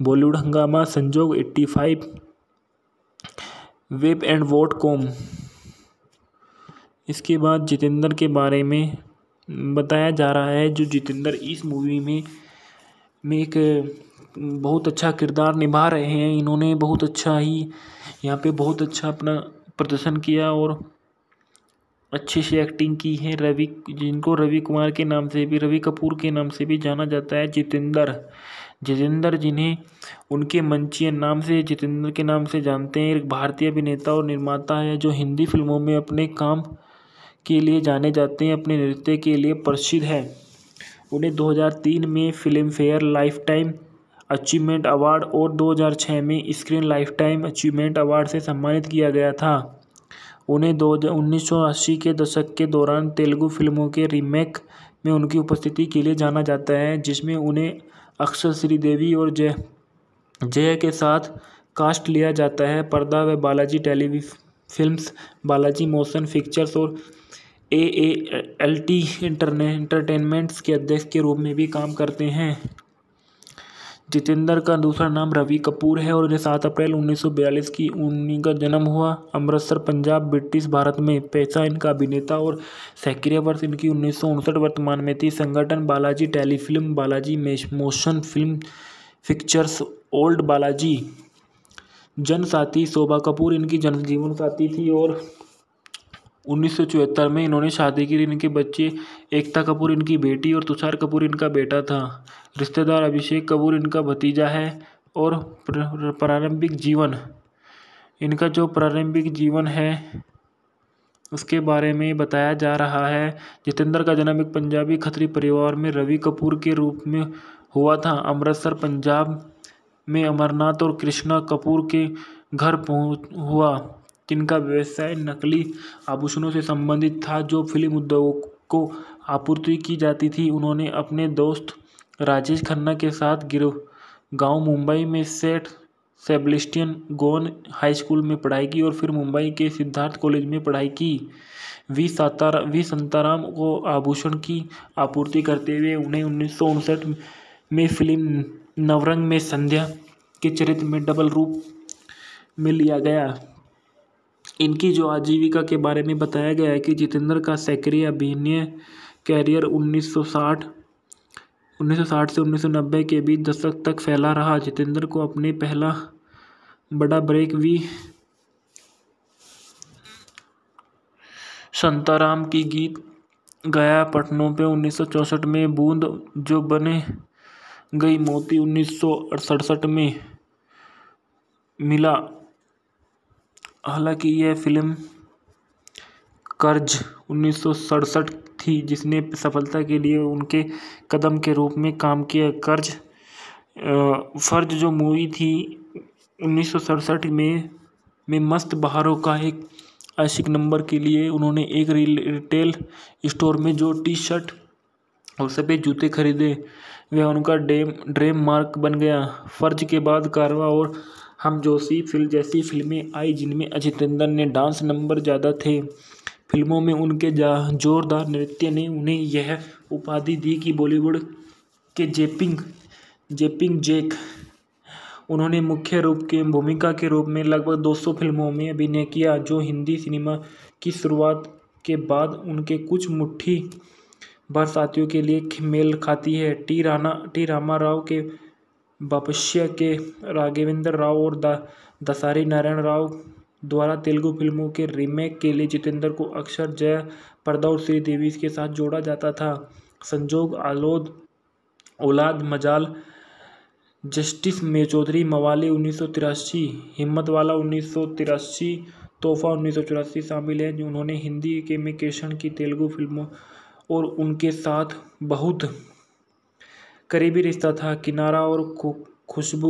बॉलीवुड हंगामा संजोग 85 वेब एंड वोट कॉम इसके बाद जितेंद्र के बारे में बताया जा रहा है जो जितेंद्र इस मूवी में में एक बहुत अच्छा किरदार निभा रहे हैं इन्होंने बहुत अच्छा ही यहाँ पे बहुत अच्छा अपना प्रदर्शन किया और अच्छे से एक्टिंग की है रवि जिनको रवि कुमार के नाम से भी रवि कपूर के नाम से भी जाना जाता है जितेंद्र जितेंद्र जिन्हें उनके मंचीय नाम से जितेंद्र के नाम से जानते हैं एक भारतीय अभिनेता और निर्माता है जो हिंदी फिल्मों में अपने काम के लिए जाने जाते हैं अपने नृत्य के लिए प्रसिद्ध हैं उन्हें 2003 में फिल्मफेयर लाइफटाइम अचीवमेंट अवार्ड और 2006 में स्क्रीन लाइफटाइम अचीवमेंट अवार्ड से सम्मानित किया गया था उन्हें दो उन्नीस के दशक के दौरान तेलुगु फिल्मों के रीमेक में उनकी उपस्थिति के लिए जाना जाता है जिसमें उन्हें अक्षर श्रीदेवी और जय जय के साथ कास्ट लिया जाता है पर्दा व Balaji telefilms Balaji motion pictures और A A L T इंटरने entertainments के अध्यक्ष के रूप में भी काम करते हैं जितेंद्र का दूसरा नाम रवि कपूर है और उन्हें सात अप्रैल 1942 की उन्हीं का जन्म हुआ अमृतसर पंजाब ब्रिटिश भारत में पैसा इनका अभिनेता और सक्रिय वर्ष इनकी उन्नीस वर्तमान में थी संगठन Balaji telefilm Balaji motion film pictures old Balaji जनसाथी शोभा कपूर इनकी जनजीवन जीवन साथी थी और उन्नीस सौ चौहत्तर में इन्होंने शादी की इनके बच्चे एकता कपूर इनकी बेटी और तुषार कपूर इनका बेटा था रिश्तेदार अभिषेक कपूर इनका भतीजा है और प्रारंभिक जीवन इनका जो प्रारंभिक जीवन है उसके बारे में बताया जा रहा है जितेंद्र का जन्म एक पंजाबी खत्री परिवार में रवि कपूर के रूप में हुआ था अमृतसर पंजाब में अमरनाथ और कृष्णा कपूर के घर पहुँच हुआ जिनका व्यवसाय नकली आभूषणों से संबंधित था जो फिल्म उद्योग को आपूर्ति की जाती थी उन्होंने अपने दोस्त राजेश खन्ना के साथ गिरह गाँव मुंबई में सेठ सेबलिस्टियन गोन हाई स्कूल में पढ़ाई की और फिर मुंबई के सिद्धार्थ कॉलेज में पढ़ाई की वी सातारा वी संताराम को आभूषण की आपूर्ति करते हुए उन्हें उन्नीस में फिल्म नवरंग में संध्या के चरित्र में डबल रूप में लिया गया इनकी जो आजीविका के बारे में बताया गया है कि जितेंद्र का सक्रिय अभिनय कैरियर 1960 1960 से 1990 के बीच दशक तक फैला रहा जितेंद्र को अपने पहला बड़ा ब्रेक भी संताराम की गीत गया पटनों पे 1964 में बूंद जो बने गई मोती उन्नीस में मिला हालांकि यह फ़िल्म कर्ज उन्नीस सौ सड़सठ थी जिसने सफलता के लिए उनके कदम के रूप में काम किया कर्ज फर्ज जो मूवी थी उन्नीस सौ सड़सठ में में मस्त बहारों का एक आशिक नंबर के लिए उन्होंने एक रिटेल स्टोर में जो टी शर्ट और सफ़ेद जूते खरीदे वह उनका डेम ड्रेम मार्क बन गया फर्ज के बाद कारवा और हम जोशी फिल्म जैसी फिल्में आई जिनमें अजय टंडन ने डांस नंबर ज़्यादा थे फिल्मों में उनके जोरदार नृत्य ने उन्हें यह उपाधि दी कि बॉलीवुड के जेपिंग जेपिंग जैक उन्होंने मुख्य रूप के भूमिका के रूप में लगभग 200 फिल्मों में अभिनय किया जो हिंदी सिनेमा की शुरुआत के बाद उनके कुछ मुट्ठी बरसातियों के लिए मेल खाती है टी राना टी रामा राव के वापस्य के राघवेंद्र राव और द दसारी नारायण राव द्वारा तेलुगु फिल्मों के रीमेक के लिए जितेंद्र को अक्षर जया पर्दा और श्रीदेवी के साथ जोड़ा जाता था संजोग आलोद औलाद मजाल जस्टिस मे चौधरी मवाली उन्नीस सौ तिरासी हिम्मतवाला उन्नीस सौ तिरासी तोहफा उन्नीस सौ चौरासी शामिल उन्होंने हिंदी के में की तेलुगु फिल्मों और उनके साथ बहुत करीबी रिश्ता था किनारा और खुशबू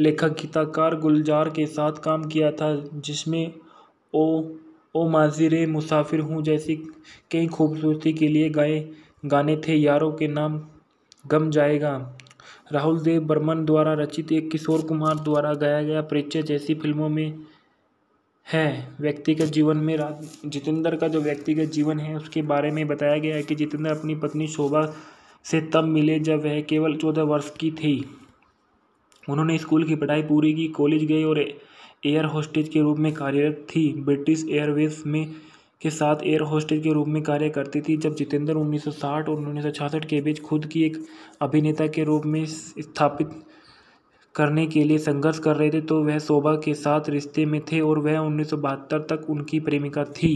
लेखक गीताकार गुलजार के साथ काम किया था जिसमें ओ ओ माजिर मुसाफिर हूँ जैसी कई खूबसूरती के लिए गाए गाने थे यारों के नाम गम जाएगा राहुल देव बर्मन द्वारा रचित एक किशोर कुमार द्वारा गाया गया परिचय जैसी फिल्मों में है व्यक्तिगत जीवन में जितेंद्र का जो व्यक्तिगत जीवन है उसके बारे में बताया गया है कि जितेंद्र अपनी पत्नी शोभा से तब मिले जब वह केवल चौदह वर्ष की थी उन्होंने स्कूल की पढ़ाई पूरी की कॉलेज गई और एयर होस्टेज के रूप में कार्यरत थी ब्रिटिश एयरवेज में के साथ एयर होस्टेज के रूप में कार्य करती थी जब जितेंद्र 1960 और उन्नीस के बीच खुद की एक अभिनेता के रूप में स्थापित करने के लिए संघर्ष कर रहे थे तो वह शोभा के साथ रिश्ते में थे और वह उन्नीस तक उनकी प्रेमिका थी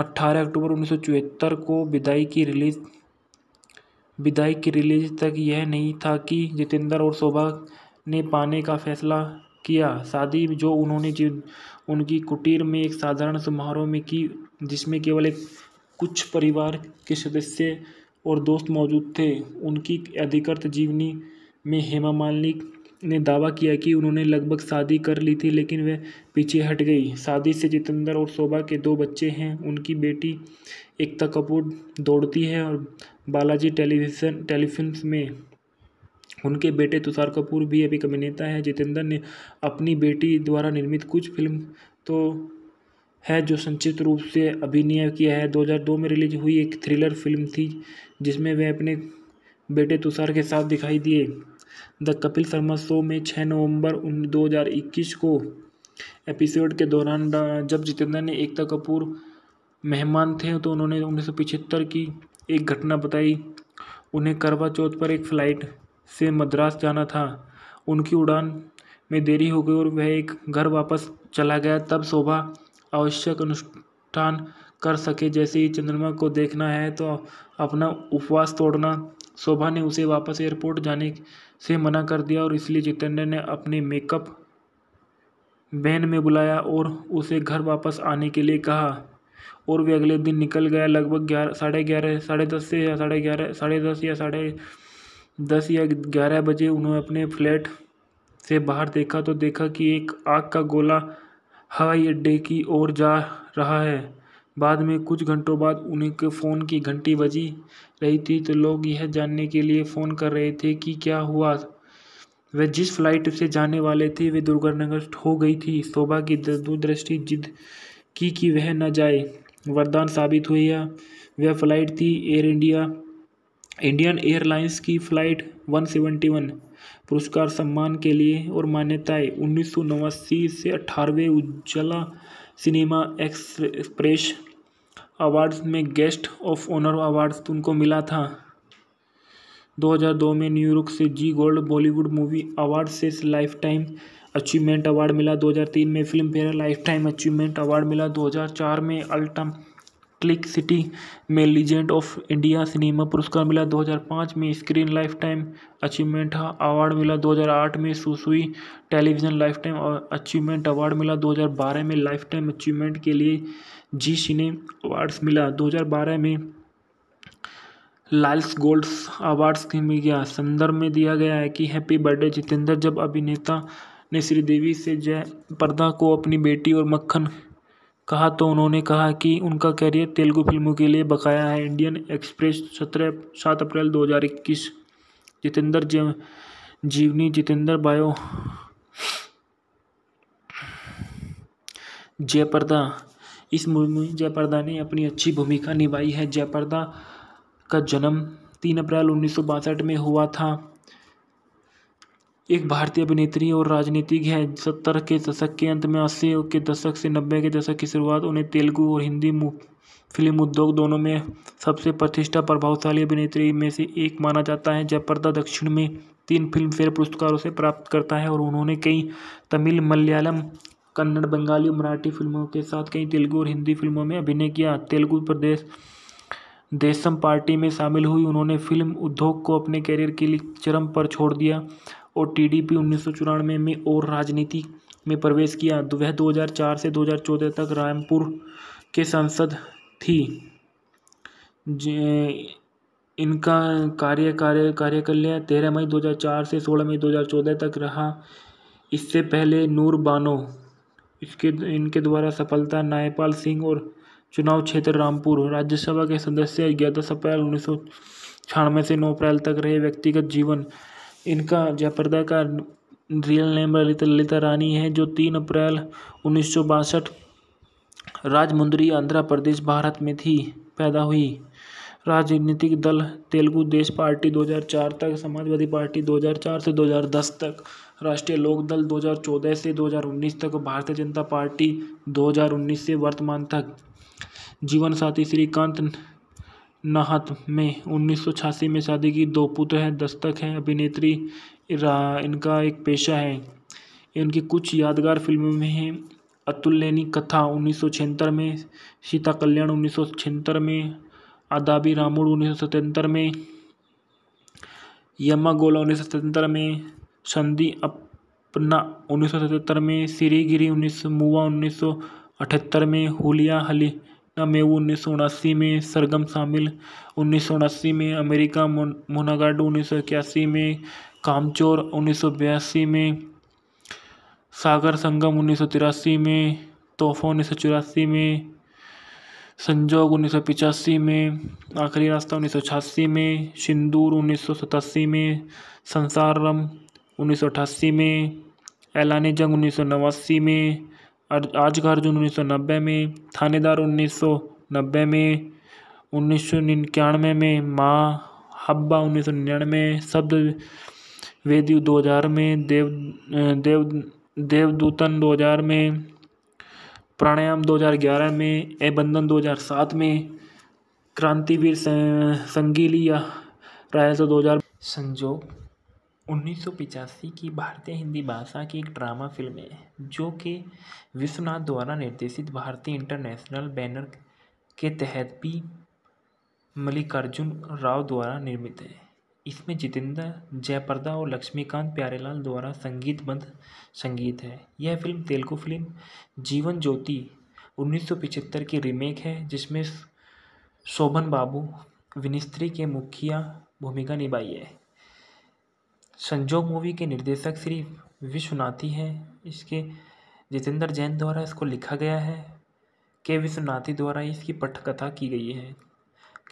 18 अक्टूबर उन्नीस को विदाई की रिलीज विदाई की रिलीज़ तक यह नहीं था कि जितेंद्र और शोभा ने पाने का फैसला किया शादी जो उन्होंने उनकी कुटीर में एक साधारण समारोह में की जिसमें केवल एक कुछ परिवार के सदस्य और दोस्त मौजूद थे उनकी अधिकृत जीवनी में हेमा मालिनी ने दावा किया कि उन्होंने लगभग शादी कर ली थी लेकिन वह पीछे हट गई शादी से जितेंद्र और शोभा के दो बच्चे हैं उनकी बेटी एकता कपूर दौड़ती हैं और बालाजी टेलीविज़न टेलीफिल्म में उनके बेटे तुषार कपूर भी एक अभिनेता हैं जितेंद्र ने अपनी बेटी द्वारा निर्मित कुछ फिल्म तो है जो संचित रूप से अभिनय किया है 2002 में रिलीज हुई एक थ्रिलर फिल्म थी जिसमें वे अपने बेटे तुषार के साथ दिखाई दिए द कपिल शर्मा शो में 6 नवंबर उन 2021 को एपिसोड के दौरान जब जितेंद्र ने एकता कपूर मेहमान थे तो उन्होंने उन्नीस सौ पिछहत्तर की एक घटना बताई उन्हें करवा चौथ पर एक फ़्लाइट से मद्रास जाना था उनकी उड़ान में देरी हो गई और वह एक घर वापस चला गया तब शोभा आवश्यक अनुष्ठान कर सके जैसे ही चंद्रमा को देखना है तो अपना उपवास तोड़ना शोभा ने उसे वापस एयरपोर्ट जाने से मना कर दिया और इसलिए जितेंद्र ने अपने मेकअप वैन में बुलाया और उसे घर वापस आने के लिए कहा और भी अगले दिन निकल गया लगभग ग्यारह साढ़े ग्यारह साढ़े दस से या साढ़े ग्यारह साढ़े दस या साढ़े दस या ग्यारह बजे उन्होंने अपने फ्लैट से बाहर देखा तो देखा कि एक आग का गोला हवाई अड्डे की ओर जा रहा है बाद में कुछ घंटों बाद उन्हें के फ़ोन की घंटी बजी रही थी तो लोग यह जानने के लिए फ़ोन कर रहे थे कि क्या हुआ वह जिस फ्लाइट से जाने वाले थे वे दुर्घटनाग्रस्त हो गई थी शोभा की दूरदृष्टि जिद की कि वह न जाए वरदान साबित हुई है वह फ़्लाइट थी एयर इंडिया इंडियन एयरलाइंस की फ़्लाइट 171 पुरस्कार सम्मान के लिए और मान्यताएं उन्नीस से अठारहवें उज्ज्वला सिनेमा एक्सप्रेस अवार्ड्स में गेस्ट ऑफ ऑनर अवार्ड्स उनको मिला था 2002 में न्यूयॉर्क से जी गोल्ड बॉलीवुड मूवी अवार्ड से लाइफ टाइम अचीवमेंट अवार्ड मिला 2003 में Filmfare life time achievement award मिला 2004 में अल्टम क्लिक सिटी में लीजेंड ऑफ इंडिया सिनेमा पुरस्कार मिला 2005 में screen life time achievement award मिला 2008 में सुसुई television life time achievement award मिला 2012 में लाइफ टाइम अचीवमेंट के लिए जी सिने अवार्ड्स मिला 2012 में लाल्स गोल्ड्स अवार्ड्स मिल गया संदर्भ में दिया गया है कि हैप्पी बर्थडे जितेंद्र जब अभिनेता ने श्रीदेवी से जय प्रदा को अपनी बेटी और मक्खन कहा तो उन्होंने कहा कि उनका करियर तेलुगु फिल्मों के लिए बकाया है इंडियन एक्सप्रेस सत्रह सात अप्रैल दो हज़ार इक्कीस जितेंद्र जय जीवनी जितेंद्र बायो जयप्रदा इस मूवी में जयप्रदा ने अपनी अच्छी भूमिका निभाई है जयप्रदा का जन्म तीन अप्रैल उन्नीस में हुआ था एक भारतीय अभिनेत्री और राजनीतिज्ञ हैं सत्तर के दशक के अंत में अस्सी के दशक से नब्बे के दशक की शुरुआत उन्हें तेलुगु और हिंदी फिल्म उद्योग दोनों में सबसे प्रतिष्ठा प्रभावशाली अभिनेत्री में से एक माना जाता है जयप्रदा दक्षिण में तीन फिल्मफेयर पुरस्कारों से प्राप्त करता है और उन्होंने कई तमिल मलयालम कन्नड़ बंगाली और मराठी फिल्मों के साथ कई तेलुगु और हिंदी फिल्मों में अभिनय किया तेलुगु प्रदेश देशम पार्टी में शामिल हुई उन्होंने फिल्म उद्योग को अपने कैरियर के लिए चरम पर छोड़ दिया और टीडीपी उन्नीस सौ चौरानवे में और राजनीति में प्रवेश किया वह 2004 से 2014 तक रामपुर के सांसद थी इनका कार्य कार्य लिया तेरह मई 2004 से 16 मई 2014 तक रहा इससे पहले नूर बानो इसके इनके द्वारा सफलता नायपाल सिंह और चुनाव क्षेत्र रामपुर राज्यसभा के सदस्य ग्यारह अप्रैल उन्नीस सौ छियानवे से नौ अप्रैल तक रहे व्यक्तिगत जीवन इनका जयप्रदा का रियल नेम ललिता ललिता रानी है जो तीन अप्रैल उन्नीस सौ बासठ राजमुंद्री आंध्र प्रदेश भारत में थी पैदा हुई राजनीतिक दल तेलुगु देश पार्टी 2004 तक समाजवादी पार्टी 2004 से 2010 तक राष्ट्रीय लोक दल 2014 से 2019 तक भारतीय जनता पार्टी 2019 से वर्तमान तक जीवन साथी श्रीकांत नाहत में उन्नीस सौ छियासी में शादी की दो पुत्र हैं दस्तक हैं अभिनेत्री इनका एक पेशा है इनकी कुछ यादगार फिल्मों में हैं अतुल्यनी कथा उन्नीस सौ छिहत्तर में सीता कल्याण उन्नीस सौ छिहत्तर में आदाबी रामूड़ उन्नीस सौ सतहत्तर में यमा गोला उन्नीस सौ सतहत्तर में संधि अपना उन्नीस सौ सतहत्तर में सिरीगिरी उन्नीस सौ मुआ उन्नीस सौ अठहत्तर में हुलिया हली में वो उन्नीस सौ उनासी में सरगम शामिल उन्नीस सौ उनासी में अमेरिका मोनागार्ड उन्नीस सौ इक्यासी में कामचोर उन्नीस सौ बयासी में सागर संगम उन्नीस सौ तिरासी में तोहफा उन्नीस सौ चौरासी में संजोग उन्नीस सौ पिचासी में आखिरी रास्ता उन्नीस सौ छियासी में सिंदूर उन्नीस सौ सतासी में संसारम उन्नीस सौ अठासी में एलान जंग उन्नीस सौ नवासी में आज अर्जुन उन्नीस सौ नब्बे में थानेदार उन्नीस सौ नब्बे में उन्नीस सौ निन्यानवे में माँ हब्बा उन्नीस सौ निन्यानवे शब्द वेदी दो हज़ार में देव देव देवदूतन दो हज़ार में प्राणायाम दो हज़ार ग्यारह में ए बंधन दो हज़ार सात में क्रांतिवीर संगीलिया रायसा दो हज़ार संजो उन्नीस सौ पिचासी की भारतीय हिंदी भाषा की एक ड्रामा फिल्म है जो कि विश्वनाथ द्वारा निर्देशित भारतीय इंटरनेशनल बैनर के तहत पी मल्लिकार्जुन राव द्वारा निर्मित है इसमें जितेंद्र जयप्रदा और लक्ष्मीकांत प्यारेलाल द्वारा संगीतबद्ध संगीत है यह फिल्म तेलुगु फिल्म जीवन ज्योति उन्नीस की रीमेक है जिसमें शोभन बाबू विनिस्त्री के मुखिया भूमिका निभाई है संजोग मूवी के निर्देशक श्री विश्वनाथी हैं इसके जितेंद्र जैन द्वारा इसको लिखा गया है के विश्वनाथी द्वारा इसकी पठकथा की गई है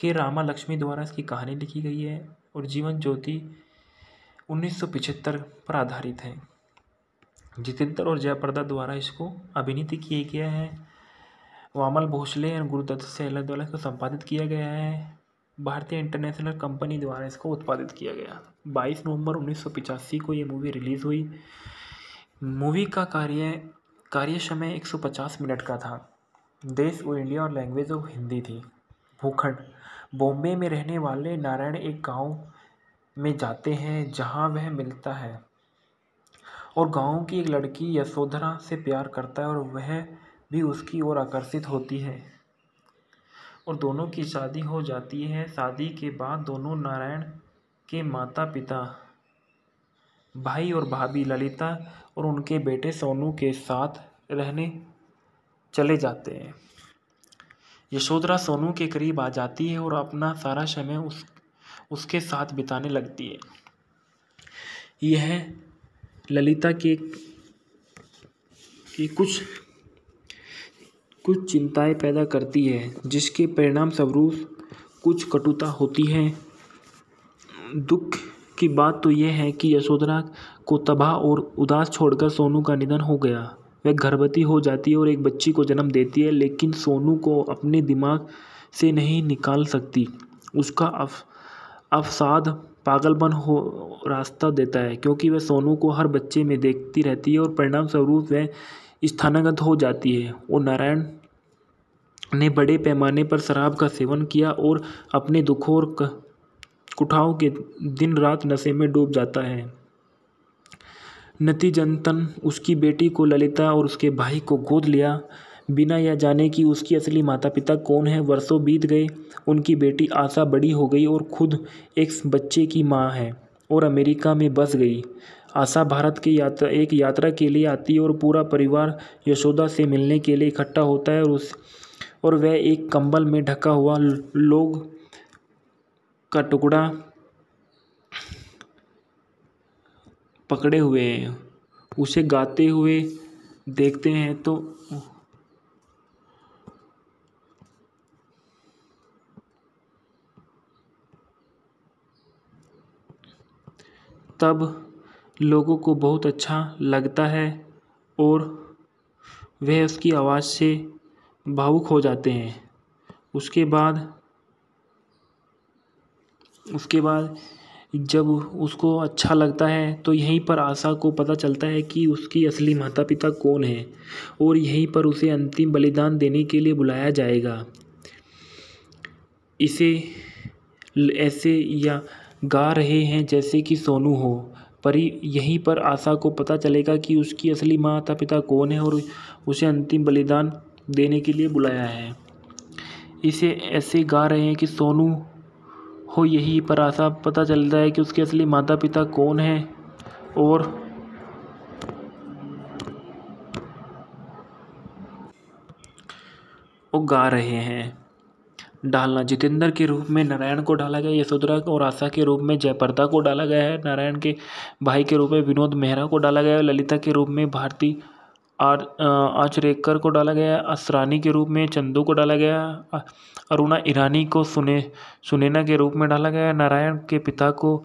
के रामा लक्ष्मी द्वारा इसकी कहानी लिखी गई है और जीवन ज्योति उन्नीस पर आधारित है जितेंद्र और जयप्रदा द्वारा इसको अभिनीत किया गया है वामल भोसले और गुरुदत्त सहलर द्वारा इसको संपादित किया गया है भारतीय इंटरनेशनल कंपनी द्वारा इसको उत्पादित किया गया बाईस नवंबर उन्नीस को ये मूवी रिलीज़ हुई मूवी का कार्य कार्य समय 150 मिनट का था देश और इंडिया और लैंग्वेज वो हिंदी थी भूखंड बॉम्बे में रहने वाले नारायण एक गांव में जाते हैं जहां वह मिलता है और गांव की एक लड़की यशोधरा से प्यार करता है और वह भी उसकी ओर आकर्षित होती है और दोनों की शादी हो जाती है शादी के बाद दोनों नारायण के माता पिता भाई और भाभी ललिता और उनके बेटे सोनू के साथ रहने चले जाते हैं यशोधरा सोनू के करीब आ जाती है और अपना सारा समय उस उसके साथ बिताने लगती है यह ललिता के, के कुछ कुछ चिंताएं पैदा करती है जिसके परिणाम स्वरूप कुछ कटुता होती है दुख की बात तो यह है कि यशोधरा को तबाह और उदास छोड़कर सोनू का निधन हो गया वह गर्भवती हो जाती है और एक बच्ची को जन्म देती है लेकिन सोनू को अपने दिमाग से नहीं निकाल सकती उसका अफ अवसाद पागलपन हो रास्ता देता है क्योंकि वह सोनू को हर बच्चे में देखती रहती है और परिणाम स्वरूप वह स्थानागत हो जाती है और नारायण ने बड़े पैमाने पर शराब का सेवन किया और अपने दुखों और कुठाओं के दिन रात नशे में डूब जाता है नतीजंतन उसकी बेटी को ललिता और उसके भाई को गोद लिया बिना यह जाने कि उसकी असली माता पिता कौन है वर्षों बीत गए उनकी बेटी आशा बड़ी हो गई और खुद एक बच्चे की माँ है और अमेरिका में बस गई आशा भारत की यात्रा एक यात्रा के लिए आती है और पूरा परिवार यशोदा से मिलने के लिए इकट्ठा होता है और उस और वह एक कंबल में ढका हुआ लोग का टुकड़ा पकड़े हुए हैं उसे गाते हुए देखते हैं तो तब लोगों को बहुत अच्छा लगता है और वह उसकी आवाज़ से भावुक हो जाते हैं उसके बाद उसके बाद जब उसको अच्छा लगता है तो यहीं पर आशा को पता चलता है कि उसकी असली माता पिता कौन है और यहीं पर उसे अंतिम बलिदान देने के लिए बुलाया जाएगा इसे ऐसे या गा रहे हैं जैसे कि सोनू हो पर यहीं पर आशा को पता चलेगा कि उसकी असली माता पिता कौन है और उसे अंतिम बलिदान देने के लिए बुलाया है इसे ऐसे गा रहे हैं कि सोनू हो यही पर आशा पता चलता है कि उसके असली माता पिता कौन हैं और वो गा रहे हैं डालना जितेंद्र के रूप में नारायण को डाला गया यशोधरा और आशा के रूप में जयप्रदा को डाला गया है नारायण के भाई के रूप में विनोद मेहरा को डाला गया है ललिता के रूप में भारती आर आचरेकर को डाला गया है असरानी के रूप में चंदू को डाला गया अरुणा ईरानी को सुने सुनेना के रूप में डाला गया है नारायण के पिता को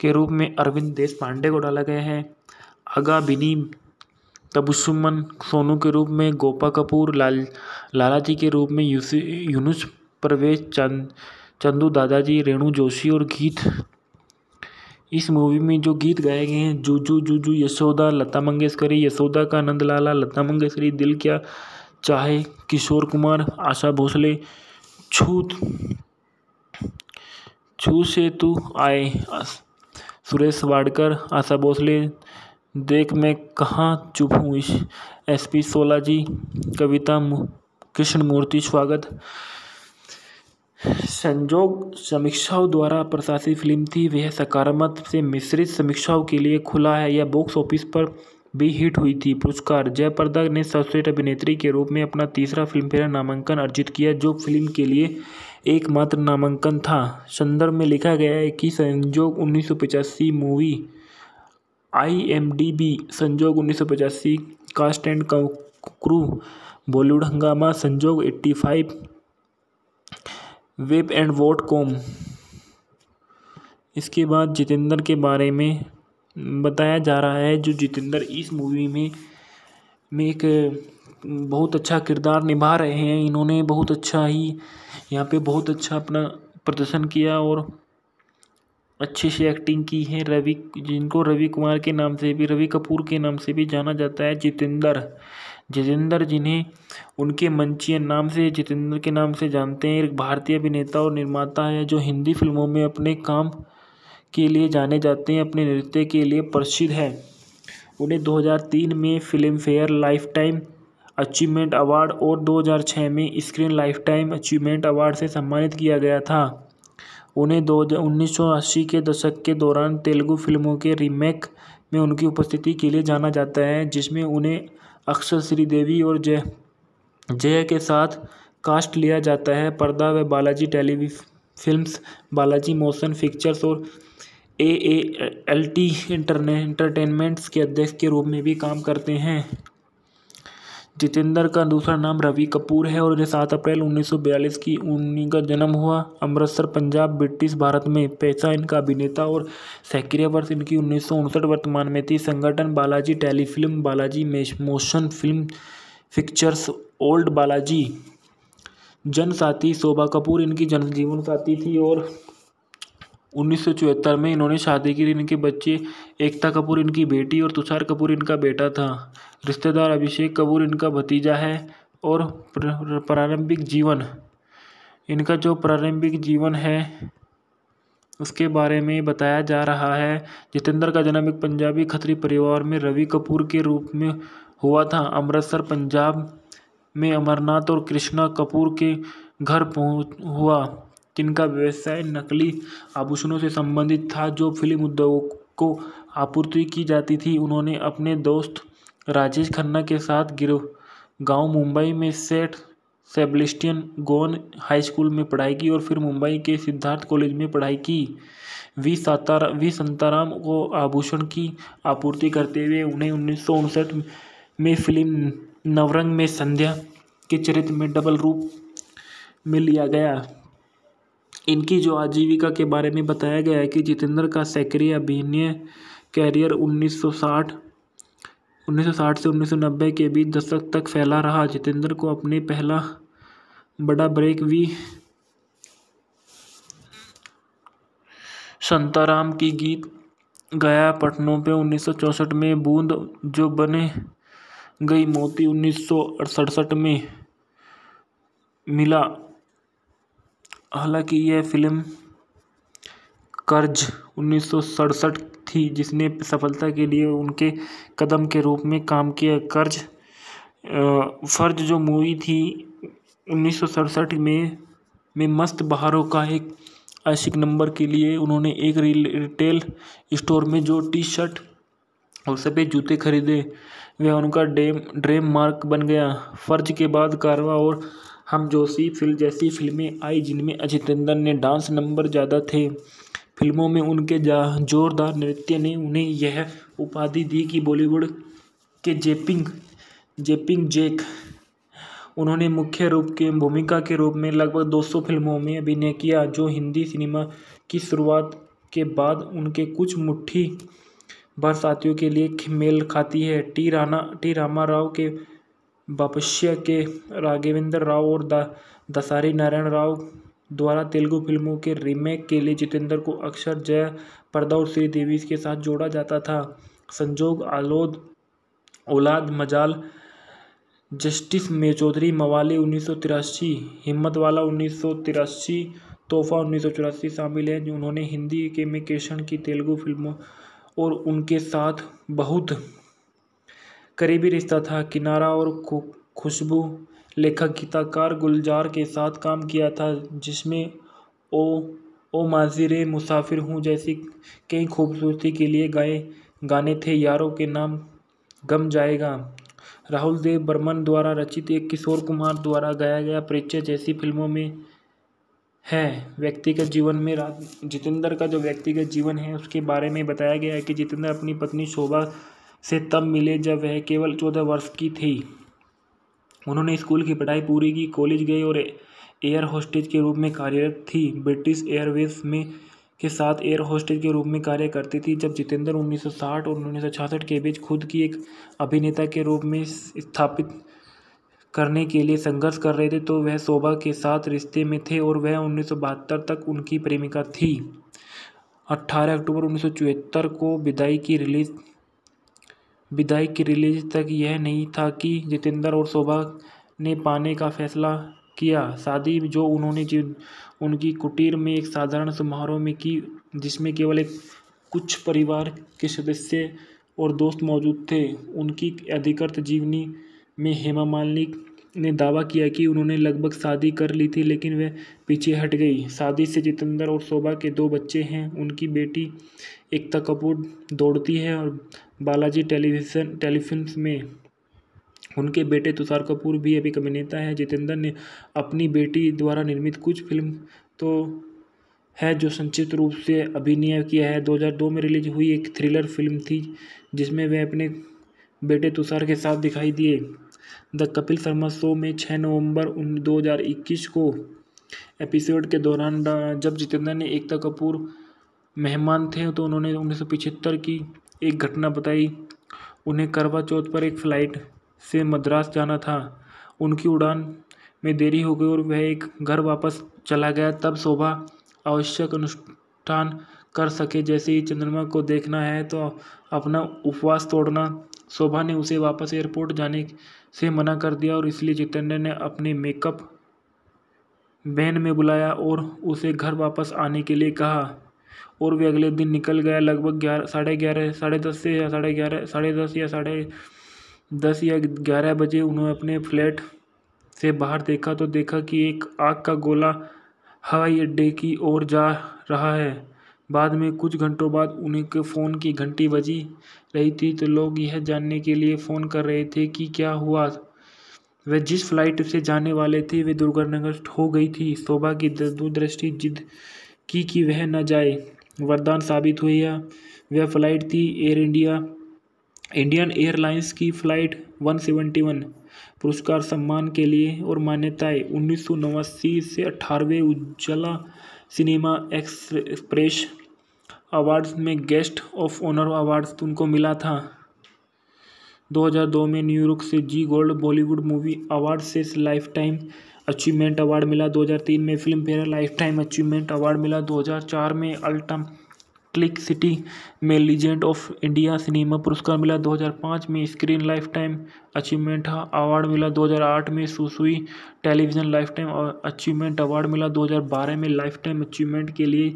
के रूप में अरविंद देश पांडे को डाला गया है अगा बिनी तबुसुमन सोनू के रूप में गोपा कपूर लाल लाला जी के रूप में यूसी यूनुस परवेज चंद चंदू दादाजी रेणु जोशी और गीत इस मूवी में जो गीत गाए गए हैं जूजू जूजू यशोदा लता मंगेशकरी यशोदा का नंदलाला लता मंगेशकरी दिल क्या चाहे किशोर कुमार आशा भोसले छूत छू से तू आए सुरेश वाडकर आशा भोसले देख मैं कहाँ चुप हूँ इस एस पी सोला जी कविता कृष्ण मूर्ति स्वागत संजोग समीक्षाओं द्वारा प्रशासित फिल्म थी वह सकारात्मक से मिश्रित समीक्षाओं के लिए खुला है यह बॉक्स ऑफिस पर भी हिट हुई थी पुरस्कार जयप्रदा ने सर्वश्रेष्ठ अभिनेत्री के रूप में अपना तीसरा फिल्मफेयर नामांकन अर्जित किया जो फिल्म के लिए एकमात्र नामांकन था संदर्भ में लिखा गया है कि संजोग उन्नीस मूवी आईएमडीबी संजोग उन्नीस कास्ट एंड क्रू बॉलीवुड हंगामा संजोग 85 वेब एंड वॉट कॉम इसके बाद जितेंद्र के बारे में बताया जा रहा है जो जितेंद्र इस मूवी में में एक बहुत अच्छा किरदार निभा रहे हैं इन्होंने बहुत अच्छा ही यहाँ पे बहुत अच्छा अपना प्रदर्शन किया और अच्छे से एक्टिंग की है रवि जिनको रवि कुमार के नाम से भी रवि कपूर के नाम से भी जाना जाता है जितेंद्र जितेंद्र जिन्हें उनके मंचीय नाम से जितेंद्र के नाम से जानते हैं एक भारतीय अभिनेता और निर्माता है जो हिंदी फिल्मों में अपने काम के लिए जाने जाते हैं अपने नृत्य के लिए प्रसिद्ध हैं उन्हें दो हज़ार तीन में फ़िल्मफेयर लाइफ़टाइम अचीवमेंट अवार्ड और दो हज़ार छः में स्क्रीन लाइफ़टाइम अचीवमेंट अवार्ड से सम्मानित किया गया था उन्हें दो उन्नीस सौ अस्सी के दशक के दौरान तेलुगु फिल्मों के रीमेक में उनकी उपस्थिति के लिए जाना जाता है जिसमें उन्हें अक्सर श्रीदेवी और जय जय के साथ कास्ट लिया जाता है पर्दा व Balaji telefilms Balaji motion pictures और A A L T इंटरने entertainments के अध्यक्ष के रूप में भी काम करते हैं जितेंद्र का दूसरा नाम रवि कपूर है और उन्हें सात अप्रैल 1942 की उन्हीं का जन्म हुआ अमृतसर पंजाब ब्रिटिश भारत में पैसा इनका अभिनेता और सक्रिय वर्ष इनकी उन्नीस वर्तमान में थी संगठन Balaji telefilm Balaji motion film pictures old Balaji जन साथी शोभा कपूर इनकी जनजीवन जीवन साथी थी और उन्नीस सौ चौहत्तर में इन्होंने शादी की इनके बच्चे एकता कपूर इनकी बेटी और तुषार कपूर इनका बेटा था रिश्तेदार अभिषेक कपूर इनका भतीजा है और प्रारंभिक जीवन इनका जो प्रारंभिक जीवन है उसके बारे में बताया जा रहा है जितेंद्र का जन्म एक पंजाबी खत्री परिवार में रवि कपूर के रूप में हुआ था अमृतसर पंजाब में अमरनाथ और कृष्णा कपूर के घर पहुँच हुआ जिनका व्यवसाय नकली आभूषणों से संबंधित था जो फिल्म उद्योग को आपूर्ति की जाती थी उन्होंने अपने दोस्त राजेश खन्ना के साथ गिर गाँव मुंबई में सेठ सेबलिस्टियन गोन हाई स्कूल में पढ़ाई की और फिर मुंबई के सिद्धार्थ कॉलेज में पढ़ाई की वी सातारा वी संताराम को आभूषण की आपूर्ति करते हुए उन्हें उन्नीस में फिल्म नवरंग में संध्या के चरित्र में डबल रूप में लिया गया इनकी जो आजीविका के बारे में बताया गया है कि जितेंद्र का सक्रिय अभिनय कैरियर 1960 1960 से 1990 के बीच दशक तक फैला रहा जितेंद्र को अपने पहला बड़ा ब्रेक भी संताराम की गीत गया पटनों पे 1964 में बूंद जो बने गई मोती उन्नीस में मिला हालांकि यह फ़िल्म कर्ज उन्नीस सौ सड़सठ थी जिसने सफलता के लिए उनके कदम के रूप में काम किया कर्ज फर्ज जो मूवी थी उन्नीस सौ सड़सठ में में मस्त बहारों का एक आशिक नंबर के लिए उन्होंने एक रिटेल स्टोर में जो टी शर्ट और सफ़ेद जूते खरीदे वह उनका डेम ड्रीम मार्क बन गया फर्ज के बाद कारवा और हम जोशी फिल्म जैसी फिल्में आई जिनमें अजय टंडन ने डांस नंबर ज़्यादा थे फिल्मों में उनके जोरदार नृत्य ने उन्हें यह उपाधि दी कि बॉलीवुड के जेपिंग जेपिंग जैक उन्होंने मुख्य रूप के भूमिका के रूप में लगभग 200 फिल्मों में अभिनय किया जो हिंदी सिनेमा की शुरुआत के बाद उनके कुछ मुट्ठी बरसातियों के लिए मेल खाती है टी राना टी रामा राव के बापश्य के राघवेंद्र राव और द दसारी नारायण राव द्वारा तेलुगु फिल्मों के रीमेक के लिए जितेंद्र को अक्षर जया पर्दा और श्रीदेवी के साथ जोड़ा जाता था संजोग आलोद औलाद मजाल जस्टिस में चौधरी मवाली उन्नीस सौ तिरासी हिम्मत वाला उन्नीस सौ तिरासी तोहफा उन्नीस सौ चौरासी शामिल हैं जो उन्होंने हिंदी के में की तेलुगु फिल्मों और उनके साथ बहुत करीबी रिश्ता था किनारा और खुशबू लेखक गीताकार गुलजार के साथ काम किया था जिसमें ओ ओ माजिर मुसाफिर हूँ जैसी कई खूबसूरती के लिए गाए गाने थे यारों के नाम गम जाएगा राहुल देव बर्मन द्वारा रचित एक किशोर कुमार द्वारा गाया गया परिचय जैसी फिल्मों में है व्यक्तिगत जीवन में जितेंद्र का जो व्यक्तिगत जीवन है उसके बारे में बताया गया है कि जितेंद्र अपनी पत्नी शोभा से तब मिले जब वह केवल चौदह वर्ष की थी उन्होंने स्कूल की पढ़ाई पूरी की कॉलेज गई और एयर होस्टेज के रूप में कार्यरत थी ब्रिटिश एयरवेज में के साथ एयर होस्टेज के रूप में कार्य करती थी जब जितेंद्र 1960 और उन्नीस के बीच खुद की एक अभिनेता के रूप में स्थापित करने के लिए संघर्ष कर रहे थे तो वह शोभा के साथ रिश्ते में थे और वह उन्नीस तक उनकी प्रेमिका थी 18 अक्टूबर उन्नीस को विदाई की रिलीज विदाई की रिलीज़ तक यह नहीं था कि जितेंद्र और शोभा ने पाने का फैसला किया शादी जो उन्होंने उनकी कुटीर में एक साधारण समारोह में की जिसमें केवल एक कुछ परिवार के सदस्य और दोस्त मौजूद थे उनकी अधिकृत जीवनी में हेमा मालिनी ने दावा किया कि उन्होंने लगभग शादी कर ली थी लेकिन वे पीछे हट गई शादी से जितेंद्र और शोभा के दो बच्चे हैं उनकी बेटी एकता कपूर दौड़ती है और बालाजी टेलीविज़न टेलीफिल्म में उनके बेटे तुषार कपूर भी एक अभिनेता हैं जितेंद्र ने अपनी बेटी द्वारा निर्मित कुछ फ़िल्म तो है जो संचित रूप से अभिनय किया है दो हज़ार दो में रिलीज हुई एक थ्रिलर फिल्म थी जिसमें वे अपने बेटे तुषार के साथ दिखाई दिए द कपिल शर्मा शो में छः नवंबर उन दो हज़ार इक्कीस को एपिसोड के दौरान जब जितेंद्र ने एकता कपूर मेहमान थे तो उन्होंने उन्नीस सौ पिछहत्तर की एक घटना बताई उन्हें करवा चौथ पर एक फ़्लाइट से मद्रास जाना था उनकी उड़ान में देरी हो गई और वह एक घर वापस चला गया तब शोभा आवश्यक अनुष्ठान कर सके जैसे ही चंद्रमा को देखना है तो अपना उपवास तोड़ना शोभा ने उसे वापस एयरपोर्ट जाने से मना कर दिया और इसलिए जितेंद्र ने अपने मेकअप वैन में बुलाया और उसे घर वापस आने के लिए कहा और वे अगले दिन निकल गया लगभग ग्यारह साढ़े ग्यारह साढ़े दस से या साढ़े ग्यारह साढ़े दस या साढ़े दस या ग्यारह बजे उन्होंने अपने फ्लैट से बाहर देखा तो देखा कि एक आग का गोला हवाई अड्डे की ओर जा रहा है बाद में कुछ घंटों बाद उन्हें के फ़ोन की घंटी बजी रही थी तो लोग यह जानने के लिए फ़ोन कर रहे थे कि क्या हुआ वे जिस फ्लाइट से जाने वाले थे वे दुर्घटनाग्रस्त हो गई थी शोभा की दूरदृष्टि जिद की कि वह न जाए वरदान साबित हुई है वह फ़्लाइट थी एयर इंडिया इंडियन एयरलाइंस की फ़्लाइट 171 पुरस्कार सम्मान के लिए और मान्यताएं उन्नीस से अठारहवें उज्ज्वला सिनेमा एक्सप्रेस अवार्ड्स में गेस्ट ऑफ ऑनर अवार्ड्स उनको मिला था 2002 में न्यूयॉर्क से जी गोल्ड बॉलीवुड मूवी अवार्ड से लाइफ टाइम अचीवमेंट अवार्ड मिला 2003 में Filmfare life time achievement award मिला 2004 में अल्टम क्लिक सिटी में लीजेंड ऑफ इंडिया सिनेमा पुरस्कार मिला 2005 में screen life time achievement award मिला 2008 में सुसुई television life time achievement award मिला 2012 में लाइफ टाइम अचीवमेंट के लिए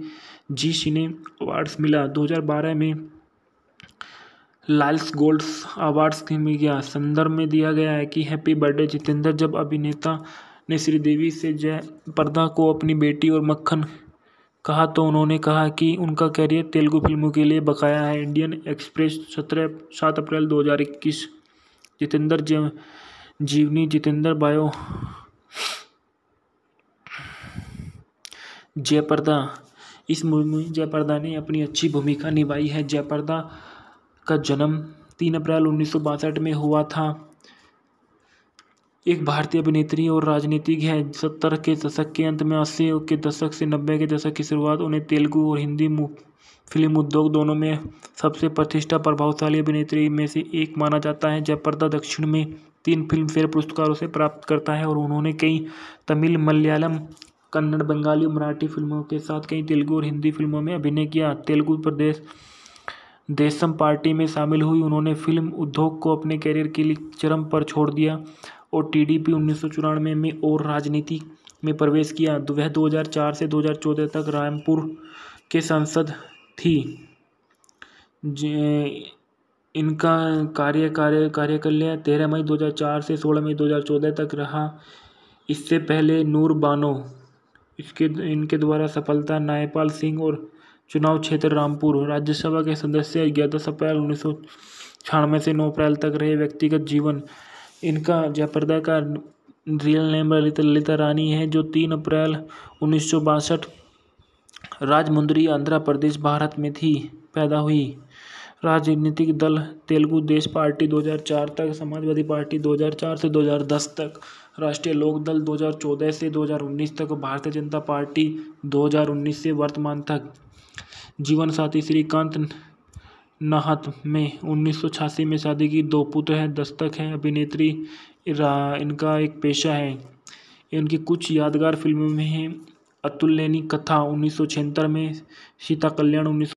जी सिने अवार्ड्स मिला 2012 में लाइल्स गोल्ड्स अवार्ड्स में गया संदर्भ में दिया गया है कि हैप्पी बर्थडे जितेंद्र जब अभिनेता ने श्रीदेवी से जय को अपनी बेटी और मक्खन कहा तो उन्होंने कहा कि उनका कैरियर तेलुगु फिल्मों के लिए बकाया है इंडियन एक्सप्रेस सत्रह सात अप्रैल दो हज़ार इक्कीस जितेंद्र जय जीवनी जितेंद्र बायो जयप्रदा इस मूवी में जयप्रदा ने अपनी अच्छी भूमिका निभाई है जयप्रदा का जन्म तीन अप्रैल उन्नीस में हुआ था एक भारतीय अभिनेत्री और राजनीतिज्ञ हैं सत्तर के दशक के अंत में अस्सी के दशक से नब्बे के दशक की शुरुआत उन्हें तेलुगु और हिंदी फिल्म उद्योग दोनों में सबसे प्रतिष्ठा प्रभावशाली अभिनेत्री में से एक माना जाता है जयप्रदा दक्षिण में तीन फिल्मफेयर पुरस्कारों से प्राप्त करता है और उन्होंने कई तमिल मलयालम कन्नड़ बंगाली और मराठी फिल्मों के साथ कई तेलुगु और हिंदी फिल्मों में अभिनय किया तेलुगु प्रदेश देशम पार्टी में शामिल हुई उन्होंने फिल्म उद्योग को अपने कैरियर के लिए चरम पर छोड़ दिया और टीडीपी उन्नीस सौ चौरानवे में और राजनीति में प्रवेश किया वह 2004 से 2014 तक रामपुर के सांसद थी इनका कार्य कार्य कार्यकाल तेरह मई 2004 से 16 मई 2014 तक रहा इससे पहले नूर बानो इसके इनके द्वारा सफलता नायपाल सिंह और चुनाव क्षेत्र रामपुर राज्यसभा के सदस्य ग्यारह अप्रैल उन्नीस सौ छियानवे से नौ अप्रैल तक रहे व्यक्तिगत जीवन इनका जयप्रदा का रियल नेम ललिता रानी है जो तीन अप्रैल उन्नीस सौ बासठ राजमुंदरी आंध्र प्रदेश भारत में थी पैदा हुई राजनीतिक दल तेलुगु देश पार्टी 2004 तक समाजवादी पार्टी 2004 से 2010 तक राष्ट्रीय लोक दल 2014 से 2019 तक भारतीय जनता पार्टी 2019 से वर्तमान तक जीवन साथी श्रीकांत नाहत में उन्नीस सौ छियासी में शादी की दो पुत्र हैं दस्तक हैं अभिनेत्री इनका एक पेशा है इनकी कुछ यादगार फिल्मों में हैं अतुल कथा उन्नीस सौ छिहत्तर में सीता कल्याण उन्नीस